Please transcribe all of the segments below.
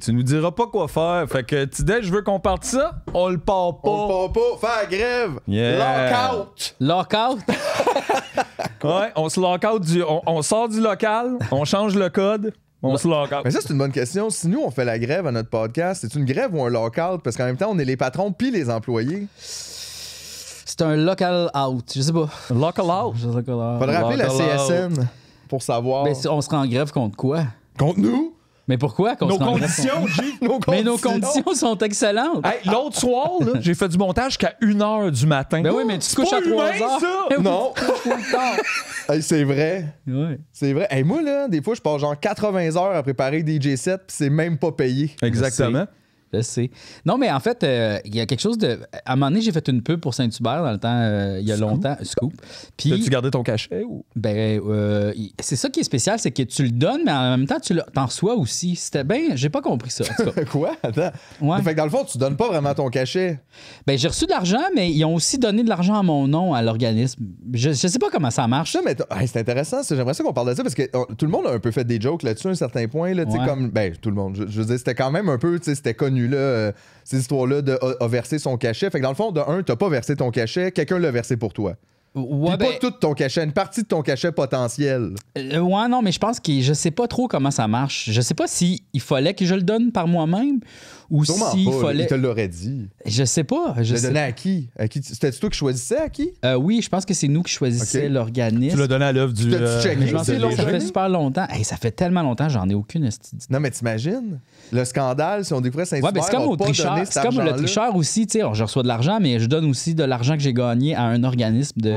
Tu nous diras pas quoi faire. Fait que, tu dis je veux qu'on parte ça. On le part pas. On le part pas. Fais la grève. Yeah. Lockout. Lockout. ouais, on se lockout du. On, sort du local, on change le code. On se lockout. Mais ça, c'est une bonne question. Si nous, on fait la grève à notre podcast, c'est une grève ou un lockout? Parce qu'en même temps, on est les patrons puis les employés. C'est un local out. Je sais pas. Local out? Faudrait appeler la CSN pour savoir. Mais ben, si on sera en grève contre quoi? Contre nous? Mais pourquoi Nos conditions, Gilles. Mais nos conditions sont excellentes. L'autre soir, j'ai fait du montage qu'à 1h du matin. Ben oui, mais tu te couches à 3h. Non. hey, c'est vrai. C'est vrai. Hey, moi, là, des fois, je passe genre 80 heures à préparer des DJ 7 puis c'est même pas payé. Exactement. Non, mais en fait, euh, il y a quelque chose de. À un moment donné, j'ai fait une pub pour Saint-Hubert dans le temps, euh, il y a longtemps. Scoop. Puis. tu gardais ton cachet ou? Ben, euh, c'est ça qui est spécial, c'est que tu le donnes, mais en même temps, tu t'en reçois aussi. C'était bien. J'ai pas compris ça. Quoi? Attends. Fait que dans le fond, tu donnes pas vraiment ton cachet. Ben, j'ai reçu de l'argent, mais ils ont aussi donné de l'argent à mon nom, à l'organisme. Je, sais pas comment ça marche. mais c'est intéressant. J'aimerais ça qu'on parle de ça parce que tout le monde a un peu fait des jokes là-dessus à un certain point. Là, comme, ben, tout le monde. Je, je c'était quand même un peu. C'était connu euh, ces histoires-là de a, versé son cachet. Fait dans le fond, de un, t'as pas versé ton cachet, quelqu'un l'a versé pour toi. Ouais, pas ben- tout ton cachet, une partie de ton cachet potentiel. Euh, ouais, non, mais je pense que je sais pas trop comment ça marche. Je sais pas si il fallait que je le donne par moi-même ou s'il si fallait. Il te l'aurait dit. Je sais pas. Je l'as donné à qui, qui C'était toi qui choisissais à qui euh, Oui, je pense que c'est nous qui choisissions l'organisme. Tu l'as donné à l'œuvre du. ça fait super longtemps. ça fait tellement longtemps, j'en ai aucune. Non, mais t'imagines le scandale, si on découvrait saint ben, c'est comme le tricheur aussi, je reçois de l'argent, mais je donne aussi de l'argent que j'ai gagné à un organisme de,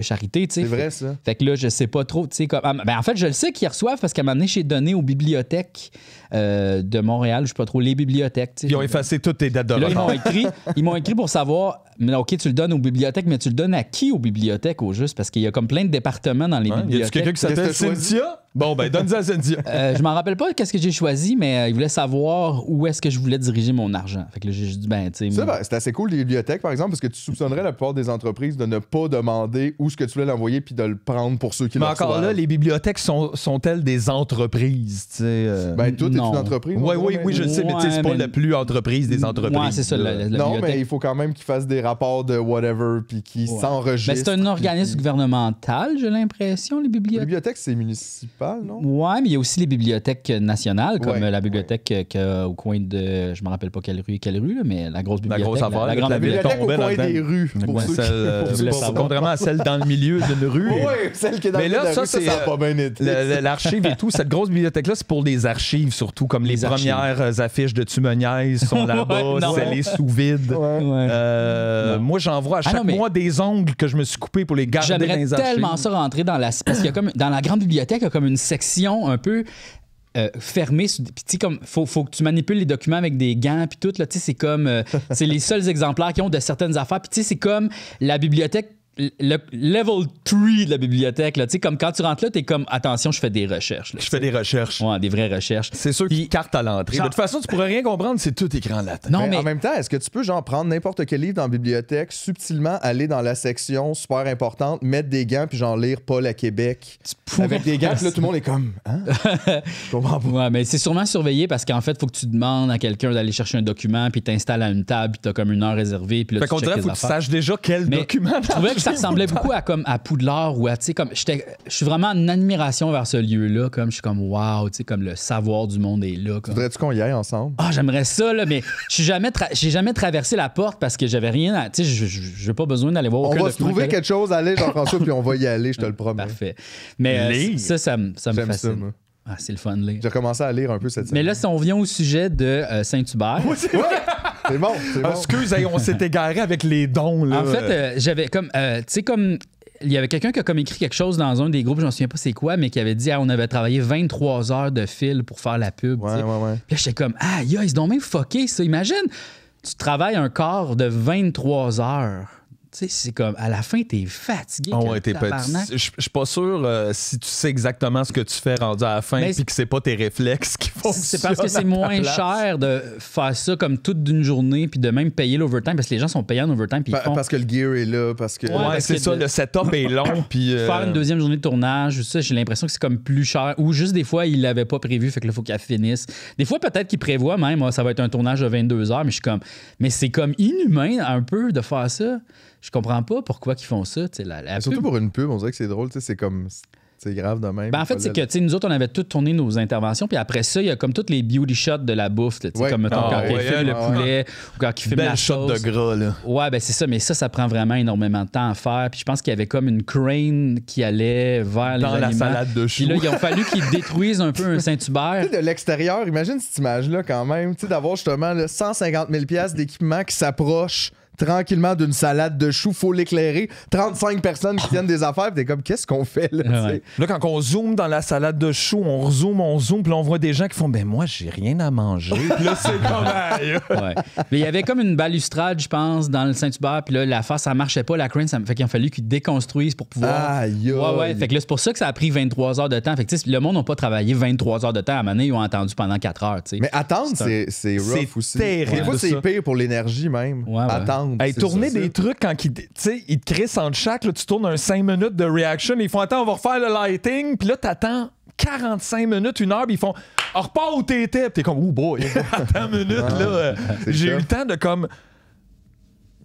charité, C'est vrai, ça. Fait que là, je sais pas trop, comme... Ah, ben, en fait, je le sais qu'ils reçoivent parce qu'à un moment donné, j'ai donné aux bibliothèques euh, de Montréal, je sais pas trop, les bibliothèques, Ils ont effacé toutes tes dates de ils m'ont écrit, ils m'ont écrit pour savoir, mais OK, tu le donnes aux bibliothèques, mais tu le donnes à qui aux bibliothèques, au juste? Parce qu'il y a comme plein de départements dans les ouais. bibliothèques. Y a quelqu'un s'appelle Cynthia? Bon, ben, donne euh, je m'en rappelle pas qu'est-ce que j'ai choisi, mais euh, il voulait savoir où est-ce que je voulais diriger mon argent. Fait que j'ai dit, ben, C'est assez cool, les bibliothèques, par exemple, parce que tu soupçonnerais la plupart des entreprises de ne pas demander où ce que tu voulais l'envoyer puis de le prendre pour ceux qui Mais encore là, les bibliothèques sont- elles des entreprises? tu sais, euh? Ben, tout est une entreprise. oui, oui, je le sais, mais c'est pas la plus entreprise des entreprises. c'est Non, mais il faut quand même qu'ils fassent des rapports de whatever puis qu'ils s'enregistrent. Ben, c'est un organisme gouvernemental, j'ai l'impression, les bibliothèques. bibliothèques c'est municipal. Oui, mais il y a aussi les bibliothèques nationales, comme la bibliothèque euh, au coin de. Je ne me rappelle pas quelle rue, quelle rue là, mais la grosse bibliothèque. La grande bibliothèque, au coin des rues. Euh, contrairement à celle dans le milieu d'une rue. Oui, celle qui est dans mais là, ça, c'est pas bien L'archive et tout, cette grosse bibliothèque-là, c'est pour les archives surtout, comme les, premières euh, affiches de Tumoniaise sont là-bas, c'est les sous vide. Moi, j'envoie à ah, chaque mois des ongles que je me suis coupé pour les garder dans les archives. J'aimerais tellement ça rentrer dans la. Parce a comme dans la grande bibliothèque, il y a comme une section un peu euh, fermée. fermé. Puis, comme, faut, faut que tu manipules les documents avec des gants, puis tout, là, c'est comme, euh, c'est les seuls exemplaires qui ont de certaines affaires. Puis, tu sais, c'est comme la bibliothèque le level 3 de la bibliothèque, là, sais, comme quand tu rentres là, t'es comme attention, je fais des recherches. je fais des recherches. Ouais, des vraies recherches. C'est sûr qu'il carte à l'entrée. De toute façon, tu pourrais rien comprendre, c'est tout écran en latin. Non, ben, mais, en même temps, est-ce que tu peux genre prendre n'importe quel livre dans la bibliothèque, subtilement aller dans la section super importante, mettre des gants puis genre lire Paul à Québec avec des gants, puis là tout le monde est comme hein? je comprends pas. Ouais, mais c'est sûrement surveillé parce qu'en fait, faut que tu demandes à quelqu'un d'aller chercher un document puis t'installes à une table, puis t'as comme une heure réservée puis fait faut que tu saches déjà quel document ça ressemblait beaucoup à comme à Poudlard ou à tu sais comme je suis vraiment en admiration vers ce lieu-là comme je suis comme waouh, tu sais comme le savoir du monde est là comme. Voudrais-tu qu'on y aille ensemble Ah, j'aimerais ça là, mais je jamais j'ai jamais traversé la porte parce que j'avais rien à tu sais j'ai pas besoin d'aller voir aucun On va se trouver quelque chose aller Jean-François puis on va y aller, je te le promets. Parfait. Mais euh, ça ça, me ça me fascine. Ah, c'est le fun de lire. J'ai commencé à lire un peu cette semaine. Mais là, si on vient au sujet de euh, Saint-Hubert. C'est bon, c'est on s'est égaré avec les dons. Là. En fait, euh, j'avais comme. Euh, tu sais, comme. Il y avait quelqu'un qui a comme écrit quelque chose dans un des groupes, je ne souviens pas c'est quoi, mais qui avait dit ah, on avait travaillé 23 heures de fil pour faire la pub. Ouais, ouais, Puis là, j'étais comme Ah, ils se sont même fucké ça. Imagine, tu travailles un quart de 23 heures c'est comme à la fin, t'es fatigué. Oh, ouais, Je suis pas sûr euh, si tu sais exactement ce que tu fais rendu à la fin puis que c'est pas tes réflexes qui font C'est parce que c'est moins cher de faire ça comme toute d'une journée puis de même payer l'overtime parce que les gens sont payés en overtime. Pis Parce que le gear est là, parce que. c'est ça, le setup est long. Euh, faire une deuxième journée de tournage, ça, j'ai l'impression que c'est comme plus cher ou juste des fois, ils l'avaient pas prévu, fait que là, faut qu'elle finisse. Des fois, peut-être qu'ils prévoient même, ah, ça va être un tournage de 22 heures, mais je suis comme, mais c'est comme inhumain un peu de faire ça je comprends pas pourquoi ils font ça. La, la surtout pour une pub, on dirait que c'est drôle, c'est comme. C'est grave de même. Ben en fait, c'est que nous autres, on avait tout tourné nos interventions, puis après ça, il y a comme toutes les beauty shots de la bouffe, comme ah, quand il le poulet ou quand il filme la shot de gras. Là. Ouais, ben c'est ça, mais ça, ça prend vraiment énormément de temps à faire. Puis je pense qu'il y avait comme une crane qui allait vers Dans la salade de choux. Puis là, il a fallu qu'ils détruisent un peu un Saint-Hubert. de l'extérieur, imagine cette image-là quand même, tu sais, d'avoir justement 150 000 d'équipement qui s'approche tranquillement d'une salade de choux, faut l'éclairer. 35 personnes qui tiennent des affaires, t'es comme, qu'est-ce qu'on fait là? Là, quand on zoome dans la salade de choux, on zoome, on zoome, puis on voit des gens qui font, ben moi, j'ai rien à manger. là, c'est comme ouais. Mais il y avait comme une balustrade, je pense, dans le Saint-Hubert, puis là, la face, ça marchait pas, la crane, ça fait qu'il a fallu qu'ils déconstruisent pour pouvoir. ouais, ouais. Fait que là, c'est pour ça que ça a pris 23 heures de temps. Fait que, le monde n'a pas travaillé 23 heures de temps. À maner ils ont attendu pendant 4 heures, sais Mais attendre, c'est c'est rough aussi. c'est pire pour l'énergie même. Attendre. Hey, tourner des trucs quand ils, ils te crissent en chaque, tu tournes un 5 minutes de reaction, ils font Attends, on va refaire le lighting, puis là, t'attends 45 minutes, une heure, pis ils font Oh ah, pas où t'étais, t'es comme Oh boy, attends une minute, là. Euh, j'ai eu le temps de comme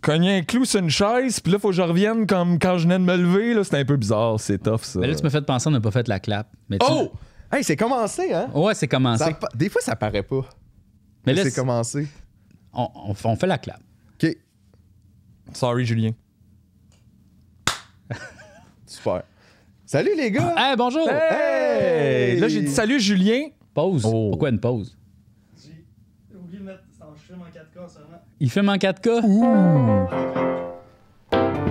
cogner un clou sur une chaise, puis là, faut que je revienne comme quand je venais de me lever, là. C'était un peu bizarre, c'est tough, ça. Mais là, tu me fais penser, on n'a pas fait la clap. Oh! Hey, c'est commencé, hein? Ouais, c'est commencé. des fois, ça paraît pas. Mais, là, c'est commencé. on fait la clap. Sorry, Julien. Super. Salut les gars! Eh, hey, bonjour! Hey! Là, j'ai dit salut Julien. Pause. Oh. Pourquoi une pause? J'ai oublié de mettre. Je filme en 4K seulement. Il filme en 4K? Ouh! Ah,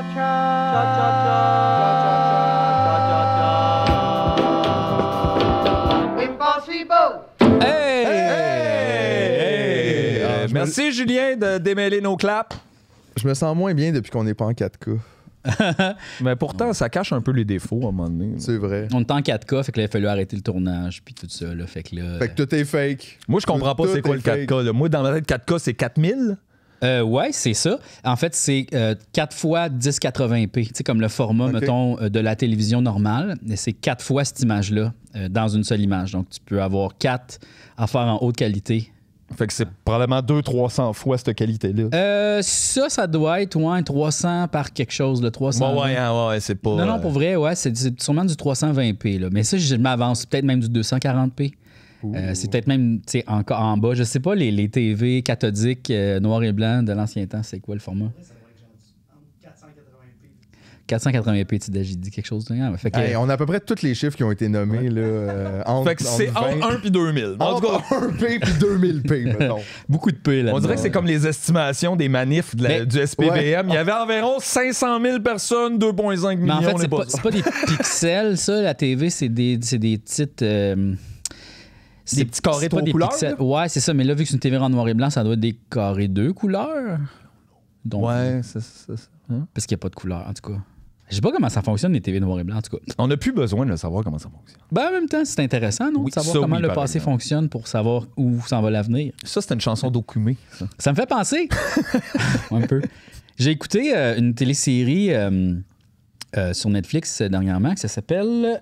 Hey! Hey! Euh, Merci Julien de démêler nos claps. Je me sens moins bien depuis qu'on n'est pas en 4K. mais pourtant, ça cache un peu les défauts à un moment donné. C'est vrai. On est en 4K, fait que il a fallu arrêter le tournage, puis tout ça. fait, que là, fait que tout est fake. Moi, je comprends pas c'est quoi le 4K. Moi, dans ma tête, 4K, c'est 4000. Euh, ouais, c'est ça. En fait, c'est 4 euh, fois 1080p, c'est comme le format, mettons, euh, de la télévision normale. C'est 4 fois cette image-là euh, dans une seule image. Donc, tu peux avoir 4 faire en haute qualité. Fait que c'est probablement 200-300 fois cette qualité-là. ça, ça doit être, ouais, 300 par quelque chose, de 300. Hein, c'est pas. Non, non, pour vrai, ouais, c'est sûrement du 320p, Mais ça, je m'avance, peut-être même du 240p. Euh, c'est peut-être même en bas. Je sais pas, les, les TV cathodiques euh, noir et blanc de l'ancien temps, c'est quoi le format? 480p, tu dis, dit quelque chose hein? on a à peu près tous les chiffres qui ont été nommés. Là, euh, c'est entre 1 puis 2000. en tout cas... 1p puis 2000p, Beaucoup de p, là. On dirait que c'est comme les estimations des manifs du SPVM. Il y avait environ 500 000 personnes, 2,5 millions. Mais en fait, c'est pas, pas, des pixels, ça, la TV, c'est des, des petites. Euh, des petits carrés trois couleurs. Pixels. Ouais, c'est ça, mais là, vu que c'est une TV en noir et blanc, ça doit être des carrés deux couleurs. Donc, ouais, c'est ça. Hein? Parce qu'il n'y a pas de couleur, en tout cas. Je sais pas comment ça fonctionne, les TV noir et blanc, en tout cas. On n'a plus besoin de savoir comment ça fonctionne. Ben, en même temps, c'est intéressant, non? de savoir comment le passé fonctionne pour savoir où s'en va l'avenir. Ça, c'est une chanson d'Okumé, ça. me fait penser. un peu. J'ai écouté euh, une télésérie euh, euh, sur Netflix dernièrement ça s'appelle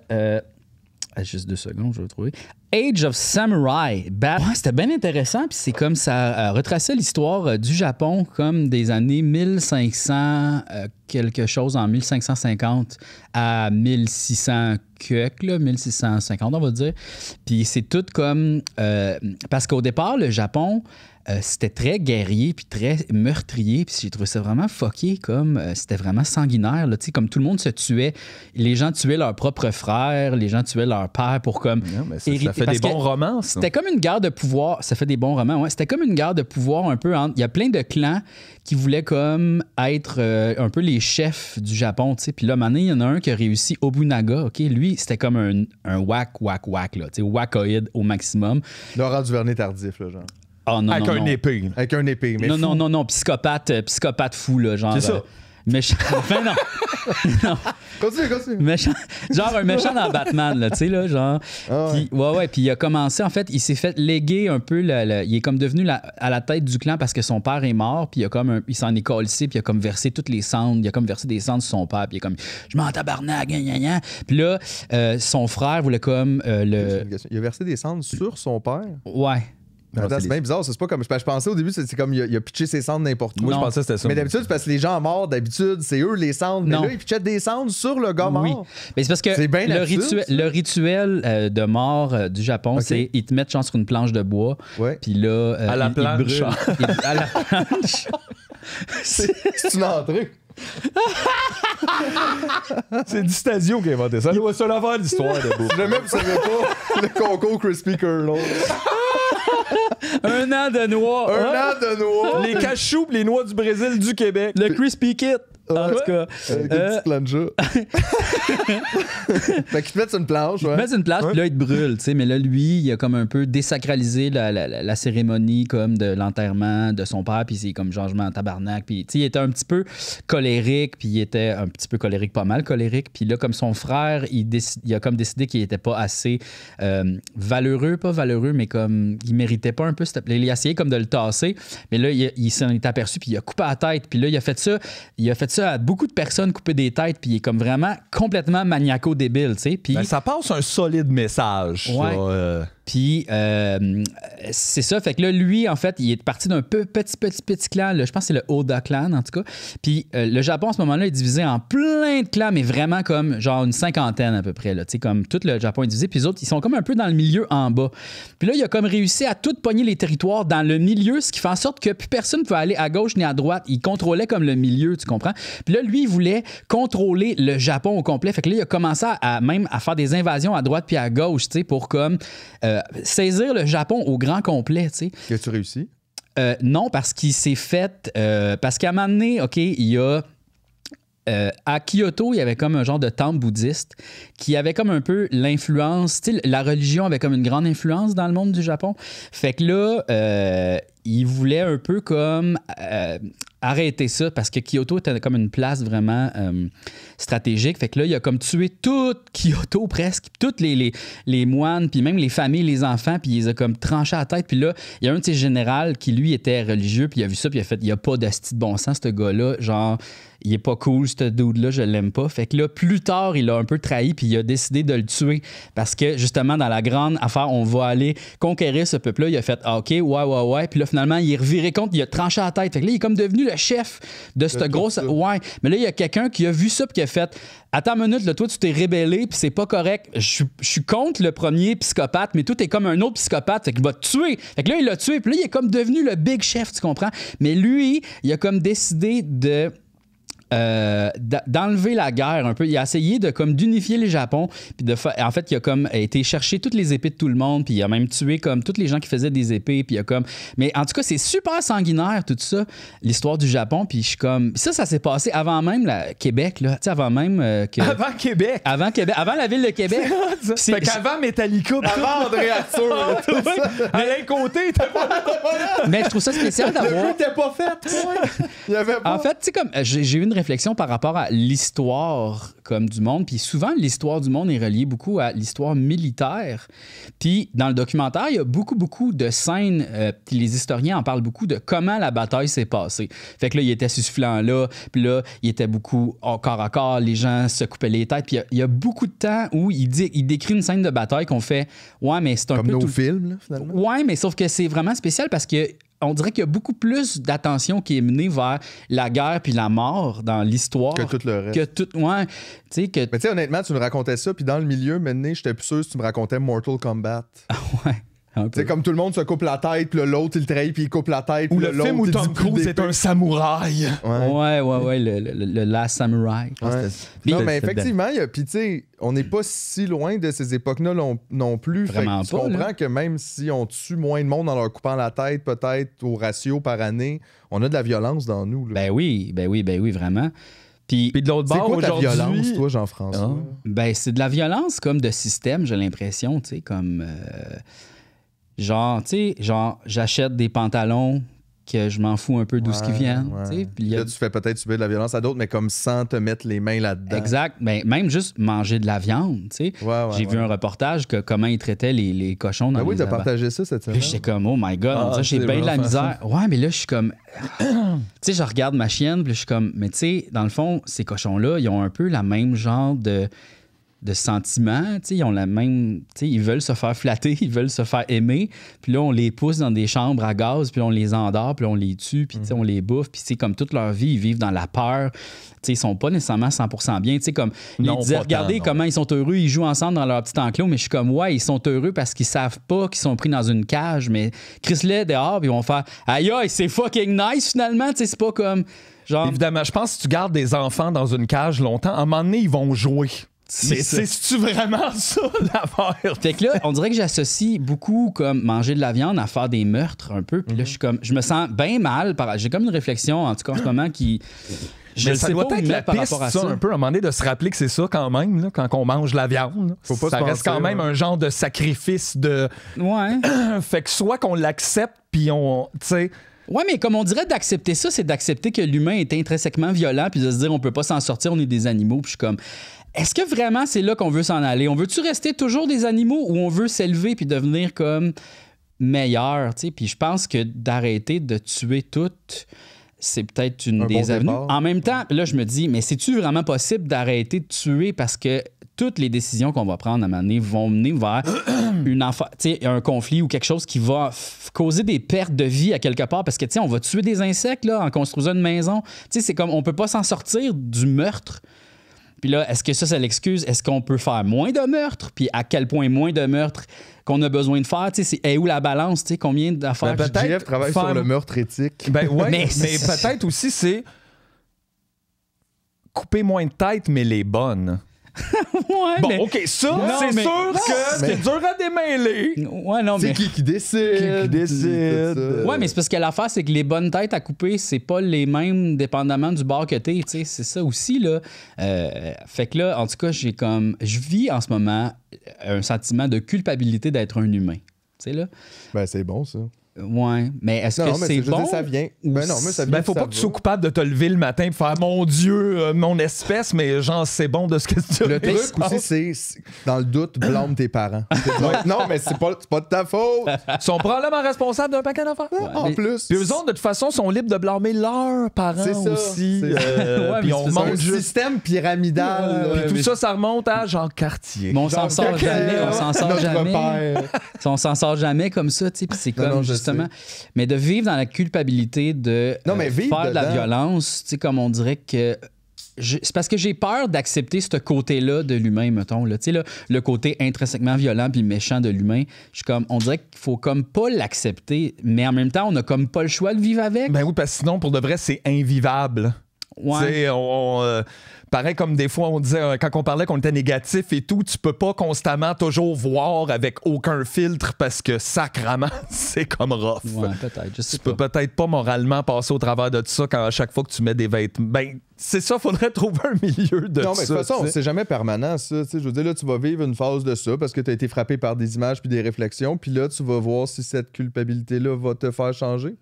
juste deux secondes, je vais le trouver. Age of Samurai. c'était bien intéressant, puis c'est comme ça euh, l'histoire euh, du Japon comme des années 1500, euh, quelque chose en 1550 à 1600 quelque, 1650 on va dire. Puis c'est tout comme... Euh, parce qu'au départ, le Japon... Euh, c'était très guerrier puis très meurtrier. Puis j'ai trouvé ça vraiment fucké, comme euh, c'était vraiment sanguinaire. Là, comme tout le monde se tuait. Les gens tuaient leurs propres frères, les gens tuaient leurs père pour comme. ça, fait des bons romans. C'était comme une guerre de pouvoir. Ça fait des bons romans, ouais. C'était comme une guerre de pouvoir un peu Il y a plein de clans qui voulaient comme être euh, un peu les chefs du Japon, tu sais. Puis là, maintenant, il y en a un qui a réussi Obunaga, OK? Lui, c'était comme un, un whack, whack, whack, là, tu sais, au maximum. Laurent Duvernay tardif, là, genre. Ah, avec un épée. Avec un épée. non, non, non, non, psychopathe, euh, psychopathe fou, genre. C'est ça. Euh, méchant. Enfin, non. Continue, continue. Genre un méchant dans Batman, là, tu sais, là, genre. Ah ouais. ouais, Puis il a commencé, en fait, il s'est fait léguer un peu. il est comme devenu à la tête du clan parce que son père est mort. Puis il comme il s'en est colissé. Puis il a comme versé toutes les cendres. Il a comme versé des cendres sur son père. Puis il est comme, je m'en tabarnak, gna, gna, Puis là, euh, son frère voulait comme le. Il a versé des cendres sur son père. Ouais c'est bien bizarre, c'est pas comme. Je, pensais au début, c'est comme il a, pitché ses cendres n'importe où. je pensais c'était ça. Mais d'habitude, c'est parce que les gens morts, d'habitude, c'est eux les cendres. Mais là, ils pitchaient des cendres sur le gars mort. Oui. Mais c'est parce que bien le, rituel, le, rituel, euh, de mort euh, du Japon, c'est ils te mettent genre sur une planche de bois. Puis là, euh, à la planche. c'est une entrée. c'est du Stadio qui a inventé ça. C'est la seule affaire d'histoire de bouffe. Jamais vous savez pas le coco Crispy Curl. un an de noix. Un an de noix. Les cachous, les noix du Brésil, du Québec. Le Crispy Kit en tout cas. Euh, avec euh, plan fait une planche. Ouais. une planche, puis là, il te tu sais. Mais là, lui, il a comme un peu désacralisé la, cérémonie comme de l'enterrement de son père, puis c'est comme changement en tabarnak. Puis il était un petit peu colérique, puis il était un petit peu colérique, pas mal colérique. Puis là, comme son frère, il, a comme décidé qu'il n'était pas assez euh, valeureux, pas valeureux, mais comme il méritait pas un peu. Il a essayé comme de le tasser, mais là, il, s'en est aperçu, puis il a coupé la tête. Puis là, il a fait ça, il a fait ça beaucoup de personnes couper des têtes, puis il est comme vraiment complètement maniaco-débile, tu sais. Puis... Ben, ça passe un solide message. Euh. Puis euh, c'est ça. Fait que là, lui, en fait, il est parti d'un peu petit, petit, petit clan. Là, je pense que c'est le Oda clan, en tout cas. Puis euh, le Japon, à ce moment-là, est divisé en plein de clans, mais vraiment comme genre une cinquantaine à peu près. Tu sais, comme tout le Japon est divisé. Puis les autres, ils sont comme un peu dans le milieu en bas. Puis là, il a comme réussi à tout pogner les territoires dans le milieu, ce qui fait en sorte que plus personne ne peut aller à gauche ni à droite. Il contrôlait comme le milieu, tu comprends? Puis là, lui, il voulait contrôler le Japon au complet. Fait que là, il a commencé à, même à faire des invasions à droite puis à gauche, tu sais, pour comme. Euh, euh, saisir le Japon au grand complet. Tu sais. As-tu réussi? Euh, non, parce qu'il s'est fait. Euh, parce qu'à un moment OK, il y a. à Kyoto, il y avait comme un genre de temple bouddhiste qui avait comme un peu l'influence, la religion avait comme une grande influence dans le monde du Japon. Fait que là, il voulait un peu comme arrêtez ça parce que Kyoto était comme une place vraiment euh, stratégique. Fait que là, il a comme tué tout Kyoto presque, toutes les, les, moines, puis même les familles, les enfants, puis il les a comme tranché à la tête. Puis là, il y a un de ses généraux qui, lui, était religieux, puis il a vu ça, puis il a fait, il n'y a pas de bon sens, ce gars-là. Genre, il est pas cool, ce dude-là, je l'aime pas. Fait que là, plus tard, il a un peu trahi, puis il a décidé de le tuer. Parce que justement, dans la grande affaire, on va aller conquérir ce peuple-là. Il a fait OK, ouais, ouais, ouais. Puis là, finalement, il est reviré contre, il a tranché la tête. Fait que là, il est comme devenu le chef de cette grosse. Ouais. Mais là, il y a quelqu'un qui a vu ça, puis qui a fait Attends une minute, là, toi, tu t'es rébellé, puis c'est pas correct. Je, suis contre le premier psychopathe, mais toi, t'es comme un autre psychopathe, fait qu'il va te tuer. Fait que là, il l'a tué, puis là, il est comme devenu le big chef, tu comprends? Mais lui, il a comme décidé de euh, d'enlever la guerre un peu. Il a essayé de comme d'unifier le Japon, puis de en fait, il a comme été chercher toutes les épées de tout le monde, puis il a même tué comme tous les gens qui faisaient des épées, puis comme mais en tout cas, c'est super sanguinaire tout ça, l'histoire du Japon, puis comme ça ça s'est passé avant même la Québec là, avant même euh, Avant Québec. Avant Québec, avant la ville de Québec. c'est Metallica, avant André Arthur. ça. Côté, pas... Mais je trouve ça spécial d'avoir. fait. En fait, comme j'ai eu une réflexion par rapport à l'histoire comme du monde. Puis souvent, l'histoire du monde est reliée beaucoup à l'histoire militaire. Puis dans le documentaire, il y a beaucoup, beaucoup de scènes, euh, puis les historiens en parlent beaucoup de comment la bataille s'est passée. Fait que là, il était ce là puis là, il était beaucoup encore, à corps, les gens se coupaient les têtes. Puis il y, a, beaucoup de temps où il, dit, il décrit une scène de bataille qu'on fait « Ouais, mais c'est un peu... » Comme nos films, finalement. Ouais, mais sauf que c'est vraiment spécial parce que on dirait qu'il y a beaucoup plus d'attention qui est menée vers la guerre puis la mort dans l'histoire. Que tout le reste. Que tout, ouais, que... Mais tu sais, honnêtement, tu me racontais ça, puis dans le milieu, maintenant, j'étais plus sûr si tu me racontais Mortal Kombat. Ah ouais. C'est comme tout le monde se coupe la tête, puis l'autre il trahit, puis il coupe la tête. Ou le film où Tom Cruise est un samouraï. Ouais, ouais, ouais, le, Last Samurai. Non, mais effectivement, puis tu sais, on n'est pas si loin de ces époques-là non, plus. Vraiment comprend comprends que même si on tue moins de monde en leur coupant la tête, peut-être au ratio par année, on a de la violence dans nous. Ben oui, ben oui, ben oui, vraiment. Puis, de l'autre bord, C'est quoi violence, toi, Jean-François? Ah. Ben, c'est de la violence comme de système, j'ai l'impression, tu sais, comme... Euh, Genre, tu sais, genre, j'achète des pantalons que je m'en fous un peu d'où ce qui vient. tu fais peut-être subir de la violence à d'autres, mais comme sans te mettre les mains là-dedans. Exact. Mais ben, même juste manger de la viande. tu sais. J'ai vu un reportage que comment ils traitaient les, cochons dans ben oui, tu as partagé ça cette semaine. j'étais comme, oh my God, ah, j'ai bien de la misère. Ouais, mais là, je suis comme. tu sais, je regarde ma chienne, puis je suis comme, mais tu sais, dans le fond, ces cochons-là, ils ont un peu la même genre de de sentiments, ils ont la même, ils veulent se faire flatter, ils veulent se faire aimer, puis là on les pousse dans des chambres à gaz, puis on les endort, puis on les tue, puis mm. on les bouffe, puis c'est comme toute leur vie, ils vivent dans la peur, ils sont pas nécessairement 100% bien, comme ils disaient, regardez comment ils sont heureux, ils jouent ensemble dans leur petit enclos, mais je suis comme ouais, ils sont heureux parce qu'ils savent pas qu'ils sont pris dans une cage, mais Chris Led dehors, ils vont faire, aïe c'est fucking nice finalement, c'est pas comme évidemment, je pense que si tu gardes des enfants dans une cage longtemps, à un moment donné ils vont jouer c'est-tu vraiment ça, d'avoir... Fait que là, on dirait que j'associe beaucoup comme manger de la viande à faire des meurtres un peu. Puis là, mhm. je suis comme, je me sens bien mal. Par... J'ai comme une réflexion, en tout cas en qui. Je mais ça pas être la par rapport à ça, un peu, à un moment donné, de se rappeler que c'est ça quand même, quand on mange la viande. Faut ça reste quand même un genre de sacrifice de... Ouais. fait que soit qu'on l'accepte, puis on... sais Ouais, mais comme on dirait d'accepter ça, c'est d'accepter que l'humain est intrinsèquement violent, puis de se dire on peut pas s'en sortir, on est des animaux, puis je suis comme... Est-ce que vraiment c'est là qu'on veut s'en aller? On veut-tu rester toujours des animaux ou on veut s'élever puis devenir comme meilleur? Puis je pense que d'arrêter de tuer toutes, c'est peut-être une des avenues. En même temps, là, je me dis, mais c'est-tu vraiment possible d'arrêter de tuer parce que toutes les décisions qu'on va prendre à un moment donné vont mener vers une un conflit ou quelque chose qui va causer des pertes de vie à quelque part parce que on va tuer des insectes là, en construisant une maison. C'est comme on peut pas s'en sortir du meurtre. Puis là, est-ce que ça, c'est l'excuse? Est-ce qu'on peut faire moins de meurtres? Puis à quel point moins de meurtres qu'on a besoin de faire? Tu sais, c'est où la balance? Tu sais, combien d'affaires? Ben, peut-être travaille sur le meurtre éthique. Ben ouais, mais peut-être aussi c'est couper moins de têtes, mais les bonnes. ouais, bon, OK, ça, c'est sûr que c'est dur à démêler. Ouais, mais... C'est qui qui décide. Qui, Ouais, mais c'est parce que l'affaire, c'est que les bonnes têtes à couper, c'est pas les mêmes dépendamment du bord que t'es. C'est ça aussi, là. Euh, fait que là, en tout cas, j'ai comme... Je vis en ce moment un sentiment de culpabilité d'être un humain. Tu là. Ben, c'est bon, ça. Ouais, mais est-ce que c'est bon? Dire, ça vient. Ben non, mais ça vient. Ben faut pas que tu sois coupable de te lever le matin pour faire mon Dieu, euh, mon espèce, mais genre c'est bon de ce que tu Le truc aussi, c'est dans le doute, blâme tes parents. non, mais c'est pas, pas de ta faute. Ils sont probablement responsables d'un paquet d'enfants. en plus. Puis eux autres, de toute façon, sont libres de blâmer leurs parents aussi. Euh, puis on juste... système pyramidal. Euh, puis tout ça, ça remonte à genre quartier. on s'en sort jamais. On s'en sort jamais. On s'en sort jamais comme ça, c'est comme mais de vivre dans la culpabilité de euh, de la violence, tu comme on dirait que. C'est parce que j'ai peur d'accepter ce côté-là de l'humain, mettons. le côté intrinsèquement violent puis méchant de l'humain. on dirait qu'il faut comme pas l'accepter, mais en même temps, on n'a comme pas le choix de vivre avec. Ben oui, parce que sinon, pour de vrai, c'est invivable. Ouais. Euh, Pareil comme des fois, on disait, euh, quand on parlait qu'on était négatif et tout, tu peux pas constamment toujours voir avec aucun filtre parce que sacrement, c'est comme rough. peut-être, tu peux peut-être pas moralement passer au travers de tout ça quand à chaque fois que tu mets des vêtements. Ben, c'est ça, faudrait trouver un milieu de non, mais De toute façon, c'est jamais permanent, ça. je veux dire, là, tu vas vivre une phase de ça parce que tu as été frappé par des images puis des réflexions, puis là, tu vas voir si cette culpabilité-là va te faire changer.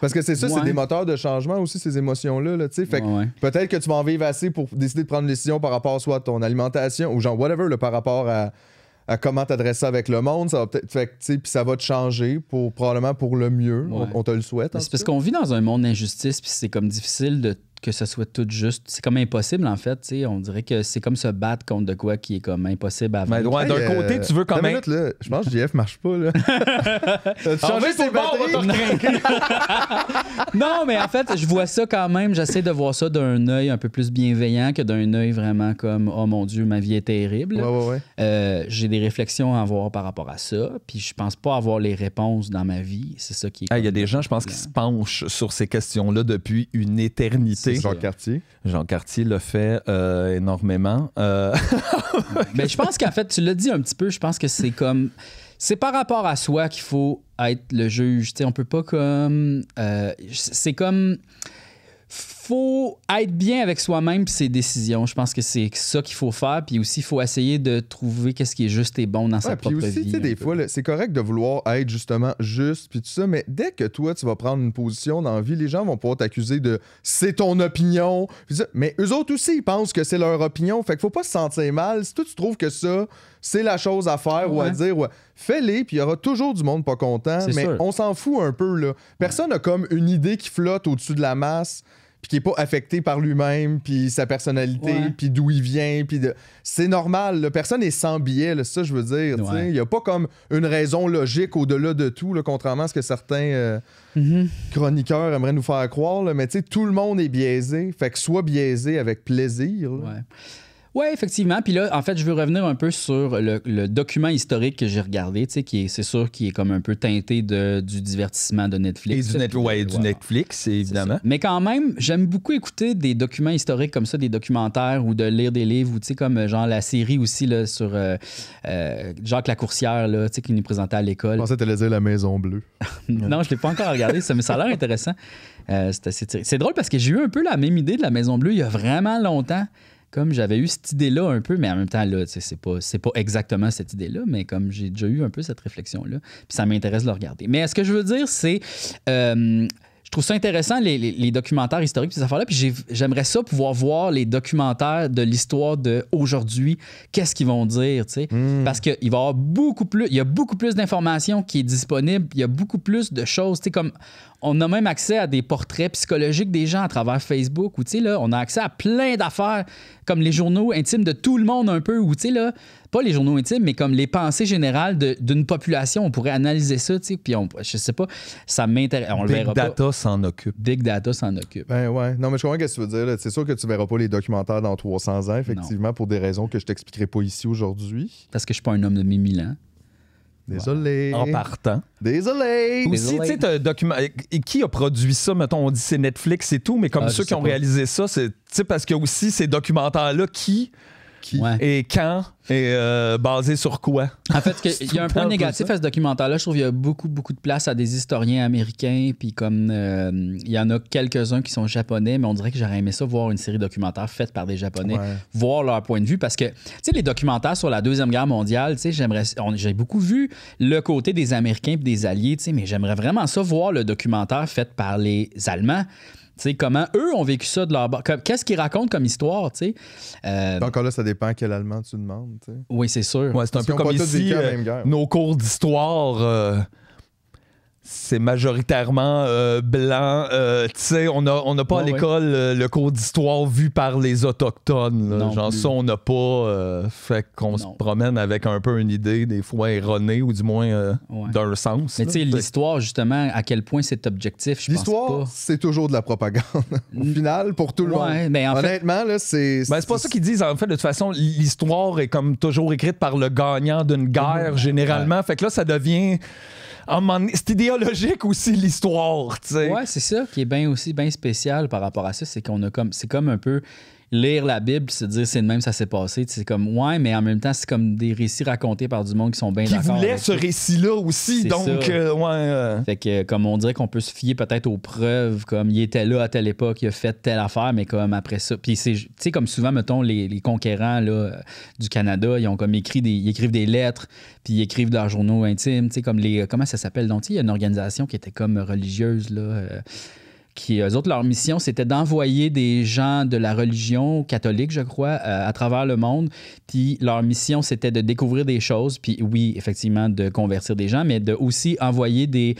Parce que c'est ça, c'est des moteurs de changement aussi, ces émotions-là. Là, fait peut-être que tu vas en vivre assez pour décider de prendre une décision par rapport soit à ton alimentation ou genre whatever, par rapport à à comment t'adresser avec le monde, ça va peut-être puis ça va te changer pour probablement pour le mieux, on, te le souhaite. C'est parce qu'on vit dans un monde d'injustice puis c'est comme difficile de que ça soit tout juste. C'est comme impossible, en fait. sais On dirait que c'est comme se battre contre de quoi qui est comme impossible à ben, vaincre. d'un euh, côté, tu veux quand même. Je pense que JF marche pas. Là. Ah, changé Non, mais en fait, je vois ça quand même. J'essaie de voir ça d'un œil un peu plus bienveillant que d'un œil vraiment comme Oh mon Dieu, ma vie est terrible. Euh, j'ai des réflexions à avoir par rapport à ça. Puis je pense pas avoir les réponses dans ma vie. C'est ça qui est. Il y a des gens, je pense, qui se penchent sur ces questions-là depuis une éternité. Jean Cartier. Jean Cartier l'a fait euh, énormément. Euh. Mais je pense qu'en fait, tu l'as dit un petit peu, je pense que c'est comme. C'est par rapport à soi qu'il faut être le juge. sais on peut pas comme. Euh, c'est comme faut être bien avec soi-même et ses décisions. Je pense que c'est ça qu'il faut faire. Puis aussi, il faut essayer de trouver qu'est-ce qui est juste et bon dans sa propre aussi, des fois, c'est correct de vouloir être justement juste, puis tout ça, mais dès que toi, tu vas prendre une position dans la vie, les gens vont pouvoir t'accuser de c'est ton opinion. Mais eux autres aussi, ils pensent que c'est leur opinion. Fait qu'il faut pas se sentir mal. Si toi, tu trouves que ça, c'est la chose à faire ou à dire, fais-les, puis il y aura toujours du monde pas content. Mais on s'en fout un peu, là. Personne n'a comme une idée qui flotte au-dessus de la masse puis qui est pas affecté par lui-même, puis sa personnalité, puis d'où il vient, puis de... c'est normal. le Personne est sans billet, là, ça je veux dire. Il n'y a pas comme une raison logique au-delà de tout, le contrairement à ce que certains euh, mm-hmm. chroniqueurs aimeraient nous faire croire. mais tu sais, tout le monde est biaisé, fait que soit biaisé avec plaisir. Ouais. Oui, effectivement. Puis là, en fait, je veux revenir un peu sur le, document historique que j'ai regardé, tu sais, qui est, c'est sûr, qui est comme un peu teinté de, du divertissement de Netflix. Et du, Netflix, évidemment. Mais quand même, j'aime beaucoup écouter des documents historiques comme ça, des documentaires ou de lire des livres, ou tu sais, comme euh, genre la série aussi là, sur euh, euh, Jacques Lacourcière, là, tu sais, qui nous présentait à l'école. Je pensais que La Maison Bleue. non, je ne l'ai pas encore regardé, ça, mais ça a l'air intéressant. c'est drôle parce que j'ai eu un peu la même idée de La Maison Bleue il y a vraiment longtemps comme j'avais eu cette idée-là un peu, mais en même temps, là, c'est pas, c'est pas exactement cette idée-là, mais comme j'ai déjà eu un peu cette réflexion-là, puis ça m'intéresse de le regarder. Mais euh, ce que je veux dire, c'est. Euh, je trouve ça intéressant, les, documentaires historiques, ces affaires-là. Puis j'aimerais ça pouvoir voir les documentaires de l'histoire d'aujourd'hui. Qu'est-ce qu'ils vont dire, tu sais? Hmm. Parce qu'il va y avoir beaucoup plus, il y a beaucoup plus d'informations qui est disponible. Il y a beaucoup plus de choses, tu sais, comme on a même accès à des portraits psychologiques des gens à travers Facebook ou, tu sais, là, on a accès à plein d'affaires comme les journaux intimes de tout le monde un peu, ou tu sais, là, pas les journaux intimes, mais comme les pensées générales d'une population. On pourrait analyser ça, tu sais, puis on, je sais pas, ça m'intéresse. On Big data s'en occupe. Big Data s'en occupe. Ben ouais. Non, mais je comprends ce que tu veux dire. C'est sûr que tu verras pas les documentaires dans 300 ans, effectivement, pour des raisons que je t'expliquerai pas ici aujourd'hui. Parce que je suis pas un homme de 1000 ans. Désolé. En partant. Désolé. Aussi, tu sais, document. Qui a produit ça? Mettons, on dit c'est Netflix et tout, mais comme ah, ceux qui ont réalisé ça, c'est. Tu sais, parce que aussi ces documentaires-là qui et quand et euh, basé sur quoi. En fait, il y a un point négatif à ce documentaire-là. Je trouve qu'il y a beaucoup, beaucoup de place à des historiens américains. Puis comme euh, il y en a quelques-uns qui sont japonais, mais on dirait que j'aurais aimé ça voir une série documentaire faite par des japonais, voir leur point de vue. Parce que, tu sais, les documentaires sur la Deuxième Guerre mondiale, tu sais, j'aimerais, j'ai beaucoup vu le côté des Américains et des Alliés, tu sais, mais j'aimerais vraiment ça voir le documentaire fait par les Allemands sais, comment eux ont vécu ça de leur bord. Qu'est-ce qu'ils racontent comme histoire, tu sais? Euh, Encore là, ça dépend quel allemand tu demandes, sais. Oui, c'est sûr. c'est un peu comme ici, euh, nos cours d'histoire. Euh, c'est majoritairement euh, blanc. Euh, tu sais, on n'a pas à l'école euh, le cours d'histoire vu par les Autochtones. Genre ça, on n'a pas. fait qu'on se promène avec un peu une idée, des fois erronée, ou du moins d'un sens. Mais tu sais, l'histoire, justement, à quel point c'est objectif, je L'histoire, c'est toujours de la propagande, au final, pour tout le monde. Ben, Honnêtement, là, c'est... mais ben, c'est pas ça qu'ils disent. En fait, de toute façon, l'histoire est comme toujours écrite par le gagnant d'une guerre, généralement. Fait que là, ça devient c'est idéologique aussi l'histoire, tu sais. Ouais, c'est ça qui est bien aussi bien spécial par rapport à ça, c'est qu'on a comme c'est comme un peu lire la Bible se dire c'est de même ça s'est passé. C'est comme ouais, mais en même temps, c'est comme des récits racontés par du monde qui sont bien d'accord. Qui voulait ce récit-là aussi, donc euh, ouais. Euh. Fait que comme on dirait qu'on peut se fier peut-être aux preuves, comme il était là à telle époque, il a fait telle affaire, mais comme après ça. Puis c'est, tu sais, comme souvent, mettons, les, les conquérants euh, du Canada, ils ont comme écrit des, écrivent des lettres, puis ils écrivent leurs journaux intimes, tu sais, comme les, comment ça s'appelle, donc il y a une organisation qui était comme religieuse là qui, eux autres, leur mission, c'était d'envoyer des gens de la religion catholique, je crois, euh, à travers le monde. Puis leur mission, c'était de découvrir des choses, puis oui, effectivement, de convertir des gens, mais de aussi envoyer des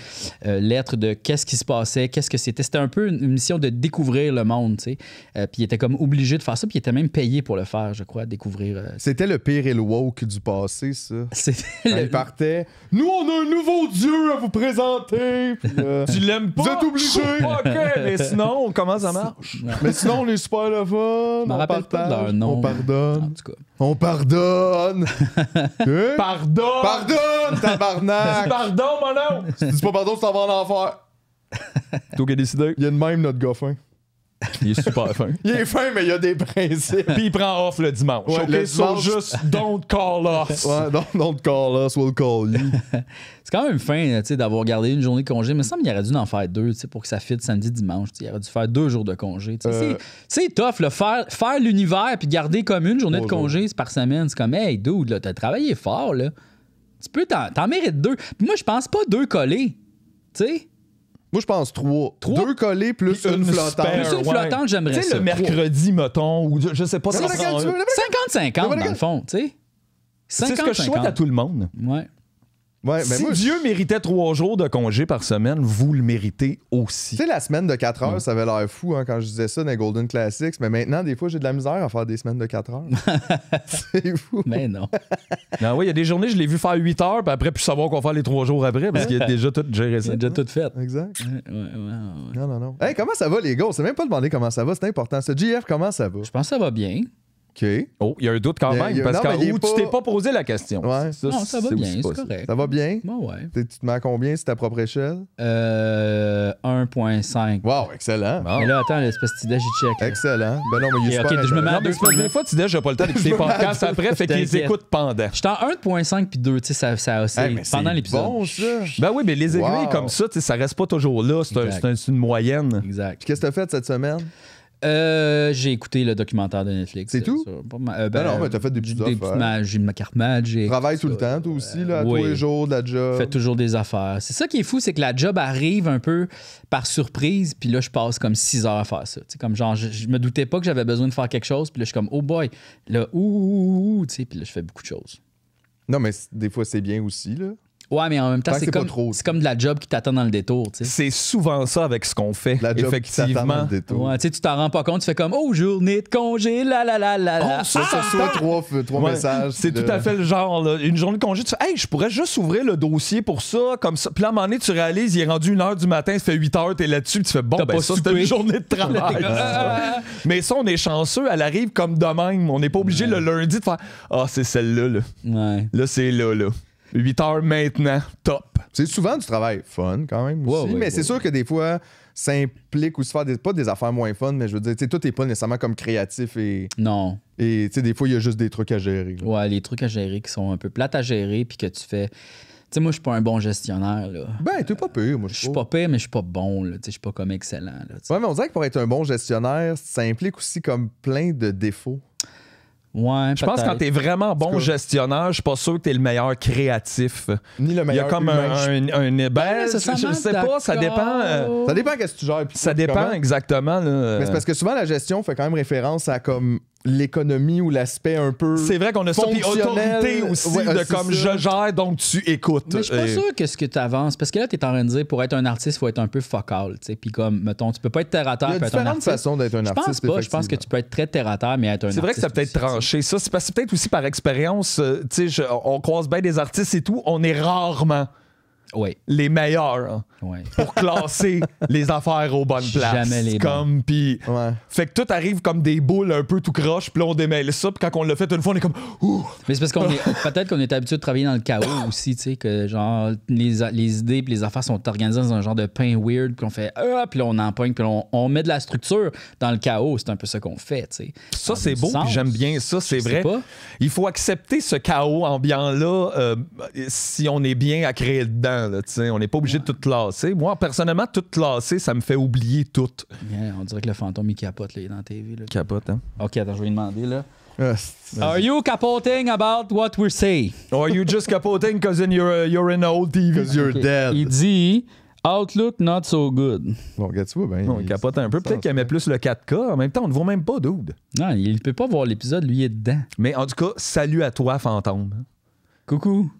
euh, lettres de qu'est-ce qui se passait, qu'est-ce que c'était. C'était un peu une mission de découvrir le monde, tu sais. Euh, puis ils étaient comme obligés de faire ça, puis ils étaient même payés pour le faire, je crois, découvrir. C'était le pire et le woke du passé, ça. C'était le... Ils partaient. Nous, on a un nouveau Dieu à vous présenter. Puis, tu l'aimes pas? Vous êtes obligés. mais sinon, comment ça marche? mais sinon, on est super le fun. on pardonne. partage, On pardonne. On pardonne. hein? Pardonne. Pardonne, tabarnak. Dis pardon, mon homme. Si tu dis pas pardon, tu t'en vas en enfer. Toi qui as décidé. Il y a de même notre goffin. Il est super fin. il est fin, mais il a des principes. Puis il prend off le dimanche. le dimanche... don't call us. don't, call us, we'll call you. c'est quand même fin d'avoir gardé une journée de congé. Mais ça me semble aurait dû en faire deux pour que ça fitte samedi, dimanche. Il aurait dû faire deux jours de congé. Euh. C'est tough. faire faire l'univers puis garder comme une journée de congé par semaine, c'est comme, hey, dude, t'as travaillé fort. Là. Tu peux, t'en mérites deux. Puis moi, je pense pas deux collés. Tu sais? Moi, je pense trois. Deux collés plus une, flottante. Plus une flottante, j'aimerais ça. Tu sais, le mercredi, mettons, ou je, sais pas. 50-50, dans le fond, tu sais. C'est ce que je souhaite à tout le monde. Ouais si Dieu méritait trois jours de congé par semaine, vous le méritez aussi. Tu sais, la semaine de quatre heures, ça avait l'air fou hein, quand je disais ça dans les Golden Classics, mais maintenant, des fois, j'ai de la misère à faire des semaines de quatre heures. c'est fou. Mais non. non, ah oui, il y a des journées, je l'ai vu faire huit heures, puis après, plus savoir quoi faire les trois jours après, parce qu'il y a déjà tout géré ça. Il y a déjà tout fait. Exact. Ouais, non, non, non. Hey, comment ça va, les gars? On même pas demandé comment ça va, c'est important. Ce GF, comment ça va? Je pense que ça va bien. Ok. Oh, il y a un doute quand même, parce que tu t'es pas posé la question. Ouais. Ça, non, ça va bien, c'est correct. Ça va bien? Bah ouais. Tu te mets à combien, c'est ta propre échelle? 1.5. Euh, wow, excellent. Mais là, attends, l'espèce de j'y check. Excellent. Ben non, mais il est okay, super je me mets à deux fois, tu fois, Tidej, j'ai pas le temps d'écouter les podcasts après, fait qu'ils écoutent pendant. Je suis en 1.5 puis 2, tu sais, ça, ça aussi pendant l'épisode. bon, ça. Ben oui, mais les aiguilles comme ça, tu sais, ça reste pas toujours là. C'est une moyenne. Exact. Qu'est-ce que tu as fait cette semaine? Euh, j'ai écouté le documentaire de Netflix. C'est euh, tout? Euh, ben non, non, ben, mais t'as fait des petites affaires. J'ai ma carte match. Travaille tout le temps, toi aussi, là, tous les jours, de la job. Fais toujours des affaires. C'est ça qui est fou, c'est que la job arrive un peu par surprise, puis là, je passe comme six heures à faire ça. je, je, me doutais pas que j'avais besoin de faire quelque chose, puis là, je suis comme, oh boy, là, ouh, ouh, ouh, ouh tu sais, puis là, je fais beaucoup de choses. Non, mais des fois, c'est bien aussi, là. Ouais, mais en même temps, c'est comme, de la job qui t'attend dans le détour. C'est souvent ça avec ce qu'on fait, la effectivement. tu sais, t'en rends pas compte, tu fais comme Oh, journée de congé, la la la la Oh, ça, c'est ça, ah, trois, messages. C'est tout à fait le genre, Une journée de congé, tu fais Hey, je pourrais juste ouvrir le dossier pour ça, comme ça. Puis à un moment donné, tu réalises, il est rendu 1h du matin, ça fait 8h, t'es là-dessus, tu fais Bon, ben ça, c'était une journée de travail. mais ça, on est chanceux, elle arrive comme demain. On n'est pas obligé le lundi de faire Ah, oh, c'est celle-là, là. Ouais. Là, c'est là, là. 8 heures maintenant, top. C'est souvent du travail fun quand même aussi, mais c'est sûr que des fois, ça implique aussi faire des, pas des affaires moins fun, mais je veux dire, tout est pas nécessairement comme créatif et. Non. Et tu sais, des fois, il y a juste des trucs à gérer. Ouais, les trucs à gérer qui sont un peu plates à gérer, puis que tu fais. Tu sais, moi, je suis pas un bon gestionnaire. Là. Ben, t'es pas pire, moi, je suis pas pire, mais je suis pas bon. Tu sais, je suis pas comme excellent. Là, ouais, mais on dirait que pour être un bon gestionnaire, ça implique aussi comme plein de défauts je pense que quand t'es vraiment bon gestionnaire, je suis pas sûr que t'es le meilleur créatif. Ni le meilleur. Il y a comme un, un, ben, ben je, sais pas, ça dépend. Euh, ça dépend qu'est-ce que tu gères. Ça dépend exactement. Mais c'est parce que souvent la gestion fait quand même référence à comme l'économie ou l'aspect un peu. C'est vrai qu'on a ça, puis autorité aussi, de comme je gère, donc tu écoutes. Mais je suis pas sûr que ce que tu avances, parce que là, tu es en train de dire, pour être un artiste, il faut être un peu focal, tu sais. Puis comme, mettons, tu peux pas être terre à terre. Il y a différentes façons d'être un artiste. Je pense pas, je pense que tu peux être très terre à terre, mais être un artiste. C'est vrai que ça peut être tranché. Ça, c'est parce que peut-être aussi par expérience, euh, tu sais, on croise bien des artistes et tout, on est rarement les meilleurs hein, pour classer les affaires aux bonnes places. Jamais les comme puis fait que tout arrive comme des boules un peu tout croche, puis on démêle ça, puis quand on l'a fait une fois, on est comme Mais c'est parce qu'on est peut-être qu'on est habitué de travailler dans le chaos aussi, tu sais que genre les, les idées puis les affaires sont organisées dans un genre de pain weird qu'on on fait ah puis là on empoigne puis on, on, met de la structure dans le chaos, c'est un peu ce qu'on fait, tu sais. Ça c'est beau, j'aime bien ça, c'est vrai. Il faut accepter ce chaos ambiant là euh, si on est bien à créer on n'est pas obligé de tout classer. Moi, personnellement, tout classer, ça me fait oublier tout. on dirait que le fantôme, il capote là, il est dans la TV. Capote, hein? OK, attends, je vais lui demander. là. Ah, are you capoting about what we say? Or are you just capoting because you're, uh, you're in old TV? Because you're dead. Il dit... Outlook not so good. Bon, regarde tu il capote un peu. Peut-être qu'il aimait plus le 4K. En même temps, on ne voit même pas dude Non, il peut pas voir l'épisode, lui, est dedans. Mais en tout cas, salut à toi, fantôme. Coucou.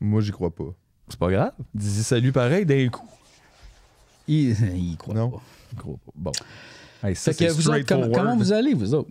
Moi, j'y crois pas. C'est pas grave. dis salut pareil d'un coup. Il, il croit non. pas. Il croit pas. Bon. ça, comment, vous allez, vous autres?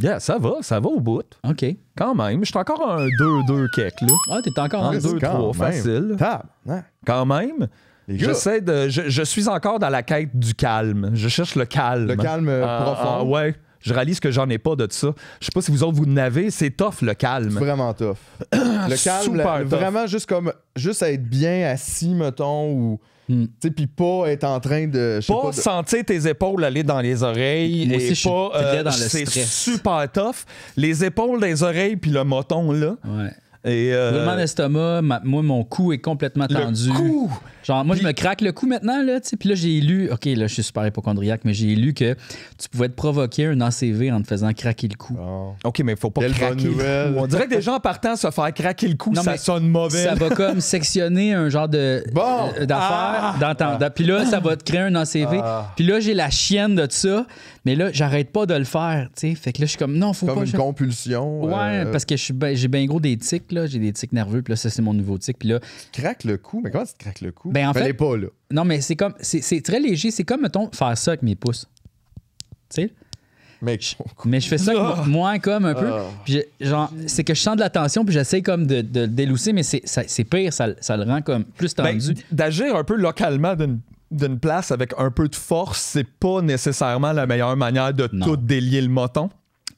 Yeah, ça va, ça va au bout. OK. Quand même. Je suis encore un 2-2 cake là. Ah, t'es encore un 2-3, facile. Tab, hein? Quand même. J'essaie de. Je, suis encore dans la quête du calme. Je cherche le calme. Le calme euh, ah, profond. Ah, ouais je réalise que j'en ai pas de ça. Je sais pas si vous autres vous n'avez, c'est tough le calme. Vraiment tough. le calme, vraiment juste comme juste à être bien assis mettons ou hmm. puis pas être en train de. Pas, sentir tes épaules aller dans les oreilles. et pas. Euh, c'est super tough. Les épaules, les oreilles, puis le moton, là. Ouais. Et. Euh, estomac, Moi, mon cou est complètement tendu. Le Genre, moi, je me craque le cou maintenant, là, tu sais. Puis là, j'ai lu, OK, là, je suis super hypochondriaque, mais j'ai lu que tu pouvais te provoquer un ACV en te faisant craquer le cou. Ah. OK, mais il faut pas craquer. cou On dirait que des gens partant se faire craquer le cou, ça sonne mauvais. Ça va comme sectionner un genre de euh, d'affaires ah. ah. Puis là, ça va te créer un ACV. Puis là, j'ai la chienne de ça, mais là, j'arrête pas de le faire, tu sais. Fait que là, je suis comme, non, faut pas. Comme une compulsion. Euh. Ouais, parce que ben, j'ai bien gros des tics, là. J'ai des tics nerveux, puis là, ça, c'est mon nouveau tic. Puis là. le cou, mais comment tu te craques le cou? Ben, en fait, Non, mais c'est comme. C'est très léger. C'est comme, mettons, faire ça avec mes pouces. Tu sais? Mais, je fais ça ah! moins comme un peu. Ah! c'est que je sens de la tension, puis j'essaie comme de, de, délousser, mais c'est pire, ça, ça, le rend comme plus ben, tendu. D'agir un peu localement d'une place avec un peu de force, c'est pas nécessairement la meilleure manière de tout délier le moton.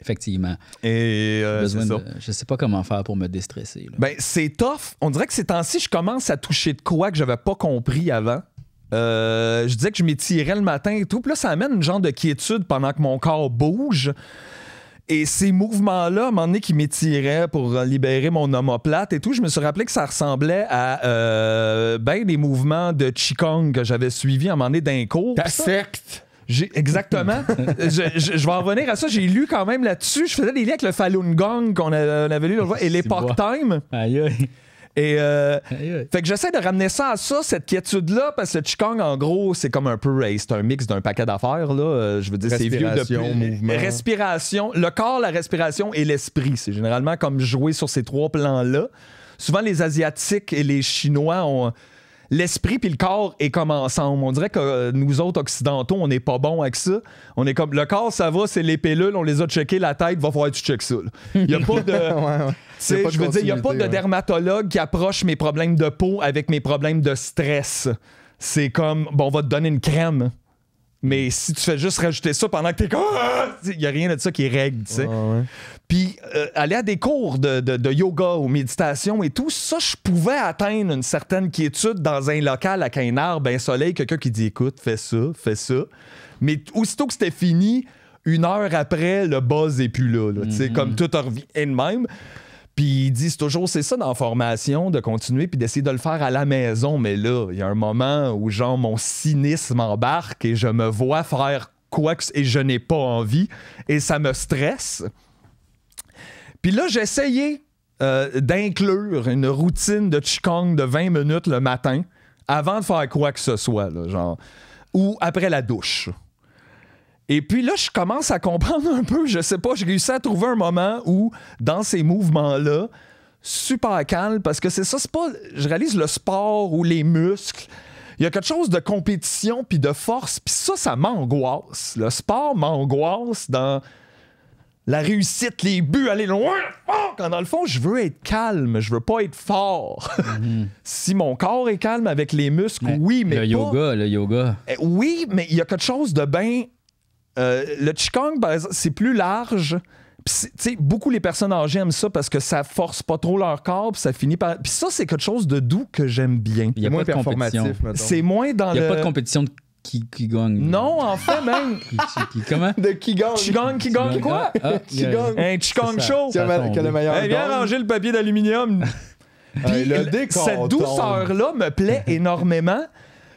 Effectivement. Et euh, je sais pas comment faire pour me déstresser. Ben, c'est tough. On dirait que ces temps-ci, je commence à toucher de quoi que j'avais pas compris avant. Euh, je disais que je m'étirais le matin et tout. Puis là, ça amène une genre de quiétude pendant que mon corps bouge. Et ces mouvements-là, à un moment donné, qui m'étiraient pour libérer mon omoplate et tout, je me suis rappelé que ça ressemblait à euh, ben, des mouvements de Qigong que j'avais suivis à un moment donné d'un cours. Ta exactement. je, vais en revenir à ça. J'ai lu quand même là-dessus. Je faisais des liens avec le Falun Gong qu'on avait lu et l'époque Time. Aïe, Et euh, fait que j'essaie de ramener ça à ça, cette quiétude-là, parce que le Qigong, en gros, c'est comme un peu, c'est un mix d'un paquet d'affaires, là. Euh, je veux dire, c'est vieux depuis. Mouvement. Respiration, le corps, la respiration et l'esprit. C'est généralement comme jouer sur ces trois plans-là. Souvent, les Asiatiques et les Chinois ont l'esprit puis le corps est comme ensemble. On dirait que euh, nous autres occidentaux, on n'est pas bon avec ça. On est comme le corps, ça va, c'est les pilules, on les a checkées. la tête, va falloir que tu checkes ça. Il pas de. je veux dire, il n'y a pas de dermatologue qui approche mes problèmes de peau avec mes problèmes de stress. C'est comme, bon, on va te donner une crème. Mais si tu fais juste rajouter ça pendant que t'es comme. Ah, Il n'y a rien de ça qui est règle, tu sais. Ah, Puis euh, aller à des cours de, yoga ou méditation et tout, ça, je pouvais atteindre une certaine quiétude dans un local avec un arbre, un soleil, quelqu'un qui dit écoute, fais ça, fais ça. Mais aussitôt que c'était fini, une heure après, le buzz n'est plus là. tu sais mm-hmm. Comme tout revient de même. Puis ils disent toujours, c'est ça dans la formation, de continuer puis d'essayer de le faire à la maison. Mais là, il y a un moment où, genre, mon cynisme embarque et je me vois faire quoi que, ce et je n'ai pas envie. Et ça me stresse. Puis là, j'essayais euh, d'inclure une routine de Qigong de 20 minutes le matin avant de faire quoi que ce soit, genre, ou après la douche. Et puis là, je commence à comprendre un peu, je sais pas, j'ai réussi à trouver un moment où, dans ces mouvements-là, super calme, parce que c'est ça, c'est pas, je réalise le sport ou les muscles, il y a quelque chose de compétition puis de force, puis ça, ça m'angoisse. Le sport m'angoisse dans la réussite, les buts, aller loin. Ah! Quand dans le fond, je veux être calme, je veux pas être fort. Mhm. si mon corps est calme avec les muscles, oui, mais le yoga, le yoga. Eh oui, mais il y a quelque chose de bien euh, le Qigong, c'est plus large. beaucoup les personnes âgées aiment ça parce que ça force pas trop leur corps, ça finit par. Puis ça, c'est quelque chose de doux que j'aime bien. Il y a moins pas de compétition. C'est moins dans Il n'y a pas de compétition de Qigong Non, en fait, même. comment De Qigong gagne. Qigong, quoi ah, ah, Un Qigong show. viens ranger le papier d'aluminium. cette douceur-là me plaît énormément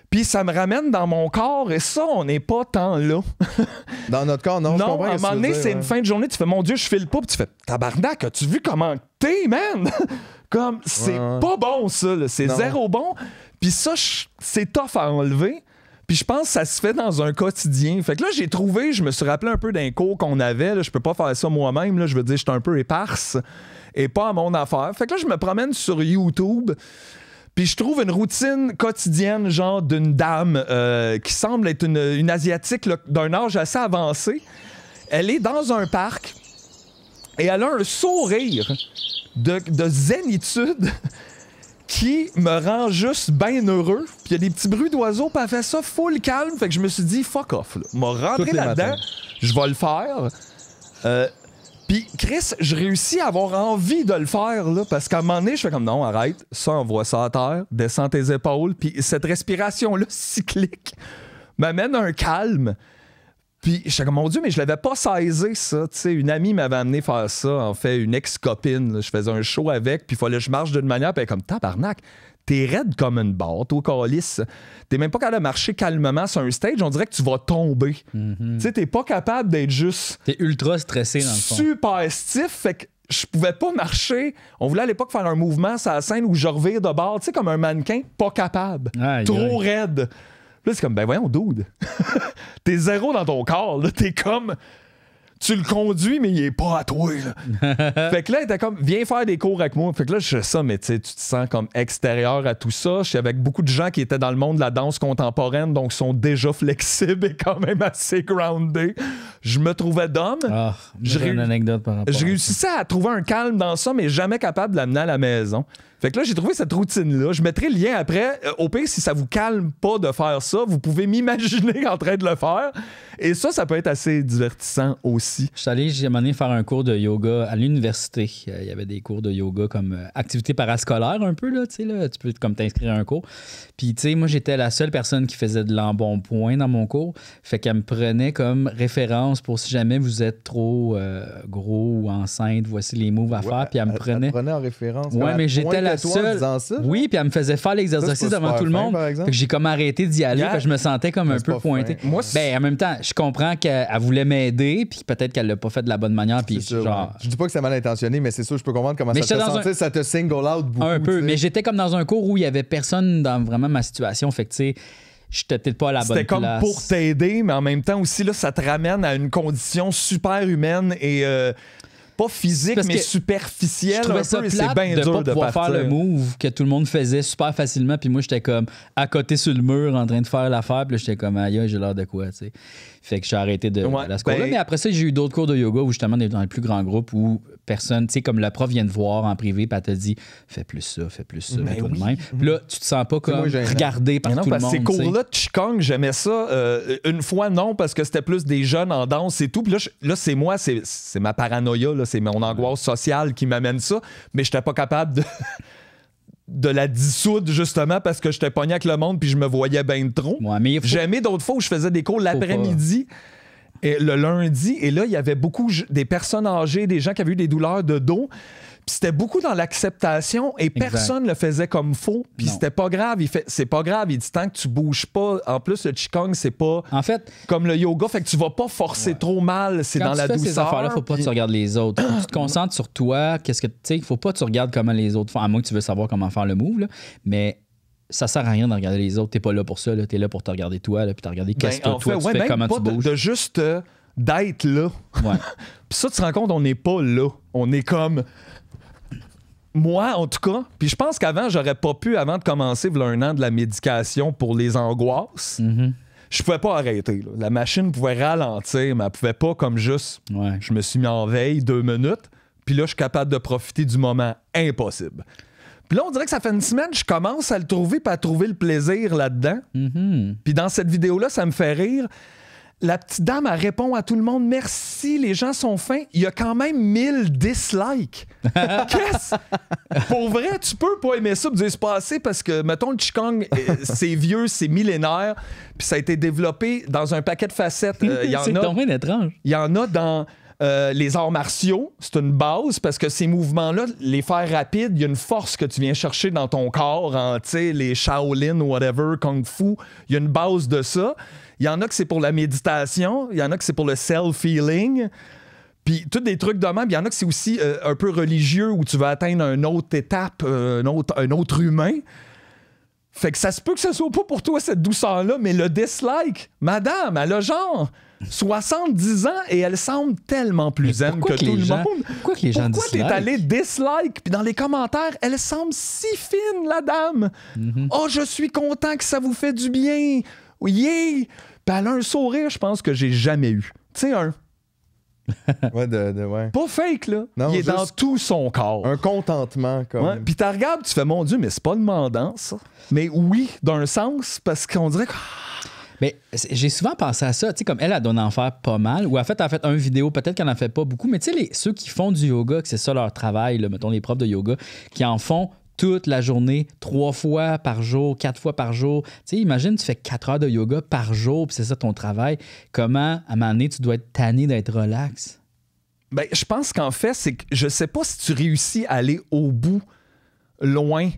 puis ça me ramène dans mon corps, et ça, on n'est pas tant là. dans notre corps, non, non je à un moment donné, c'est une fin de journée, tu fais, mon Dieu, je file pas, puis tu fais, tabarnak, as-tu vu comment t'es, man? Comme, c'est pas bon, ça, c'est zéro bon. Puis ça, c'est tough à enlever. Puis je pense que ça se fait dans un quotidien. Fait que là, j'ai trouvé, je me suis rappelé un peu d'un cours qu'on avait. je peux pas faire ça moi-même. je veux dire, j'étais un peu éparse et pas à mon affaire. Fait que là, je me promène sur YouTube. Puis je trouve une routine quotidienne, genre d'une dame euh, qui semble être une, asiatique d'un âge assez avancé. Elle est dans un parc et elle a un sourire de, de zénitude qui me rend juste bien heureux. Puis il y a des petits bruits d'oiseaux, puis elle fait ça full calme. Fait que je me suis dit, fuck off. Là. Je vais là-dedans, je vais le faire. Euh, puis Chris, je réussis à avoir envie de le faire, là, parce qu'à un moment donné, je fais comme non, arrête, ça, envoie ça à terre, descends tes épaules, puis cette respiration-là cyclique m'amène à un calme. Puis je suis comme, mon Dieu, mais je l'avais pas saisi, ça. Tu sais, une amie m'avait amené faire ça, en fait, une ex-copine. Je faisais un show avec, puis il fallait que je marche d'une manière, puis elle est comme, tabarnak, t'es raide comme une barre, toi, tu T'es même pas capable de marcher calmement sur un stage, on dirait que tu vas tomber. Mhm. Tu t'es pas capable d'être juste. T'es ultra stressé, dans le fond. Super stiff, fait que je pouvais pas marcher. On voulait à l'époque faire un mouvement sur la scène où je reviens de bord, tu sais, comme un mannequin, pas capable. trop raide. Là, c'est comme, ben voyons, dude. t'es zéro dans ton corps, là. T'es comme tu le conduis, mais il est pas à toi. fait que là, il était comme, viens faire des cours avec moi. Fait que là, je fais ça, mais tu tu te sens comme extérieur à tout ça. Je suis avec beaucoup de gens qui étaient dans le monde de la danse contemporaine, donc sont déjà flexibles et quand même assez groundés. Je me trouvais d'homme. Ah, j'ai une Je réussissais à trouver un calme dans ça, mais jamais capable de l'amener à la maison. Fait que là, j'ai trouvé cette routine-là. Je mettrai le lien après. Euh, au pire, si ça vous calme pas de faire ça, vous pouvez m'imaginer en train de le faire. Et ça, ça peut être assez divertissant aussi. Je suis allé, j'ai amené faire un cours de yoga à l'université. Euh, il y avait des cours de yoga comme euh, activité parascolaire un peu, là, tu sais, là. Tu peux comme t'inscrire à un cours. Puis, tu sais, moi, j'étais la seule personne qui faisait de l'embonpoint dans mon cours. Fait qu'elle me prenait comme référence pour si jamais vous êtes trop gros ou enceinte, voici les moves à faire. Puis elle me prenait. Elle prenait en référence. Ouais, mais j'étais oui, puis elle me faisait faire l'exercice devant tout le monde. J'ai comme arrêté d'y aller, je me sentais comme un peu pointé. ben, en même temps, je comprends qu'elle voulait m'aider, puis peut-être qu'elle l'a pas fait de la bonne manière. Puis genre... Je dis pas que c'est mal intentionné, mais c'est sûr, je peux comprendre comment ça te sentir, ça te single out beaucoup. Un peu, mais j'étais comme dans un cours où il y avait personne dans vraiment ma situation. Fait que tu sais peut-être pas à la bonne place. C'était comme pour t'aider, mais en même temps aussi, là, ça te ramène à une condition super humaine et euh, pas physique, mais superficiel Je ça de de faire le move que tout le monde faisait super facilement. Puis moi, j'étais comme à côté sur le mur en train de faire l'affaire. Puis j'étais comme, aïe, j'ai l'air de quoi, tu sais. Fait que j'ai arrêté de, la ben mais après ça, j'ai eu d'autres cours de yoga où justement, on est dans les plus grands groupes où personne, tu sais, comme la prof vient te voir en privé, puis te dit fais plus ça, fais plus ça, ben tout de même. Puis là, tu te sens pas comme regardé par tout le monde. Ces cours-là de j'aimais ça. Euh, une fois, non, parce que c'était plus des jeunes en danse et tout. Puis là, c'est moi, c'est ma paranoïa, c'est mon angoisse sociale qui m'amène ça, mais j'étais pas capable de. de la dissoudre justement parce que j'étais pogné avec le monde puis je me voyais bien trop. Ouais, J'aimais d'autres fois où je faisais des cours l'après-midi et le lundi. Et là, il y avait beaucoup des personnes âgées, des gens qui avaient eu des douleurs de dos. Puis c'était beaucoup dans l'acceptation et personne personne le faisait comme faux. Puis c'était pas grave. Il fait, c'est pas grave. Il dit tant que tu bouges pas. En plus, le Qigong, c'est pas en fait, comme le yoga. Fait que tu vas pas forcer trop mal. C'est dans la douceur. là faut pas que tu regardes les autres. tu te concentres sur toi. Qu'est-ce que tu sais, faut pas que tu regardes comment les autres font. À moins que tu veux savoir comment faire le move. Mais ça sert à rien de regarder les autres. T'es pas là pour ça. T'es là pour te regarder toi, là, puis te regarder ben, qu'est-ce que toi, tu fais, comment tu De, juste euh, d'être là. puis ça, tu te rends compte, on n'est pas là. On est comme. Moi, en tout cas, puis je pense qu'avant, j'aurais pas pu, avant de commencer, voilà un an de la médication pour les angoisses. Mm-hmm. je pouvais pas arrêter. La machine pouvait ralentir, mais elle pouvait pas comme juste. Je me suis mis en veille deux minutes, puis là, je suis capable de profiter du moment impossible. Puis là, on dirait que ça fait une semaine, je commence à le trouver pas à trouver le plaisir là-dedans. Mhm. Puis dans cette vidéo-là, ça me fait rire. La petite dame, elle répond à tout le monde Merci, les gens sont fins. Il y a quand même 1000 dislikes. Qu'est-ce Pour vrai, tu peux pas aimer ça, dire c'est passé parce que, mettons, le Qigong, euh, c'est vieux, c'est millénaire, puis ça a été développé dans un paquet de facettes. Euh, en a, Il y en a dans. Euh, les arts martiaux, c'est une base parce que ces mouvements-là, les faire rapides, il y a une force que tu viens chercher dans ton corps, hein, sais, les Shaolin, whatever, Kung Fu, il y a une base de ça. Il y en a que c'est pour la méditation, il y en a que c'est pour le self-healing. Puis tous des trucs de même, il y en a que c'est aussi euh, un peu religieux où tu vas atteindre une autre étape, euh, un, autre, un autre humain. Fait que ça se peut que ce soit pas pour toi cette douceur-là, mais le dislike, madame, elle a genre 70 ans et elle semble tellement plus zen que, tout le monde. Pourquoi que les gens t'es allé dislike? Puis dans les commentaires, elle semble si fine, la dame. Mhm. Oh, je suis content que ça vous fait du bien. Oui, yeah. Puis elle a un sourire, je pense, que j'ai jamais eu. Tu sais, un. ouais, de, de, ouais. Pas fake, là. Il est dans tout son corps. Un contentement, comme. Ouais. Puis tu regardes, tu fais, mon Dieu, mais c'est pas demandant, ça. Mais oui, d'un sens, parce qu'on dirait que. Ah, mais j'ai souvent pensé à ça, tu sais, comme elle, a doit en faire pas mal, ou en fait, elle a fait un vidéo, peut-être qu'elle n'en fait pas beaucoup, mais tu sais, ceux qui font du yoga, que c'est ça leur travail, mettons les profs de yoga, qui en font toute la journée, trois fois par jour, quatre fois par jour. Tu imagine, tu fais quatre heures de yoga par jour, puis c'est ça ton travail. Comment, à un moment donné, tu dois être tanné d'être relax? Ben, je pense qu'en fait, c'est que je sais pas si tu réussis à aller au bout, loin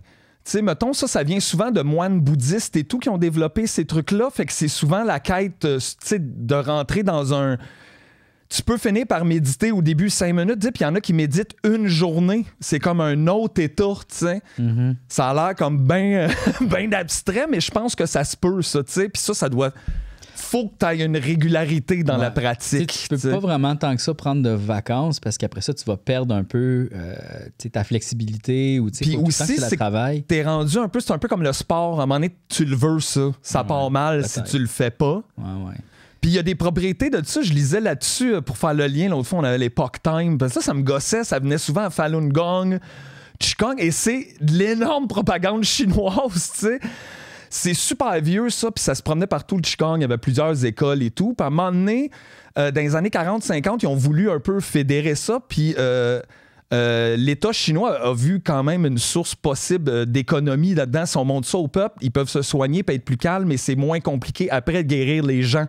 mettons, ça, ça vient souvent de moines bouddhistes et tout qui ont développé ces trucs-là. Fait que c'est souvent la quête, euh, de rentrer dans un. Tu peux finir par méditer au début cinq minutes, puis il y en a qui méditent une journée. C'est comme un autre état, tu sais. Mm-hmm. Ça a l'air comme bien ben, mais je pense que ça se peut, ça, tu sais. Puis ça, ça doit faut que tu aies une régularité dans la pratique. tu peux pas vraiment tant que ça prendre de vacances parce qu'après ça, tu vas perdre un peu euh, ta flexibilité ou Puis aussi, c'est travail. T'es rendu un peu, c'est un peu comme le sport. À un moment donné, tu le veux, ça. Ça part mal si tu le fais pas. Ouais, ouais. Puis il y a des propriétés de ça, je lisais là-dessus euh, pour faire le lien. L'autre fois, on avait l'époque Time. Ben, ça, ça me gossait, ça venait souvent à Falun Gong, Qigong, et c'est l'énorme propagande chinoise, tu sais. C'est super vieux, ça, puis ça se promenait partout le Qigong. Il y avait plusieurs écoles et tout. Puis à un moment donné, euh, dans les années 40-50, ils ont voulu un peu fédérer ça, puis. Euh, euh, l'État chinois a vu quand même une source possible d'économie là-dedans. son monde montre ça au peuple, ils peuvent se soigner, pas être plus calmes mais c'est moins compliqué après de guérir les gens.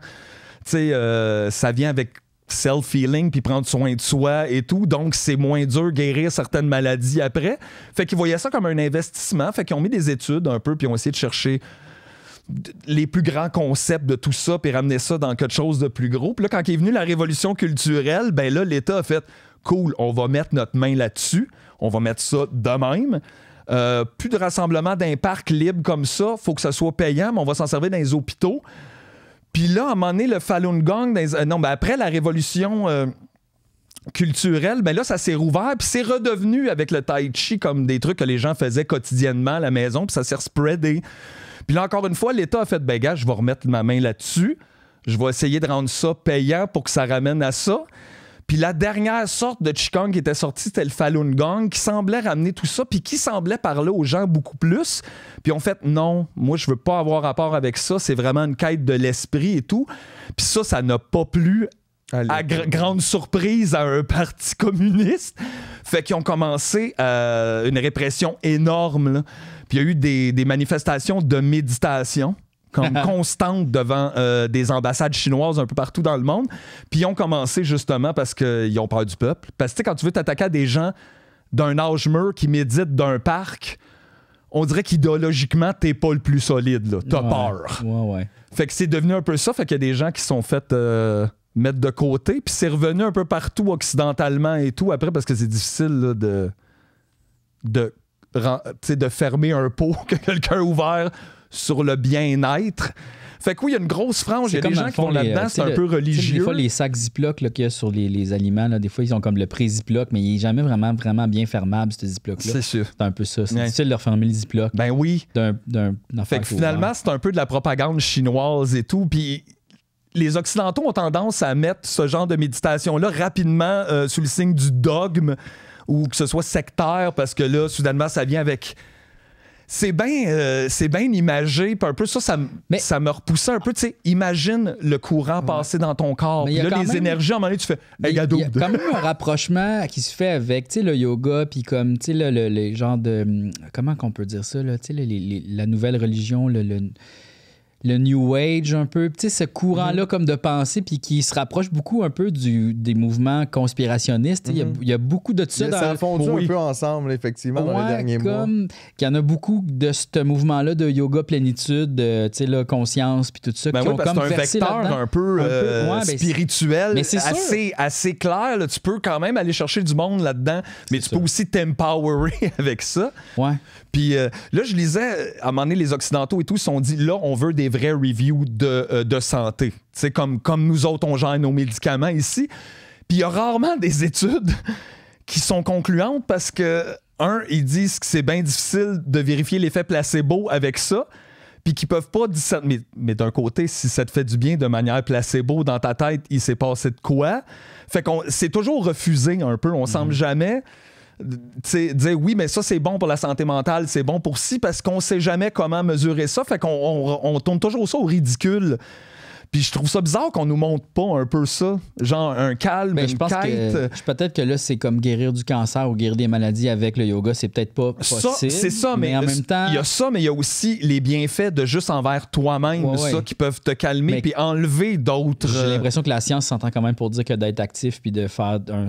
Tu sais, ça vient avec self-healing, puis prendre soin de soi et tout. Donc, c'est moins dur guérir certaines maladies après. Fait qu'ils voyaient ça comme un investissement. Fait qu'ils ont mis des études un peu, puis ont essayé de chercher les plus grands concepts de tout ça, puis ramener ça dans quelque chose de plus gros. Puis là, quand est venue la révolution culturelle, ben là, l'État a fait cool, on va mettre notre main là-dessus, on va mettre ça de même. Euh, plus de rassemblement d'un parc libre comme ça, faut que ça soit payant, mais on va s'en servir dans les hôpitaux. Puis là, à un moment donné, le Falun Gong, dans euh, non, ben après la révolution euh, culturelle, ben là, ça s'est rouvert, puis c'est redevenu avec le tai chi comme des trucs que les gens faisaient quotidiennement à la maison, puis ça s'est spreadé. Puis là, encore une fois, l'État a fait, ben gars, je vais remettre ma main là-dessus, je vais essayer de rendre ça payant pour que ça ramène à ça. Puis la dernière sorte de Qigong qui était sortie, c'était le Falun Gong, qui semblait ramener tout ça, puis qui semblait parler aux gens beaucoup plus. Puis on fait non, moi je veux pas avoir rapport avec ça, c'est vraiment une quête de l'esprit et tout. Puis ça, ça n'a pas plu à grande surprise à un parti communiste. Fait qu'ils ont commencé euh, une répression énorme. Puis il y a eu des manifestations de méditation comme constante devant euh, des ambassades chinoises un peu partout dans le monde. Puis ils ont commencé justement parce qu'ils ont peur du peuple. Parce que quand tu veux t'attaquer à des gens d'un âge mûr qui méditent d'un parc, on dirait qu'idéologiquement, t'es pas le plus solide. Là. T'as peur. Ouais, ouais. Fait que c'est devenu un peu ça. Fait qu'il y a des gens qui sont fait euh, mettre de côté. Puis c'est revenu un peu partout occidentalement et tout après parce que c'est difficile de, de, de fermer un pot que quelqu'un a ouvert sur le bien-être. Fait que oui, il y a une grosse frange. Il y a des gens qui vont là-dedans, euh, c'est un peu religieux. Des fois, les sacs Ziploc qu'il y a sur les, les aliments, là, des fois, ils ont comme le pré-Ziploc, mais il n'est jamais vraiment, vraiment bien fermable, ce Ziploc-là. C'est sûr. C'est un peu ça. C'est difficile de refermer le Ziploc. Ben oui. D'un, fait que finalement, c'est un peu de la propagande chinoise et tout. Puis les Occidentaux ont tendance à mettre ce genre de méditation-là rapidement euh, sous le signe du dogme ou que ce soit sectaire, parce que là, soudainement, ça vient avec euh, c'est bien imagé, c'est imagé un peu ça ça, ça me repoussait un peu tu sais imagine le courant passer dans ton corps là les énergies à un moment donné tu fais il y a quand même un rapprochement qui se fait avec le yoga puis comme tu sais le, genre les de hum, comment qu'on peut dire ça là tu sais la nouvelle religion le le New Age un peu, tu sais, ce courant-là mhm. comme de pensée, puis qui se rapproche beaucoup un peu du, des mouvements conspirationnistes. Mhm. il, y a, beaucoup de ça. Ça a fondu un peu ensemble, effectivement, dans les derniers mois. Il y en a beaucoup de ce mouvement-là de yoga plénitude, tu sais, conscience, puis tout ça, ben comme un vecteur un peu, euh, ben, spirituel, mais assez, assez clair. tu peux quand même aller chercher du monde là-dedans, mais tu peux aussi t'empowerer avec ça. Ouais. Puis euh, là, je lisais, euh, à un moment donné, les Occidentaux et tout se sont dit, là, on veut des vrais reviews de, euh, santé. C'est comme, comme nous autres, on gère nos médicaments ici. Puis il y a rarement des études qui sont concluantes parce que, un, ils disent que c'est bien difficile de vérifier l'effet placebo avec ça puis qui peuvent pas dire Mais, d'un côté, si ça te fait du bien de manière placebo dans ta tête, il s'est passé de quoi? Fait qu'on c'est toujours refusé un peu, on semble mhm. jamais dire oui, mais ça, c'est bon pour la santé mentale, c'est bon pour si, parce qu'on sait jamais comment mesurer ça. Fait qu'on on, tourne toujours ça au ridicule. Puis je trouve ça bizarre qu'on nous montre pas un peu ça, genre un calme, mais ben, je pense peut-être que là c'est comme guérir du cancer ou guérir des maladies avec le yoga, c'est peut-être pas possible. c'est ça, mais, en même temps, il y a ça, mais il y a aussi les bienfaits de juste envers toi-même, ça qui peuvent te calmer puis enlever d'autres. J'ai euh, l'impression que la science s'entend quand même pour dire que d'être actif puis de faire un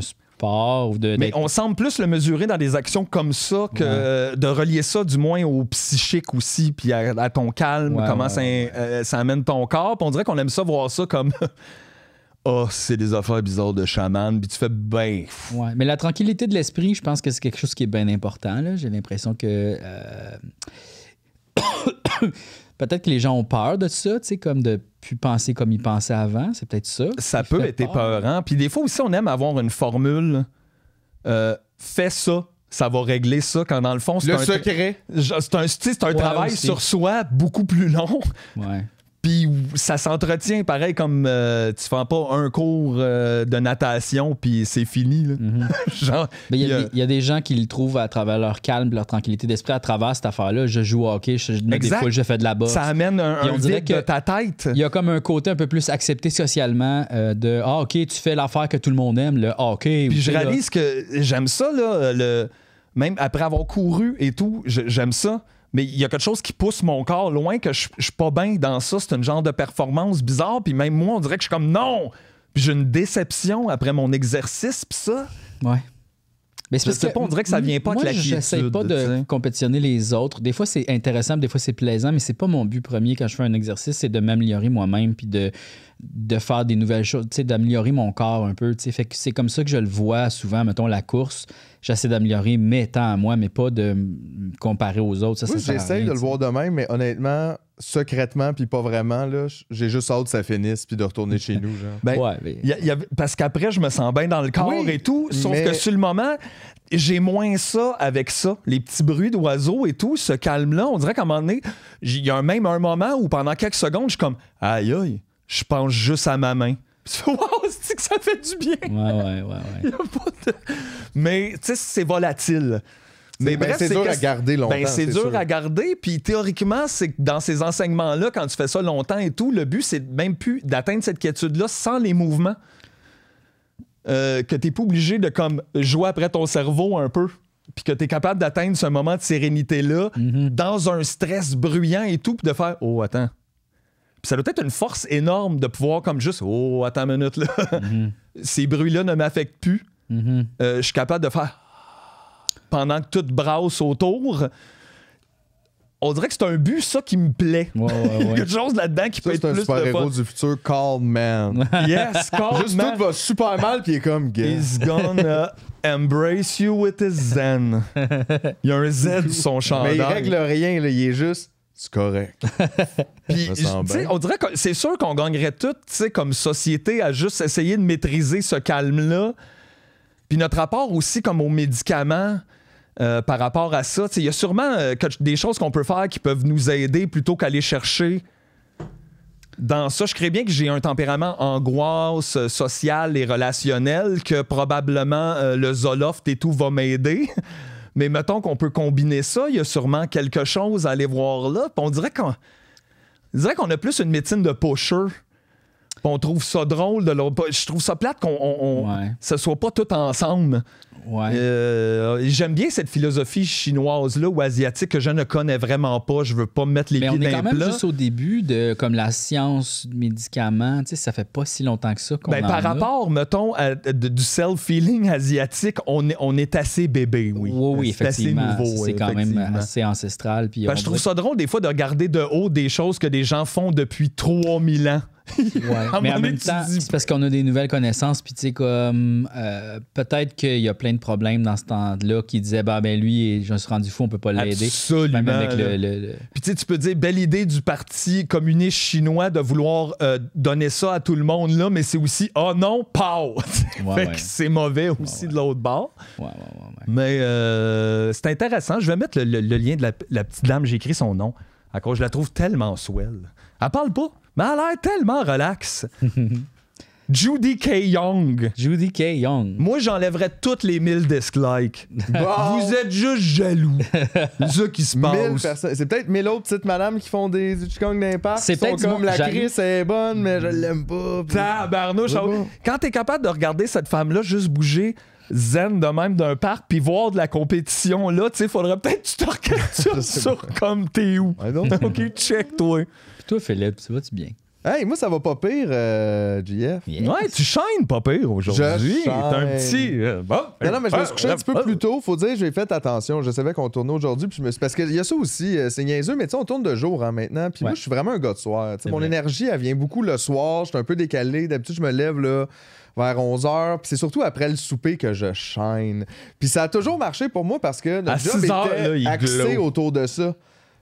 mais on semble plus le mesurer dans des actions comme ça que de relier ça du moins au psychique aussi, puis à, ton calme, comment ça, amène ton corps. on dirait qu'on aime ça voir ça comme. oh, c'est des affaires bizarres de chaman, puis tu fais ben. Ouais, mais la tranquillité de l'esprit, je pense que c'est quelque chose qui est bien important. J'ai l'impression que peut-être que les gens ont peur de ça, tu sais, comme de plus penser comme ils pensaient avant. C'est peut-être ça. Ça peut être peurant. Puis des fois aussi, on aime avoir une formule. Euh, fais ça, ça va régler ça quand dans le fond c'est un secret c'est un, un travail sur soi beaucoup plus long ouais. Puis ça s'entretient pareil comme euh, tu fais pas un cours euh, de natation puis c'est fini. il y, a des gens qui le trouvent à travers leur calme, leur tranquillité d'esprit, à travers cette affaire-là. Je joue au hockey, je, des fois je fais de la boxe. Ça amène un, un que de ta tête. Il y a comme un côté un peu plus accepté socialement euh, de ah ok tu fais l'affaire que tout le monde aime, le hockey. Puis je réalise que j'aime ça là, le même après avoir couru et tout, j'aime ça mais il y a quelque chose qui pousse mon corps loin que je, suis pas bien dans ça. C'est une genre de performance bizarre. Puis même moi, on dirait que je suis comme non! Puis j'ai une déception après mon exercice, puis ça. Ouais. Mais c'est que, on dirait que ça vient pas avec la J'essaie pas de compétitionner les autres. Des fois, c'est intéressant, des fois, c'est plaisant, mais c'est pas mon but premier quand je fais un exercice, c'est de m'améliorer moi-même puis de, de faire des nouvelles choses, d'améliorer mon corps un peu. Fait c'est comme ça que je le vois souvent, mettons, la course j'essaie d'améliorer mes temps à moi, mais pas de me comparer aux autres. Ça, oui, j'essaie de le voir de même, mais honnêtement, secrètement, puis pas vraiment, là, j'ai juste hâte que ça finisse, puis de retourner chez nous. parce qu'après, je me sens bien dans le corps et tout, sauf que sur le moment, j'ai moins ça avec ça. Les petits bruits d'oiseaux et tout, ce calme-là, on dirait qu'à un moment donné, il y a même un moment où pendant quelques secondes, je suis comme, aïe, je pense juste à ma main. Wow, c'est que ça fait du bien. Ouais, ouais, ouais. Mais, tu sais, c'est volatile. Mais ben, c'est dur à garder longtemps. Ben, c'est dur à garder. Puis théoriquement, c'est que dans ces enseignements-là, quand tu fais ça longtemps et tout, le but, c'est même plus d'atteindre cette quiétude-là sans les mouvements. Euh, que tu n'es pas obligé de comme jouer après ton cerveau un peu. Puis que tu es capable d'atteindre ce moment de sérénité-là mm-hmm. dans un stress bruyant et tout, puis de faire Oh, attends, ça doit être une force énorme de pouvoir comme juste Oh, attends une minute là. Mhm. Ces bruits-là ne m'affectent plus. Mhm. Euh, je suis capable de faire pendant que tout brasse autour. On dirait que c'est un but, ça, qui me plaît. Il y a Quelque chose là-dedans qui peut être plus. C'est un super-héros du futur, Call Man. Yes, Calm Juste tout va super mal, puis il est comme gay. He's gonna embrace you with his zen. Il y a un zen, sur son chandail. Mais il règle rien, là. il est juste c'est correct. on dirait que c'est sûr qu'on gagnerait tout, comme société, à juste essayer de maîtriser ce calme-là. Puis notre rapport aussi, comme aux médicaments, euh, par rapport à ça, il y a sûrement euh, des choses qu'on peut faire qui peuvent nous aider plutôt qu'aller chercher. Dans ça, je crée bien que j'ai un tempérament angoisse euh, social et relationnel que probablement le Zoloft et tout va m'aider. Mais mettons qu'on peut combiner ça, il y a sûrement quelque chose à aller voir là. on dirait qu'on dirait qu'on a plus une médecine de pusher on trouve ça drôle de Je trouve ça plate qu'on ce ne soit pas tout ensemble. Euh, j'aime bien cette philosophie chinoise-là ou asiatique que je ne connais vraiment pas. Je veux pas mettre les pieds dans les plats. on est quand au début de comme la science médicaments. Tu sais, ça fait pas si longtemps que ça qu'on ben, Par rapport, mettons, du self feeling asiatique, on est, on est assez bébé, oui. Oui, effectivement. C'est quand même assez ancestral. Puis ben, je trouve ça drôle des fois de regarder de haut des choses que des gens font depuis 3000 ans. mais en même temps, c'est parce qu'on a des nouvelles connaissances. Puis, tu sais, comme euh, peut-être qu'il y a plein de problèmes dans ce temps-là qui disaient, bah, ben lui, je me suis rendu fou, on peut pas l'aider. Absolument. Puis, tu sais, tu peux dire, belle idée du Parti communiste chinois de vouloir euh, donner ça à tout le monde, là, mais c'est aussi, oh non, pow! c'est mauvais aussi de l'autre bord. Mais euh, c'est intéressant. Je vais mettre le, lien de la, petite dame, j'ai écrit son nom, à cause je la trouve tellement swell. Elle parle pas mais elle a l'air tellement relax. Judy K. Young. Judy K. Young. Moi, j'enlèverais toutes les 1000 dislikes. Vous êtes juste jaloux. C'est qui se passe. C'est peut-être 1000 autres petites madames qui font des Kong d'impact. C'est peut-être comme la crise est bonne, mais je l'aime pas. Tabarnouche. Quand t'es capable de regarder cette femme-là juste bouger zen de même d'un parc puis voir de la compétition là, tu sais, faudrait peut-être que tu te regardes sur comme t'es où. OK, check toi. Toi, Philippe, ça va-tu bien? Hey, moi, ça va pas pire, GF. Euh, ouais, tu chaînes pas pire aujourd'hui. T'es un petit. Euh, non, mais je me suis couché un petit peu plus tôt. Faut dire, j'ai fait attention. Je savais qu'on tournait aujourd'hui. Puis je Parce qu'il y a ça aussi, euh, c'est niaiseux, mais tu sais, on tourne de jour hein, maintenant. Puis moi, je suis vraiment un gars de soir. Mon énergie, elle vient beaucoup le soir. Je suis un peu décalé. D'habitude, je me lève là vers 11h. Puis c'est surtout après le souper que je chaîne. Puis ça a toujours marché pour moi parce que notre job était axé autour de ça.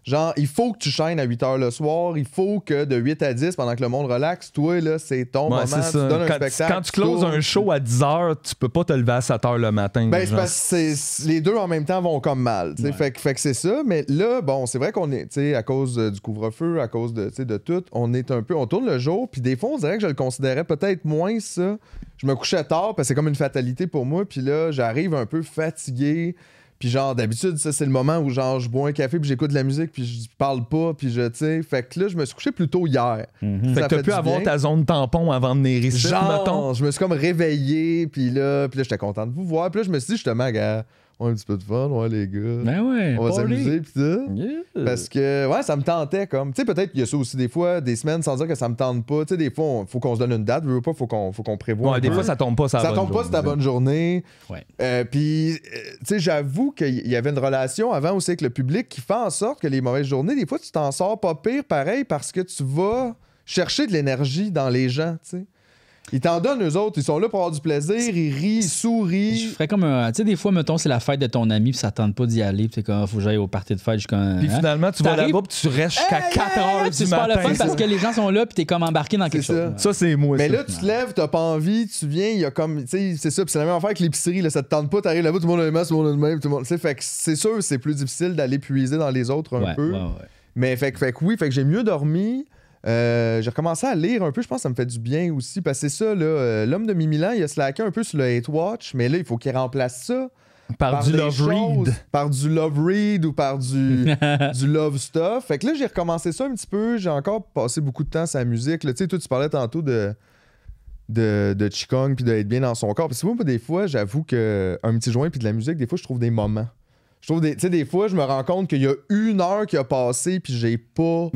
Genre, il faut que tu chaînes à 8 h le soir, il faut que de 8 à 10, pendant que le monde relaxe, toi, là, c'est ton moment, tu donnes un spectacle. Quand tu closes un show à 10 h, tu peux pas te lever à 7 h le matin. Ben, c'est les deux en même temps vont comme mal. Fait, que c'est ça, mais là, bon, c'est vrai qu'on est, à cause euh, du couvre-feu, à cause de, de tout, on est un peu, on tourne le jour, puis des fois, on dirait que je le considérais peut-être moins ça. Je me couchais tard, parce que c'est comme une fatalité pour moi, puis là, j'arrive un peu fatigué. Puis genre, d'habitude, ça, c'est le moment où genre, je bois un café, puis j'écoute de la musique, puis je parle pas, puis je, tu Fait que là, je me suis couché plutôt hier. Mhm. Fait que t'as pu avoir ta zone tampon avant de venir genre, je me suis comme réveillé, puis là, puis là, j'étais content de vous voir. Puis là, je me suis dit, justement, gars, on a un petit peu de fun, ouais, les gars. Ben on va s'amuser, pis ça. Parce que, ouais, ça me tentait, comme. Tu sais, peut-être qu'il y a ça aussi des fois, des semaines sans dire que ça me tente pas. Tu sais, des fois, il faut qu'on se donne une date, pas, faut qu'on, faut qu'on prévoie. des fois, ça tombe pas, ça tombe pas, c'est ta bonne journée. Ouais. Euh, puis, euh, tu sais, j'avoue qu'il y avait une relation avant aussi avec le public qui fait en sorte que les mauvaises journées, des fois, tu t'en sors pas pire, pareil, parce que tu vas chercher de l'énergie dans les gens, tu sais. Ils t'en donnent, eux autres. Ils sont là pour avoir du plaisir. Ils rient, ils sourient. Je ferais comme un. Tu sais, des fois, mettons, c'est la fête de ton ami, puis ça tente pas d'y aller. Puis c'est comme, ah, faut que j'aille au party de fête jusqu'à. Hein? finalement, tu vas là-bas, puis tu restes jusqu'à 4 heures du matin. C'est pas le fun parce que les gens sont là, puis t'es comme embarqué dans quelque chose. Ça, c'est moi. Mais là, tu te lèves, t'as pas envie, tu viens, il y a comme. Tu sais, c'est ça. Puis c'est la même affaire que l'épicerie. Là, ça te tente pas, t'arrives là-bas, tout le monde a le même, tout le monde a le Tout le monde... Fait que c'est sûr, c'est plus difficile d'aller puiser dans les autres un peu. Ouais, Mais fait, fait que oui, fait que j'ai mieux dormi. Euh, j'ai recommencé à lire un peu, je pense que ça me fait du bien aussi, parce que c'est ça, euh, l'homme de Mimilan, il a slacké un peu sur le Hate Watch, mais là, il faut qu'il remplace ça. Par, du love read. Par du love read ou par du, love stuff. Fait que là, j'ai recommencé ça un petit peu. J'ai encore passé beaucoup de temps à sa musique. Tu sais, toi, tu parlais tantôt de, de, de puis d'être bien dans son corps. Parce que moi, des fois, j'avoue que un petit joint puis de la musique, des fois, je trouve des moments. Je trouve des. Tu sais, des fois, je me rends compte qu'il y a une heure qui a passé puis j'ai pas.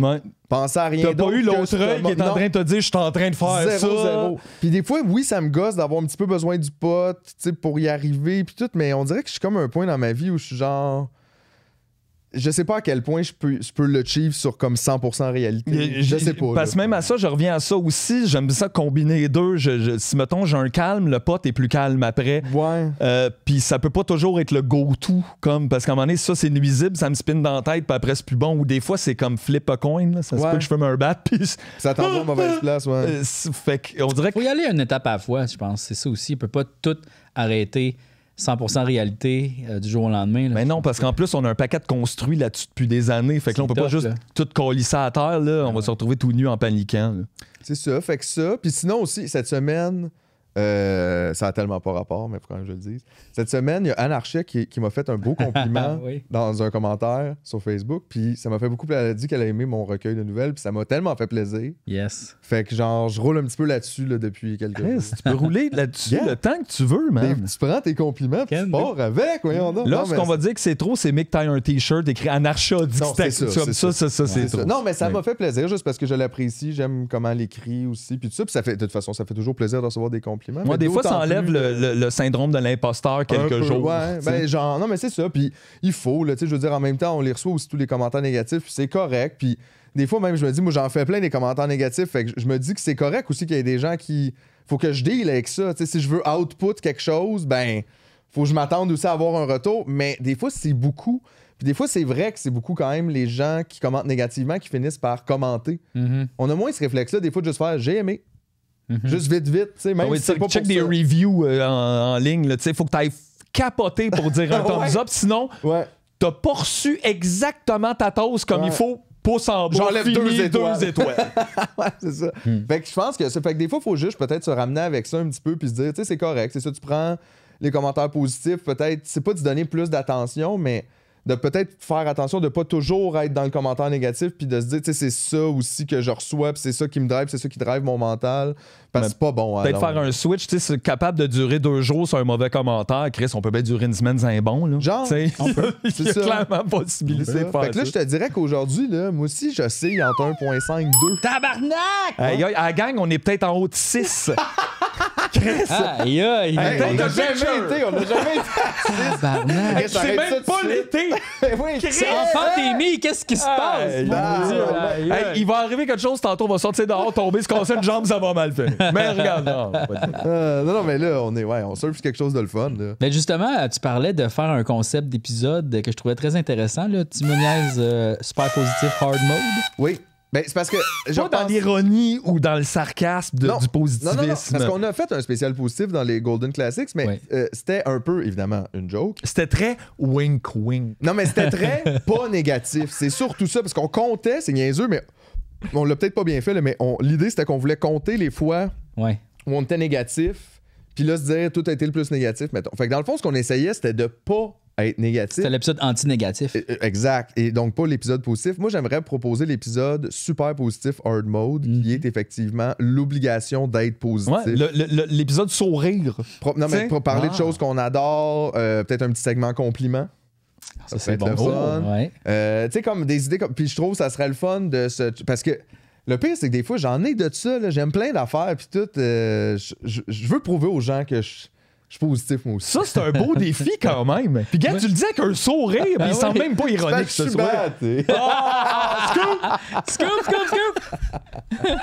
Pensez à rien T'as pas eu l'autre qui est en train de te dire je suis en train de faire ça. Puis des fois, oui, ça me gosse d'avoir un petit peu besoin du pote pour y arriver, puis tout, mais on dirait que je suis comme un point dans ma vie où je suis genre je sais pas à quel point je peux, je le sur comme 100% réalité. Je sais pas. Parce que même à ça, je reviens à ça aussi. J'aime ça combiner les deux. Je, si, mettons, j'ai un calme, le pote est plus calme après. Ouais. Euh, puis ça peut pas toujours être le go-to, comme, parce qu'à un moment donné, ça, c'est nuisible, ça me spinne dans la tête, puis après, c'est plus bon. Ou des fois, c'est comme flip a coin. Ça se peut que je fume un bat, puis. Ça t'envoie en mauvaise place, ouais. Euh, fait qu'on dirait Faut y aller une étape à la fois, je pense. C'est ça aussi. Il peut pas tout arrêter 100% réalité euh, du jour au lendemain. mais non, parce qu'en plus, on a un paquet de construits là-dessus depuis des années. Fait que là, on peut pas juste tout colisser à terre. Là. On va se retrouver tout nu en paniquant. C'est ça, fait que ça. Puis sinon aussi, cette semaine, euh, ça n'a tellement pas rapport, mais que je le dise. Cette semaine, il y a Anarchia qui, qui m'a fait un beau compliment dans un commentaire sur Facebook. Puis ça m'a fait beaucoup plaisir. Elle a dit qu'elle a aimé mon recueil de nouvelles. Puis ça m'a tellement fait plaisir. Yes. Fait que genre, je roule un petit peu là-dessus depuis quelques années. tu peux rouler là-dessus le temps que tu veux, man. tu prends tes compliments, puis tu pars avec, voyons donc. Là, ce qu'on va dire que c'est trop, c'est Mick taille un t-shirt écrit Anarchia dit ça, c'est trop. Non, mais ça m'a fait plaisir juste parce que je l'apprécie. J'aime comment elle écrit aussi. Puis tout ça. Puis ça fait, de toute façon, ça fait toujours plaisir de recevoir des compliments. Moi, des fois, ça enlève euh, le, syndrome de l'imposteur quelques jours. Ben, non, mais c'est ça. Puis il faut, je veux dire, en même temps, on les reçoit aussi tous les commentaires négatifs, c'est correct. Puis des fois, même, je me dis, moi, j'en fais plein des commentaires négatifs. Fait que je me dis que c'est correct aussi qu'il y ait des gens qui. Faut que je deal avec ça. si je veux output quelque chose, ben, faut que je m'attende aussi à avoir un retour. Mais des fois, c'est beaucoup. Puis des fois, c'est vrai que c'est beaucoup quand même les gens qui commentent négativement qui finissent par commenter. Mm-hmm. On a moins ce réflexe-là, des fois, de juste faire j'ai aimé, Mhm. Juste vite, vite. Même check, des reviews en, en, ligne. Il faut que tu ailles capoter pour dire un thumbs up. Sinon, t'as pas reçu exactement ta dose comme il faut. pour en J'enlève deux étoiles. ouais, c'est ça. Hmm. Fait que je pense que ça fait que des fois, il faut juste peut-être se ramener avec ça un petit peu puis se dire, tu sais, c'est correct, c'est ça, tu prends les commentaires positifs, peut-être, c'est pas de donner plus d'attention, mais de peut-être faire attention de pas toujours être dans le commentaire négatif puis de se dire c'est ça aussi que je reçois c'est ça qui me drive c'est ça qui drive mon mental c'est pas bon. Hein, peut-être faire un switch, tu sais, capable de durer deux jours sur un mauvais commentaire. Chris, on peut bien durer une semaine sans bon. Là. Genre, on clairement possible. de fait que là, je te dirais qu'aujourd'hui, là, moi aussi, je signe entre 1.5 et 2. Tabarnak! Aïe, à la gang, on est peut-être en haut de 6. Chris! Aïe, on n'a jamais été, on n'a jamais été. C'est même pas l'été! oui, En mis qu'est-ce qui se passe? Il va arriver quelque chose, tantôt, on va sortir dehors, tomber, se casser une jambe, ça va mal faire mais regarde, euh, non, non, mais là, on est, ouais, on surfe quelque chose de le fun. Mais justement, tu parlais de faire un concept d'épisode que je trouvais très intéressant, là, euh, super positif hard mode. Oui. Ben, c'est parce que. Pas dans l'ironie ou dans le sarcasme du positivisme. Non, non, parce qu'on a fait un spécial positif dans les Golden Classics, mais euh, c'était un peu, évidemment, une joke. C'était très wink-wink. Non, mais c'était très pas négatif. C'est surtout ça, parce qu'on comptait, c'est niaiseux, mais on l'a peut-être pas bien fait, mais l'idée, c'était qu'on voulait compter les fois où on était négatif, puis là, se dire tout a été le plus négatif, mettons. Fait que dans le fond, ce qu'on essayait, c'était de pas être négatif. C'était l'épisode anti-négatif. Euh, exact. Et donc, pas l'épisode positif. Moi, j'aimerais proposer l'épisode super positif hard mode, qui mhm. est effectivement l'obligation d'être positif. l'épisode sourire. non, mais pour parler de ah. choses qu'on adore, euh, peut-être un petit segment compliment. Ça, c'est bon. Euh, tu sais, comme des idées comme. Puis je trouve que ça serait le fun de se. Parce que le pire, c'est que des fois, j'en ai de ça. J'aime plein d'affaires. Puis tout. Euh, je veux prouver aux gens que je je suis positif, moi aussi. Ça, c'est un beau défi quand même. Puis, gars, tu le dis avec un sourire, ah mais il semble même pas ironique, ce sourire. Ah, scoop! Scoop, scoop, scoop! mais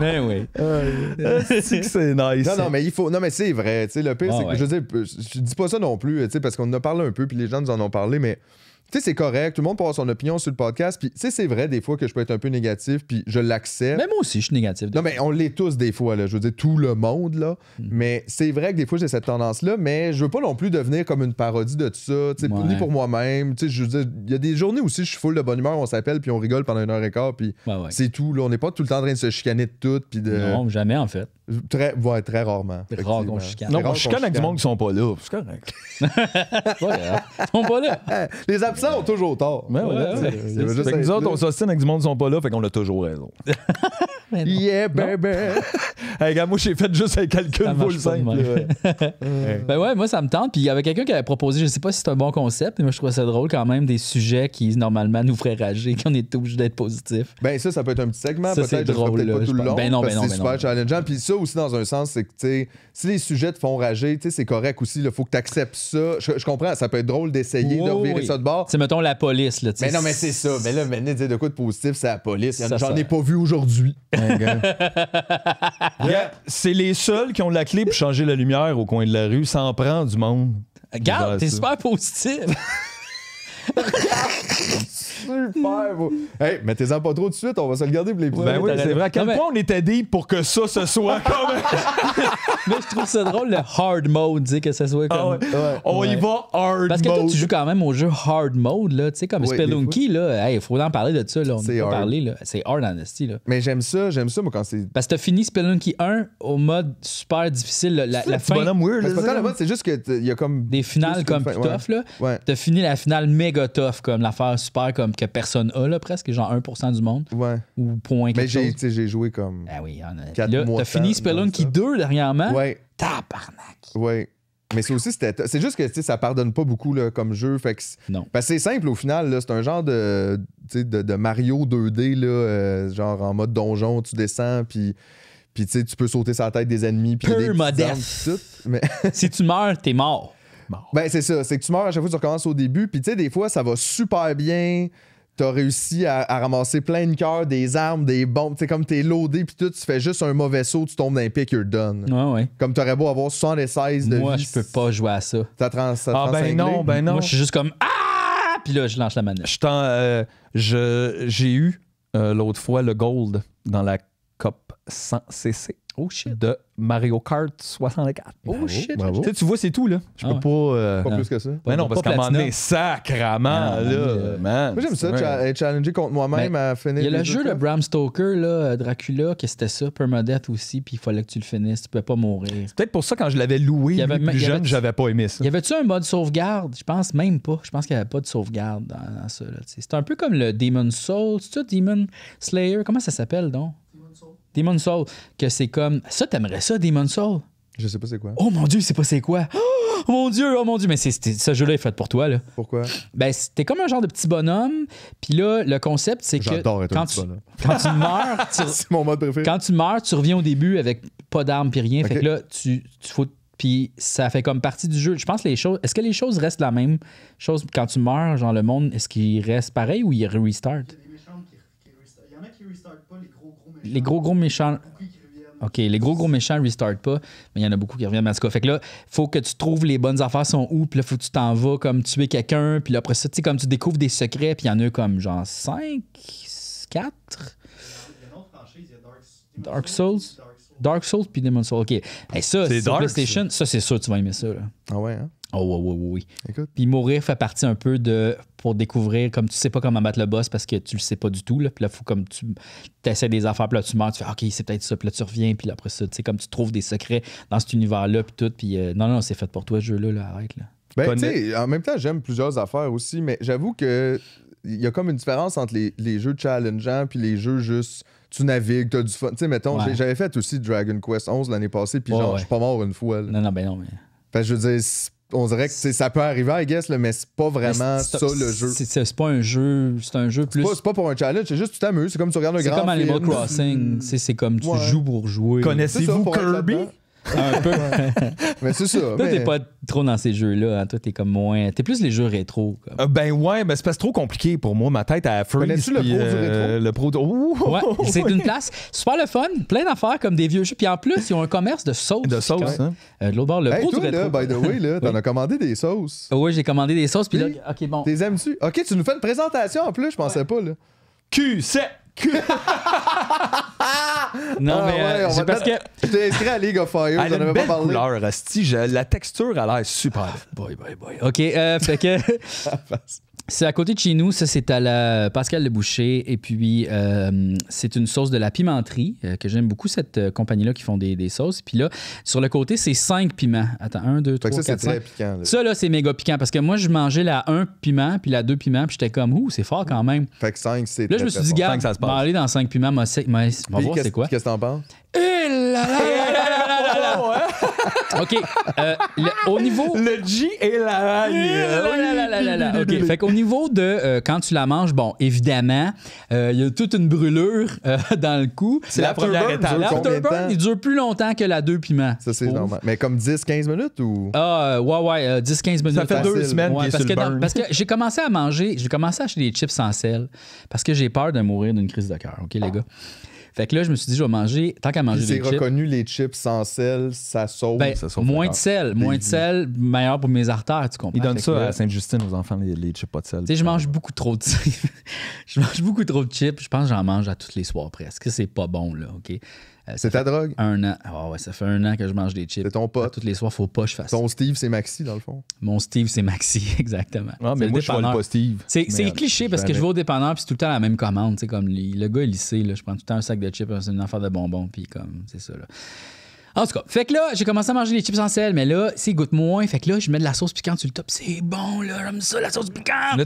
ben oui. Euh, euh, c'est que c'est nice. Non, non, mais il faut. Non, mais c'est vrai. Tu sais, le pire, ah c'est que je, je dis pas ça non plus, tu sais, parce qu'on en a parlé un peu, puis les gens nous en ont parlé, mais tu sais, c'est correct, tout le monde avoir son opinion sur le podcast, puis tu sais, c'est vrai des fois que je peux être un peu négatif, puis je l'accepte. Mais moi aussi, je suis négatif. Non, mais on l'est tous des fois, là, je veux dire, tout le monde, là. Hmm. Mais c'est vrai que des fois, j'ai cette tendance-là, mais je veux pas non plus devenir comme une parodie de tout ça, tu sais, ni pour moi-même, tu sais, je veux dire, il y a des journées aussi, je suis full de bonne humeur, on s'appelle, puis on rigole pendant une heure et quart, puis bah c'est tout, on n'est pas tout le temps en train de se chicaner de tout, puis de... Non, jamais, en fait. Très, très rarement. on avec du monde qui sont pas là, c'est correct. Ils sont pas là. Les ça ont toujours tort. Mais juste fait que nous autres, on s'ostine avec du monde qui sont pas là, fait qu'on a toujours raison. yeah, baby! ben. moi, j'ai fait juste un calcul pour le simple. Ben ouais, moi, ça me tente. Puis il y avait quelqu'un qui avait proposé, je sais pas si c'est un bon concept, mais moi, je trouvais ça drôle quand même, des sujets qui, normalement, nous feraient rager, qu'on est obligé d'être positif. Ben ça, ça peut être un petit segment, peut-être, drôle, peut pas tout le long, Ben non, ben non, c'est ben super ben challengeant. Puis ça aussi, dans un sens, c'est que, tu sais, si les sujets te font rager, tu c'est correct aussi, il faut que tu acceptes ça. Je, comprends, ça peut être drôle d'essayer de revirer ça de bord, c'est mettons la police. Là, mais non, mais c'est ça. Mais là, venez dire de quoi de positif, c'est la police. J'en ai pas vu aujourd'hui. c'est les seuls qui ont la clé pour changer la lumière au coin de la rue. Ça en prend du monde. Garde, t'es super positif. Super beau. Hey, mettez-en pas trop de suite, on va se le garder pour l'épisode. Ben oui, c'est vrai. À quel point on était dit pour que ça, ce soit comme. mais je trouve ça drôle, le hard mode, tu que ça soit ah comme. ouais. On y va hard mode Parce que toi, tu joues quand même au jeu hard mode, là, tu sais, comme Spelunky, là. Hey, faut en parler de ça, là. On peut hard. parler, là. C'est hard honesty, là. Mais j'aime ça, j'aime ça, moi, quand c'est. Parce que t'as fini Spelunky 1 au mode super difficile, là, la, la fin. bonhomme weird, c'est juste qu'il y a comme. Des finales comme plus tough, là. T'as fini la finale méga comme l'affaire super, comme que personne a, là, presque, genre 1% du monde. Ou point Mais j'ai, joué comme. Ah oui, t'as fini dernièrement. Ouais. Tabarnak. Ouais. Mais c'est aussi, C'est juste que ça pardonne pas beaucoup comme jeu. Fait que Parce c'est simple au final. C'est un genre de, de, de, Mario 2D, là, euh, genre en mode donjon, tu descends, puis. Puis tu peux sauter sur la tête des ennemis. peu modeste mais... si tu meurs, t'es mort. Ben, c'est ça. C'est que tu meurs à chaque fois que tu recommences au début. Puis, tu sais, des fois, ça va super bien. T'as réussi à, ramasser plein de cœurs, des armes, des bombes. Tu sais, comme t'es loadé, puis tout, tu fais juste un mauvais saut, tu tombes dans un pic, you're done. Ouais, ouais. Comme t'aurais beau avoir 76 de Moi, je peux pas jouer à ça. Ça, trans, ça ah, ben non, ben non. Moi, je suis juste comme Ah! Puis là, je lance la manette. je euh, j'ai eu euh, l'autre fois le gold dans la COP 100 CC. Oh shit. De Mario Kart 64. Oh shit. Tu vois, c'est tout, là. Je ah peux pas. Euh, pas ah. plus que ça. Mais non, parce qu'à un moment là. man. Moi, j'aime ça, être euh, contre moi-même à finir. Il y a le jeu de Bram Stoker, là, euh, Dracula, que c'était ça, Permadeath aussi, puis il fallait que tu le finisses, tu pouvais pas mourir. C'est peut-être pour ça, quand je l'avais loué, plus jeune, j'avais pas aimé ça. Y avait-tu un mode sauvegarde? Je pense même pas. Je pense qu'il n'y avait pas de sauvegarde dans, ça. là, C'était C'est un peu comme le Demon Soul. C'est ça, Demon Slayer? Comment ça s'appelle donc? Demon Soul, que c'est comme ça, t'aimerais ça, Demon Soul? Je sais pas c'est quoi. Oh mon dieu, c'est pas c'est quoi? Oh mon dieu, oh mon dieu, mais c'est, ce jeu-là est fait pour toi. Là. Pourquoi? Ben, t'es comme un genre de petit bonhomme, puis là, le concept, c'est que quand, tu, quand meurs, tu, Quand tu meurs, tu reviens au début avec pas d'armes puis rien. Fait que là, tu, tu faut puis ça fait comme partie du jeu. Je pense que les choses. Est-ce que les choses restent la même chose quand tu meurs, dans le monde, est-ce qu'il reste pareil ou il restart? les gros, gros méchants. OK, les gros, gros méchants restart pas, mais il y en a beaucoup qui reviennent. En tout fait que là, faut que tu trouves les bonnes affaires sont où, puis là, faut que tu t'en vas comme tu es quelqu'un, puis après ça, tu sais, comme tu découvres des secrets, puis il y en a comme genre 5, 4. Dark Souls? Dark Souls puis Demon Souls. OK. ça, c'est PlayStation, ça, c'est sûr tu vas aimer ça. Ah ouais, hein? Oh, oui, oui, oui. Puis mourir fait partie un peu de. pour découvrir, comme tu sais pas comment battre le boss parce que tu le sais pas du tout. Là. Puis là, faut comme tu essaies des affaires, puis là, tu meurs, tu fais OK, c'est peut-être ça, puis là, tu reviens, puis après ça, tu sais, comme tu trouves des secrets dans cet univers-là, puis tout. Puis euh, non, non, c'est fait pour toi, ce jeu-là, là, arrête, là. Ben, tu en même temps, j'aime plusieurs affaires aussi, mais j'avoue que il y a comme une différence entre les, jeux challengeants puis les jeux juste tu navigues, t'as du fun. Tu sais, mettons, j'avais fait aussi Dragon Quest 11 l'année passée, puis genre, je suis pas mort une fois. Là. Non, non, ben non, mais. Fait je veux dire, on dirait que ça peut arriver, I guess, mais c'est pas vraiment ça le jeu. C'est pas un jeu, c'est un jeu plus. C'est pas, pour un challenge, c'est juste tu t'amuses. C'est comme tu regardes un grand. Mm. C'est comme Crossing, c'est comme tu joues pour jouer. Connaissez-vous Kirby? Un peu. mais c'est ça. Toi, t'es pas trop dans ces jeux-là. Hein. Toi, t'es comme moins. T'es plus les jeux rétro. Euh, ben ouais, mais c'est pas trop compliqué pour moi. Ma tête à freeze. Connais-tu le pro du euh, rétro? Le pro du... ouais, c'est une place super le fun, plein d'affaires comme des vieux jeux. Puis en plus, ils ont un commerce de sauces. De sauces, hein? Euh, de l'autre bord, le hey, pro toi, rétro. by the way, t'en as commandé des sauces. Oui, j'ai commandé des sauces. Puis là, OK, bon. T'es aimes-tu? OK, tu nous fais une présentation en plus, je pensais pas, là. Q7! Ah, non, mais euh, c'est parce que que. J'étais inscrit à League of Fire, vous en avez pas parlé. Couleur, la texture, a l'air super. Ah, boy, boy, boy. OK, euh, fait que. C'est à côté de chez nous, ça c'est à la Pascal leboucher et puis euh, c'est une sauce de la pimenterie euh, que j'aime beaucoup cette euh, compagnie là qui font des, sauces. Puis là sur le côté c'est cinq piments. Attends, 1 2 3 c'est très Piquant, Ça là c'est méga piquant parce que moi je mangeais la un piment puis la deux piments, puis j'étais comme ouh, c'est fort quand même. Fait que cinq, c'est Là je me suis dit gars, on va aller dans cinq piments, moi, moi, on va c'est quoi. Qu'est-ce que t'en penses OK. au niveau. Le G et la OK. Fait qu'au niveau de quand tu la manges, bon, évidemment, il y a toute une brûlure dans le cou. C'est la première étape. il dure plus longtemps que la deux piments. Ça, c'est normal. Mais comme 10-15 minutes ou. Ah, ouais, ouais, 10-15 minutes. Ça fait deux semaines parce, que parce que j'ai commencé à manger, j'ai commencé à acheter des chips sans sel parce que j'ai peur de mourir d'une crise de cœur, OK, les gars? Fait que là, je me suis dit, je vais manger, tant qu'à manger des chips. C'est reconnu les chips sans sel, ça sauve. Ben, ça sauve moins de sel, moins de sel, meilleur pour mes artères, tu comprends. Ils donnent ça à Sainte-Justine aux enfants, les, les, chips pas de sel. Tu sais, je mange beaucoup trop de Je mange beaucoup trop de chips. Je pense que j'en mange à tous les soirs presque. C'est pas bon, là, OK? Euh, c'est ta drogue? Un an. Ah ouais, ça fait un an que je mange des chips. C'est ton pote. Toutes les soirs, faut pas que je fasse. Ton Steve, c'est Maxi, dans le fond. Mon Steve, c'est Maxi, exactement. Ah, mais moi, je pas Steve. C'est cliché parce que je vais au dépanneur, puis tout le temps la même commande. Comme le gars lycée, là, je prends tout le temps un sac de chips, une affaire de bonbons, puis comme, c'est ça. Là. En tout cas, fait que là, j'ai commencé à manger les chips en sel, mais là, c'est goûte moins. Fait que là, je mets de la sauce piquante sur le top. C'est bon, là, j'aime ça, la sauce piquante. Là,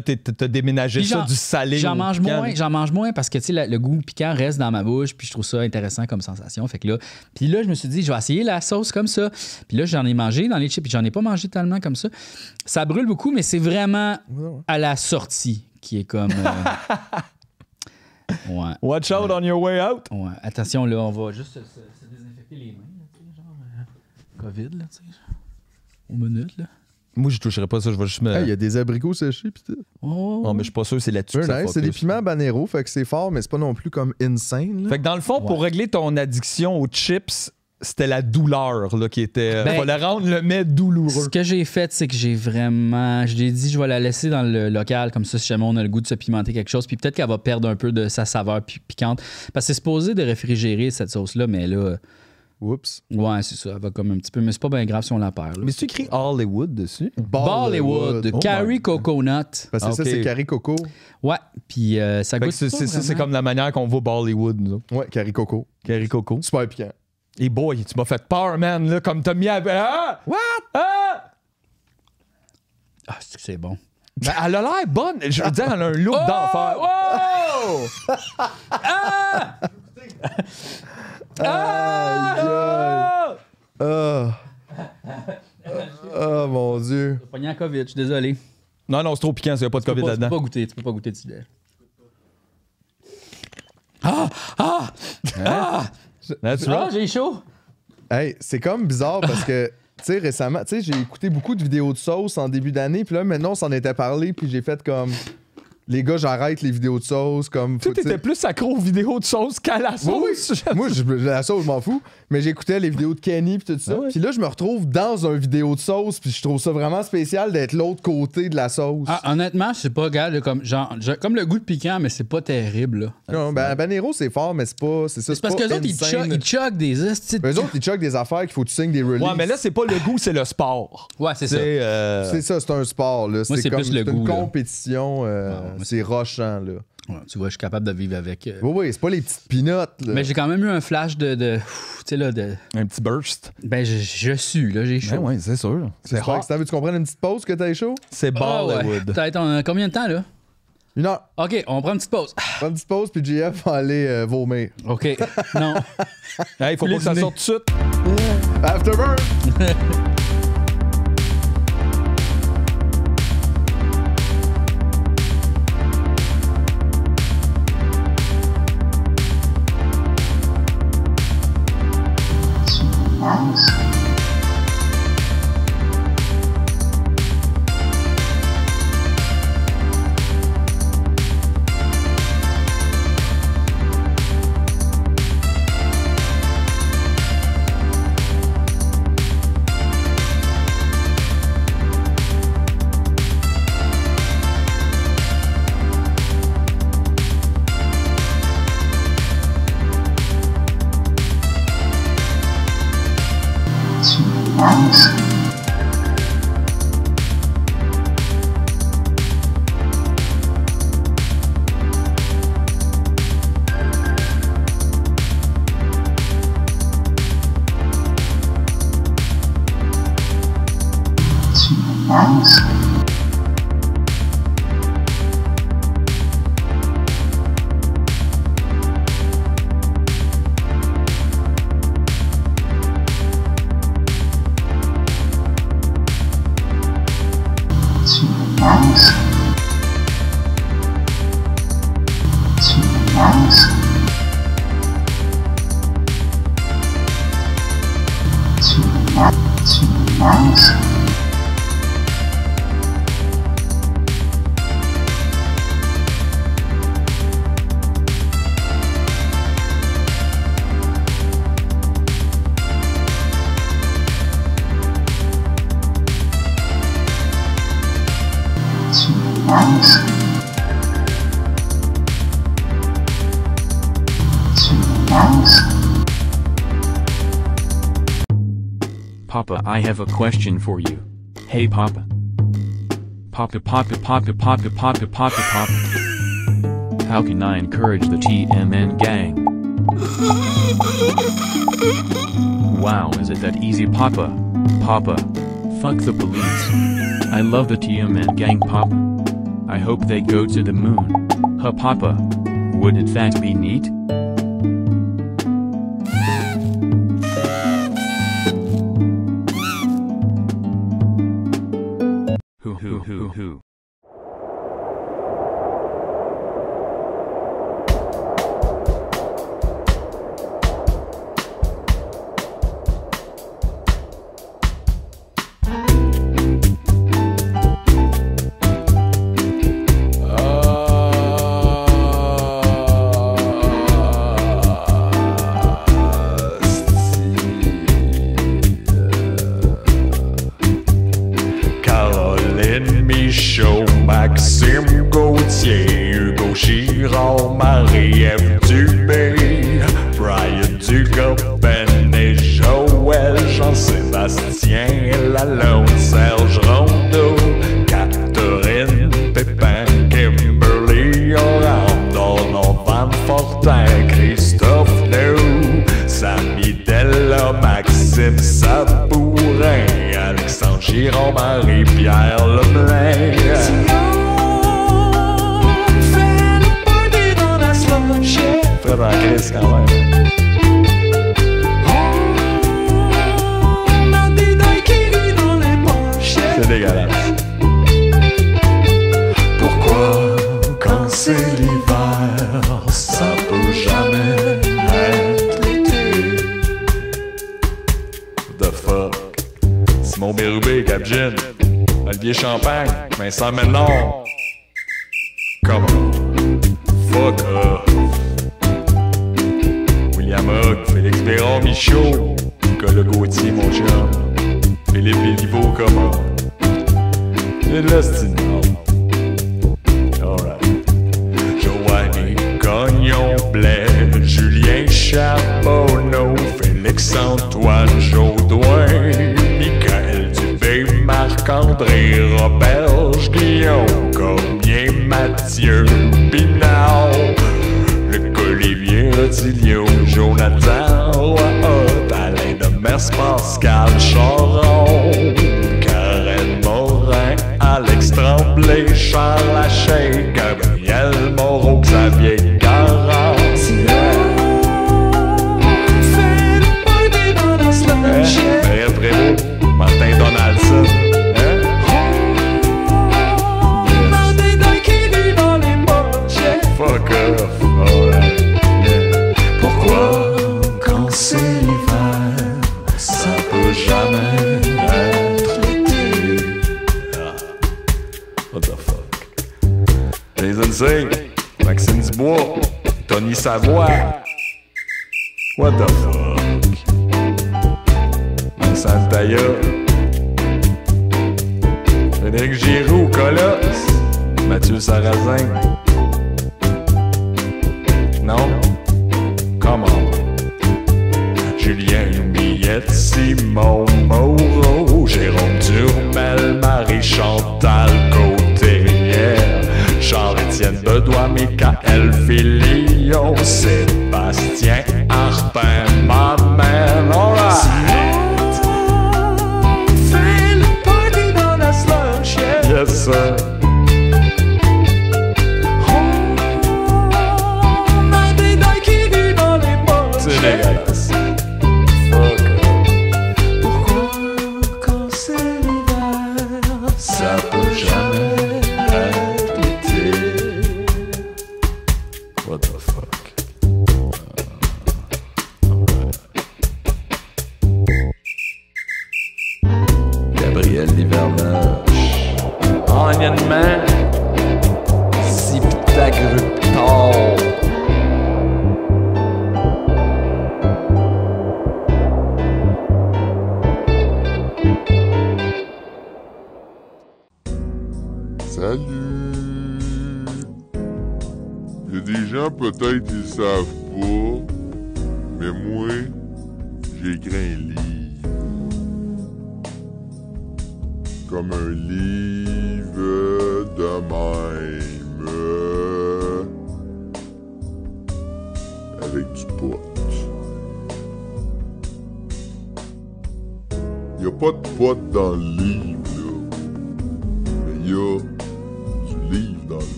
t'as, déménagé ça du salé. J'en mange moins, j'en mange moins parce que, tu sais, le goût piquant reste dans ma bouche, puis je trouve ça intéressant comme sensation. Fait que là, puis là, je me suis dit, je vais essayer la sauce comme ça. Puis là, j'en ai mangé dans les chips, puis j'en ai pas mangé tellement comme ça. Ça brûle beaucoup, mais c'est vraiment à la sortie qui est comme. Euh, Watch out on your way out. Ouais. Attention, là, on va juste là, euh, COVID, là, tu sais, là. Moi, je toucherai pas ça, je vais juste me. Il y a des abricots séchés, pis tout. Non, ah, mais je suis pas sûr, c'est là-dessus. C'est des piments banero, fait que c'est fort, mais c'est pas non plus comme insane. Fait que dans le fond, pour régler ton addiction aux chips, c'était la douleur là, qui était. On euh, ben, va le rendre le douloureux. Ce que j'ai fait, c'est que j'ai vraiment. Je l'ai dit, je vais la laisser dans le local, comme ça, si jamais on a le goût de se pimenter quelque chose. Puis peut-être qu'elle va perdre un peu de sa saveur piquante. Parce que c'est supposé de réfrigérer cette sauce-là, mais là, Oups. Ouais, c'est ça. Elle va comme un petit peu. Mais c'est pas bien grave si on la perd. là. Mais tu écris Hollywood dessus? Bollywood, Oh Carrie Coconut. Parce que ça, ah, c'est Carrie Coco. Ouais, puis euh, ça goûte. ça, c'est comme la manière qu'on voit Bollywood, nous Ouais, Carrie Coco. Carrie Coco. Super piquant. Et boy, tu m'as fait peur, man, là, comme t'as mis à. Ah! What? Ah! ah c'est bon. Ben, elle a l'air bonne. Je veux dire, elle a un look oh! d'enfer. Oh! Ah! Ah! ah mon dieu. T'as pogné un COVID, je suis désolé. Non, non, c'est trop piquant, il n'y a pas de COVID là-dedans. Tu peux pas goûter, tu peux pas goûter de Ah! Ah! Ah! Hein? Ah. ah, j'ai chaud! Hey, c'est comme bizarre parce que, tu sais, récemment, tu sais, j'ai écouté beaucoup de vidéos de sauce en début d'année, puis là, maintenant, on s'en était parlé, puis j'ai fait comme les gars, j'arrête les vidéos de sauce. Comme, tu étais plus accro aux vidéos de sauce qu'à la sauce. Moi, la sauce, je m'en fous. Mais j'écoutais les vidéos de Kenny et tout ça. Puis ah là, je me retrouve dans un vidéo de sauce. Puis je trouve ça vraiment spécial d'être l'autre côté de la sauce. Ah, honnêtement, je sais pas, gars, comme, genre, comme le goût de piquant, mais c'est pas terrible. Non, ben, Banero, c'est fort, mais c'est pas. C'est parce que les autres, ils, choc des. eux autres, ils choc des affaires qu'il faut que tu signes des releases. Ouais, mais là, c'est pas le goût, c'est le sport. Ouais, c'est ça. Euh, c'est ça, c'est un sport. C'est comme une compétition. Euh, c'est rochant, là. tu vois, je suis capable de vivre avec. Euh, oui, oui, c'est pas les petites pinottes. Mais j'ai quand même eu un flash de. tu sais, là, de. Un petit burst. Ben, je, suis, là, j'ai chaud. Ben oui, c'est sûr. C'est rare. vu, tu comprends une petite pause que t'as chaud? C'est ah Bollywood. Oh, ouais. on a combien de temps, là? Une heure. OK, on prend une petite pause. On prend une petite pause, puis JF va aller euh, vomir. OK. non. Il hey, faut pas que ça sorte tout de suite. Afterburn! I have a question for you. Hey Papa. Papa Papa Papa Papa Papa Papa Papa. How can I encourage the TMN gang? Wow is it that easy Papa? Papa. Fuck the police. I love the TMN gang Papa. I hope they go to the moon. Ha Papa. Wouldn't that be neat? Pourquoi, quand c'est l'hiver, ça peut jamais être l'été? The fuck? Simon Bérubé, Cap Olivier Champagne, ça maintenant.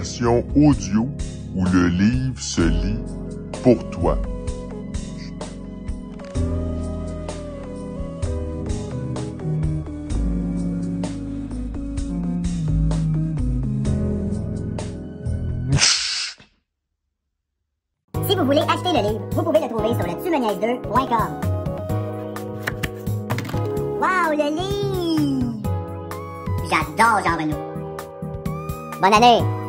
version audio où le livre se lit pour toi. Si vous voulez acheter le livre, vous pouvez le trouver sur le tumeniaise2.com. Wow, le livre! J'adore Jean Renaud. Bonne année!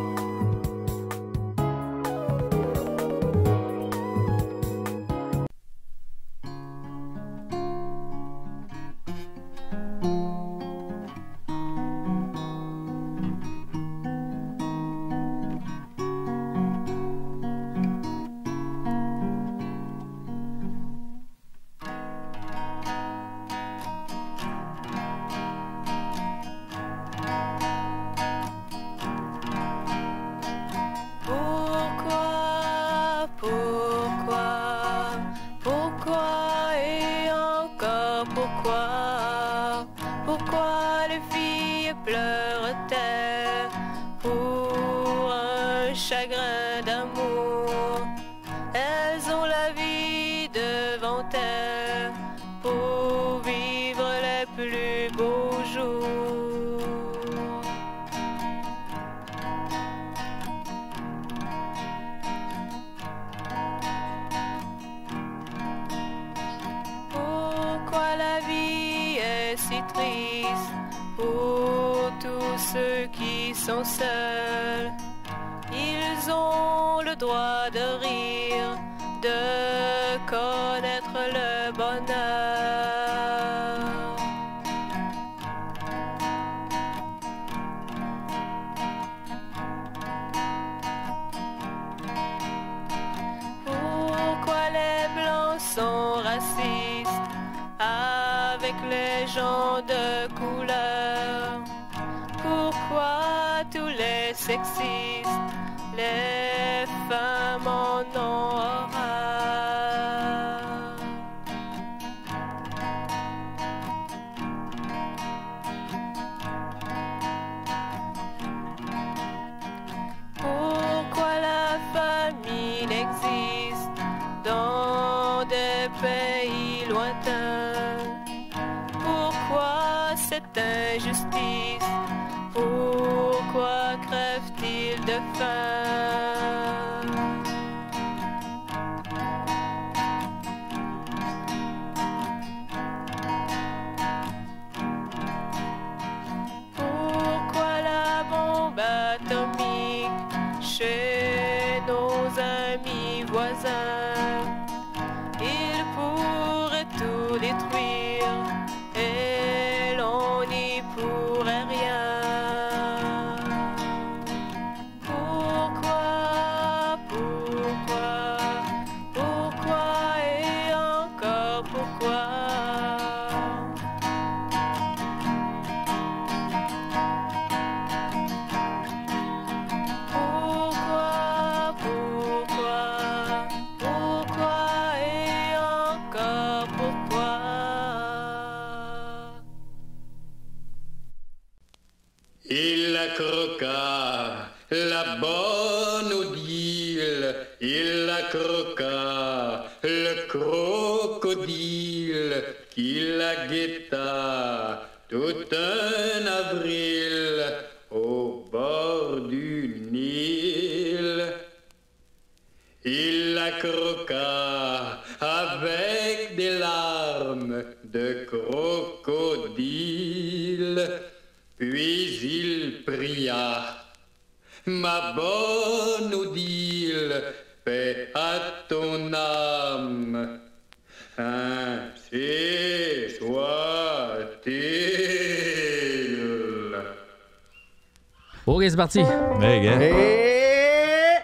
parti. Hey,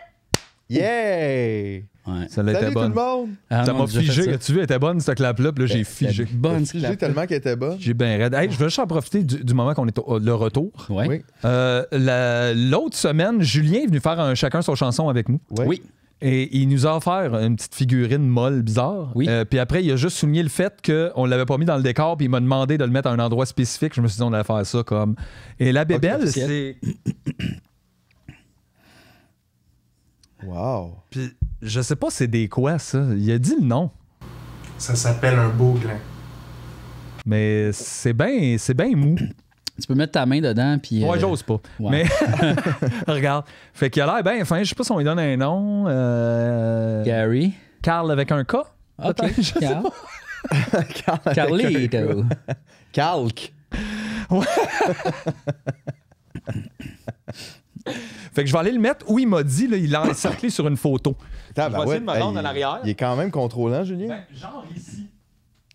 Yeah! Ouais. Ça tout le monde! Ah, ça m'a figé. Ça. Tu vu, elle était bonne, cette clap-là, puis là, j'ai figé. Bonne figé tellement qu'elle était bonne. J'ai bien raide. je veux juste en profiter du, moment qu'on est le retour. Ouais. Oui. Euh, l'autre semaine, Julien est venu faire un chacun son chanson avec nous. Oui. Et il nous a offert une petite figurine molle bizarre. Oui. Euh, puis après, il a juste souligné le fait qu'on ne l'avait pas mis dans le décor, puis il m'a demandé de le mettre à un endroit spécifique. Je me suis dit, on allait faire ça comme. Et la bébelle, c'est Wow. Puis je sais pas c'est des quoi ça. Il a dit le nom. Ça s'appelle un beau Mais c'est bien c'est bien mou. Tu peux mettre ta main dedans puis. Ouais, euh, j'ose pas. Mais regarde, fait qu'il a l'air bien fin. Je sais pas si on lui donne un nom. Euh, Gary. Carl avec un K. Ok. Carl. Carlito. Calque. Fait que je vais aller le mettre où il m'a dit, il l'a encerclé sur une photo. Bah il est quand même contrôlant, Julien. Ben, genre ici.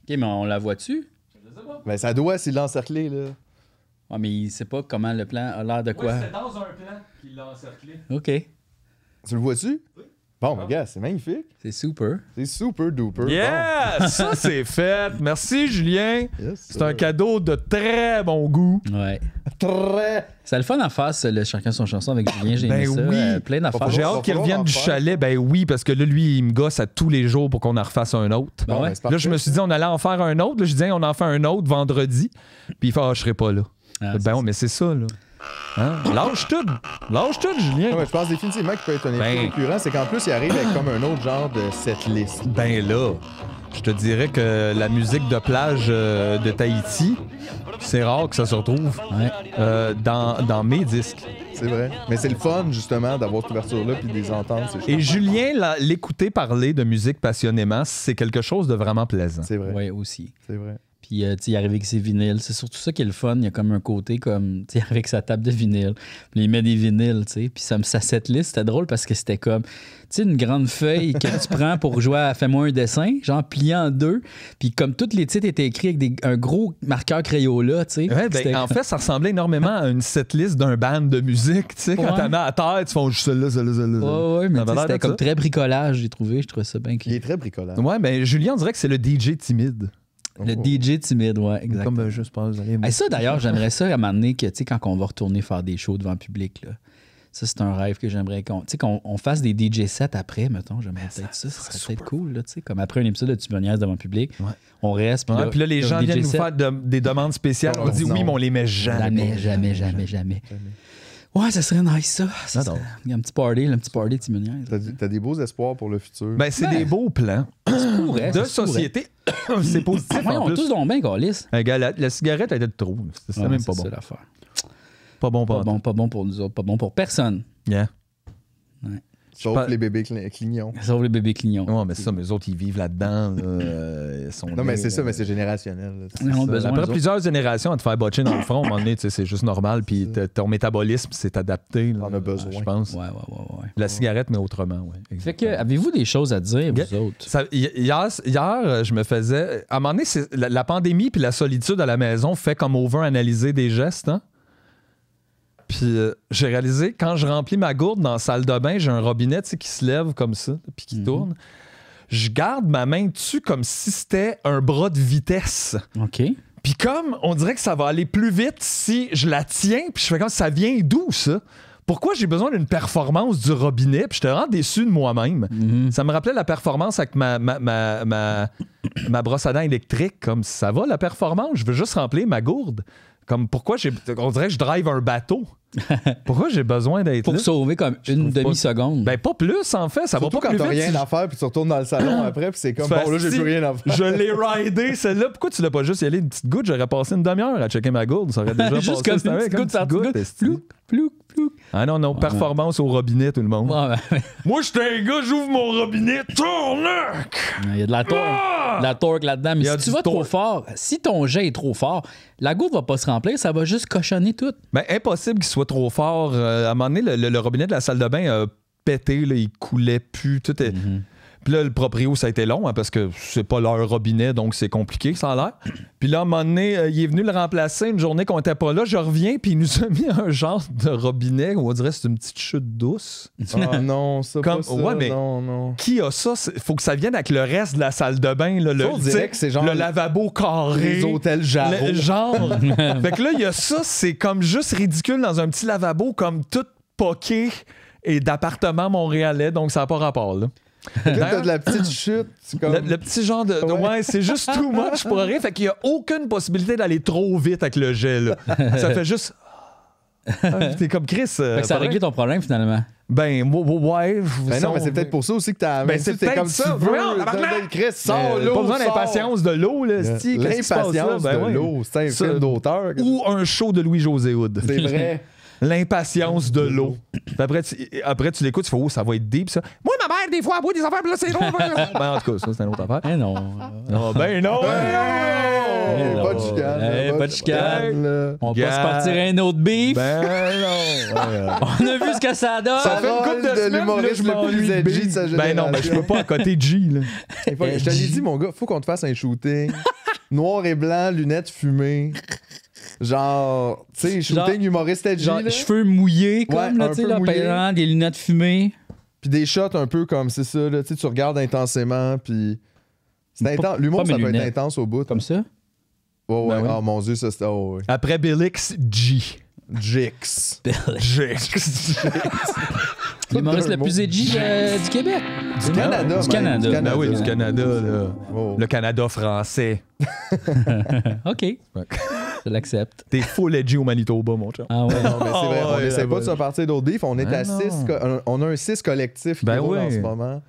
OK, mais on la voit-tu? Je sais pas. Ben, ça doit s'il l'a encerclé, là. Ah, mais il sait pas comment le plan a l'air de quoi. c'était dans un plan qu'il l'a encerclé. OK. Tu le vois-tu? Oui. Bon, mon ah. c'est magnifique. C'est super. C'est super duper. Yeah! Ça, c'est fait. Merci, Julien. c'est un cadeau de très bon goût. Ouais. Très. C'est le fun à faire, chacun son chanson avec Julien. J'ai ben oui. Euh, plein d'affaires. J'ai hâte qu'il revienne du chalet. Ben oui, parce que là, lui, il me gosse à tous les jours pour qu'on en refasse un autre. Ben ben, là, je me suis dit, on allait en faire un autre. Là, je disais, on en fait un autre vendredi. Puis il fait, ah, je serai pas là. Ah, ben, bon, mais c'est ça, là. Hein? Lâche tout! Lâche tout, Julien! Ah je pense définitivement qu'il peut être un effet ben- c'est qu'en plus, il arrive avec comme un autre genre de cette liste. Ben là, je te dirais que la musique de plage euh, de Tahiti, c'est rare que ça se retrouve hein, euh, dans, dans, mes disques. C'est vrai. Mais c'est le fun, justement, d'avoir cette ouverture-là puis les entendre. Et Julien, l'écouter parler de musique passionnément, c'est quelque chose de vraiment plaisant. C'est vrai. Oui, aussi. C'est vrai. Puis, euh, tu sais, il arrive avec ses vinyles. C'est surtout ça qui est le fun. Il y a comme un côté comme, tu avec sa table de vinyle. Puis, il met des vinyles, tu sais. Puis, ça, sa liste c'était drôle parce que c'était comme, tu sais, une grande feuille que tu prends pour jouer à Fais-moi un dessin, genre plié en deux. Puis, comme tous les titres étaient écrits avec un gros marqueur Crayola, tu sais. Ben, en fait, ça ressemblait énormément à une setlist d'un band de musique, tu sais. Quand t'en as à terre, tu fais juste celle-là, celle-là, là Ouais, mais c'était comme très bricolage, j'ai trouvé. Je trouvais ça bien. Cool. Il est très bricolage. Ouais, mais ben, Julien, dirait que c'est le DJ timide. Le oh. DJ timide, ouais, euh, exactement. Comme je juste ça, d'ailleurs, j'aimerais ça à un moment donné que, tu sais, quand on va retourner faire des shows devant le public, là, ça, c'est un rêve que j'aimerais qu'on qu'on fasse des DJ sets après, mettons. J'aimerais ça. Ça, serait, cool, là, tu sais. Comme après un épisode de Tubonias devant le public, on reste. Puis, là, puis là, les gens viennent nous faire des demandes spéciales. on dit oui, mais on les met Jamais, jamais, jamais, jamais. jamais. Ouais, ça serait nice, ça. Il y a un petit party, un petit party Timonier. T'as, des beaux espoirs pour le futur. Ben, c'est des beaux plans de société. c'est positif. Ouais, on tous dans bien, Galis. Ben, la, cigarette, elle était trop. C'était même pas bon. Pas bon, pas, bon. Pas bon pour nous autres, pas bon pour personne. Yeah. Ouais. Sauf les bébés clignons. Sauf les bébés clignons. Non, mais ça, mais eux autres, ils vivent là-dedans. Euh, non, mais c'est ça, euh, mais c'est générationnel. Après plusieurs générations, à te faire botcher dans le front, à un moment donné, c'est juste normal. Puis ton métabolisme s'est adapté. On a besoin. Je pense. Ouais, ouais, ouais, La cigarette, mais autrement. Ouais, fait que, avez-vous des choses à dire, vous autres? hier, hier, euh, je me faisais. À un moment donné, la, pandémie puis la solitude à la maison fait comme over-analyser des gestes. Hein? Puis euh, j'ai réalisé, quand je remplis ma gourde dans la salle de bain, j'ai un robinet qui se lève comme ça, puis qui mhm. tourne. Je garde ma main dessus comme si c'était un bras de vitesse. OK. Puis comme on dirait que ça va aller plus vite si je la tiens, puis je fais comme ça vient d'où ça? Pourquoi j'ai besoin d'une performance du robinet? Puis je te rends déçu de moi-même. Mhm. Ça me rappelait la performance avec ma, ma, ma, brosse à dents électrique. Comme ça va la performance, je veux juste remplir ma gourde. Comme pourquoi j'ai. On dirait que je drive un bateau. Pourquoi j'ai besoin d'être Pour sauver comme une demi-seconde. Ben, pas plus, en fait. Ça va pas quand t'as rien à faire, puis tu retournes dans le salon après, puis c'est comme, bon, là, j'ai plus rien à faire. Je l'ai ridé, celle-là. Pourquoi tu l'as pas juste y aller une petite goutte? J'aurais passé une demi-heure à checker ma goutte. Ça aurait déjà Juste comme une petite goutte, ça goutte. Plouc, plouc, plouc. Ah non, non, performance au robinet, tout le monde. Moi, je suis un gars, j'ouvre mon robinet, tourne! Il y a de la torque. Ah! De la torque là-dedans. Mais si tu vas trop fort, si ton jet est trop fort, la goutte va pas se remplir, ça va juste cochonner tout. Ben, impossible qu'il soit trop fort. Euh, à un moment donné, le, robinet de la salle de bain a pété, il coulait plus. Tout est... Mhm. Puis là, le proprio, ça a été long, hein, parce que c'est pas leur robinet, donc c'est compliqué, ça a l'air. Puis là, à un moment donné, euh, il est venu le remplacer une journée qu'on était pas là. Je reviens, puis il nous a mis un genre de robinet où on dirait que c'est une petite chute douce. Ah non, ça Comme, pas ça, ouais, mais Qui a ça? Faut que ça vienne avec le reste de la salle de bain. Là, le, c'est genre le lavabo carré. Les hôtels genre. fait que là, il y a ça, c'est comme juste ridicule dans un petit lavabo, comme tout poqué et d'appartements montréalais, donc ça n'a pas rapport. Là t'as de la petite chute. Comme... Le, petit genre de. Ouais, c'est juste too much pour rien. Fait qu'il n'y a aucune possibilité d'aller trop vite avec le gel. ça fait juste. Ah, t'es comme Chris. Euh, ça a réglé ton problème finalement. Ben, ouais. Ben non, mais c'est peut-être pour ça aussi que t'as. Ben, c'est peut-être comme ça. Chris, sors euh, l'eau. Pas besoin d'impatience de l'eau, là, L'impatience ben de l'eau, c'est un film d'auteur. Ou un show de Louis-José Hood. C'est vrai. L'impatience de l'eau. Après, après, tu l'écoutes, tu fais, oh, ça va être deep, ça. Moi, ma mère, des fois, elle boit des affaires, puis là, c'est drôle. Hein. ben, en tout cas, ça, c'est une autre affaire. Eh non. Ah, ben non. Ben non. Eh eh, pas de chicane. pas de chicane. On peut se partir un autre beef. Ben non. On a vu ce que ça donne. Ça fait une coupe de, de l'humoriste le plus edgy de sa génération. Ben non, ben je peux pas à côté G, là. Je t'avais dit, mon gars, faut qu'on te fasse un shooting. Noir et blanc, lunettes fumées. Genre, tu sais, shooting humoriste edgy. Genre, cheveux mouillés, comme, tu sais, là, des lunettes fumées. Puis des shots un peu comme, c'est ça, là, tu tu regardes intensément, puis. C'est L'humour, ça peut être intense au bout. Comme ça? Oh, ouais, ouais. Oh, mon dieu, ça, c'était. Oh, ouais. Après Billix, G. Jix. Jix. L'humoriste le plus edgy euh, du Québec. Du, Canada. Du Canada. Du ben oui, du Canada. Là. Oh. Le Canada français. OK. Je l'accepte. T'es full edgy au Manitoba, mon chat. Ah ouais. Non, mais c'est vrai. Ah on ouais, essaie pas de se partir d'autres défis. On est ben à 6. on a un 6 collectif ben oui. en ce moment.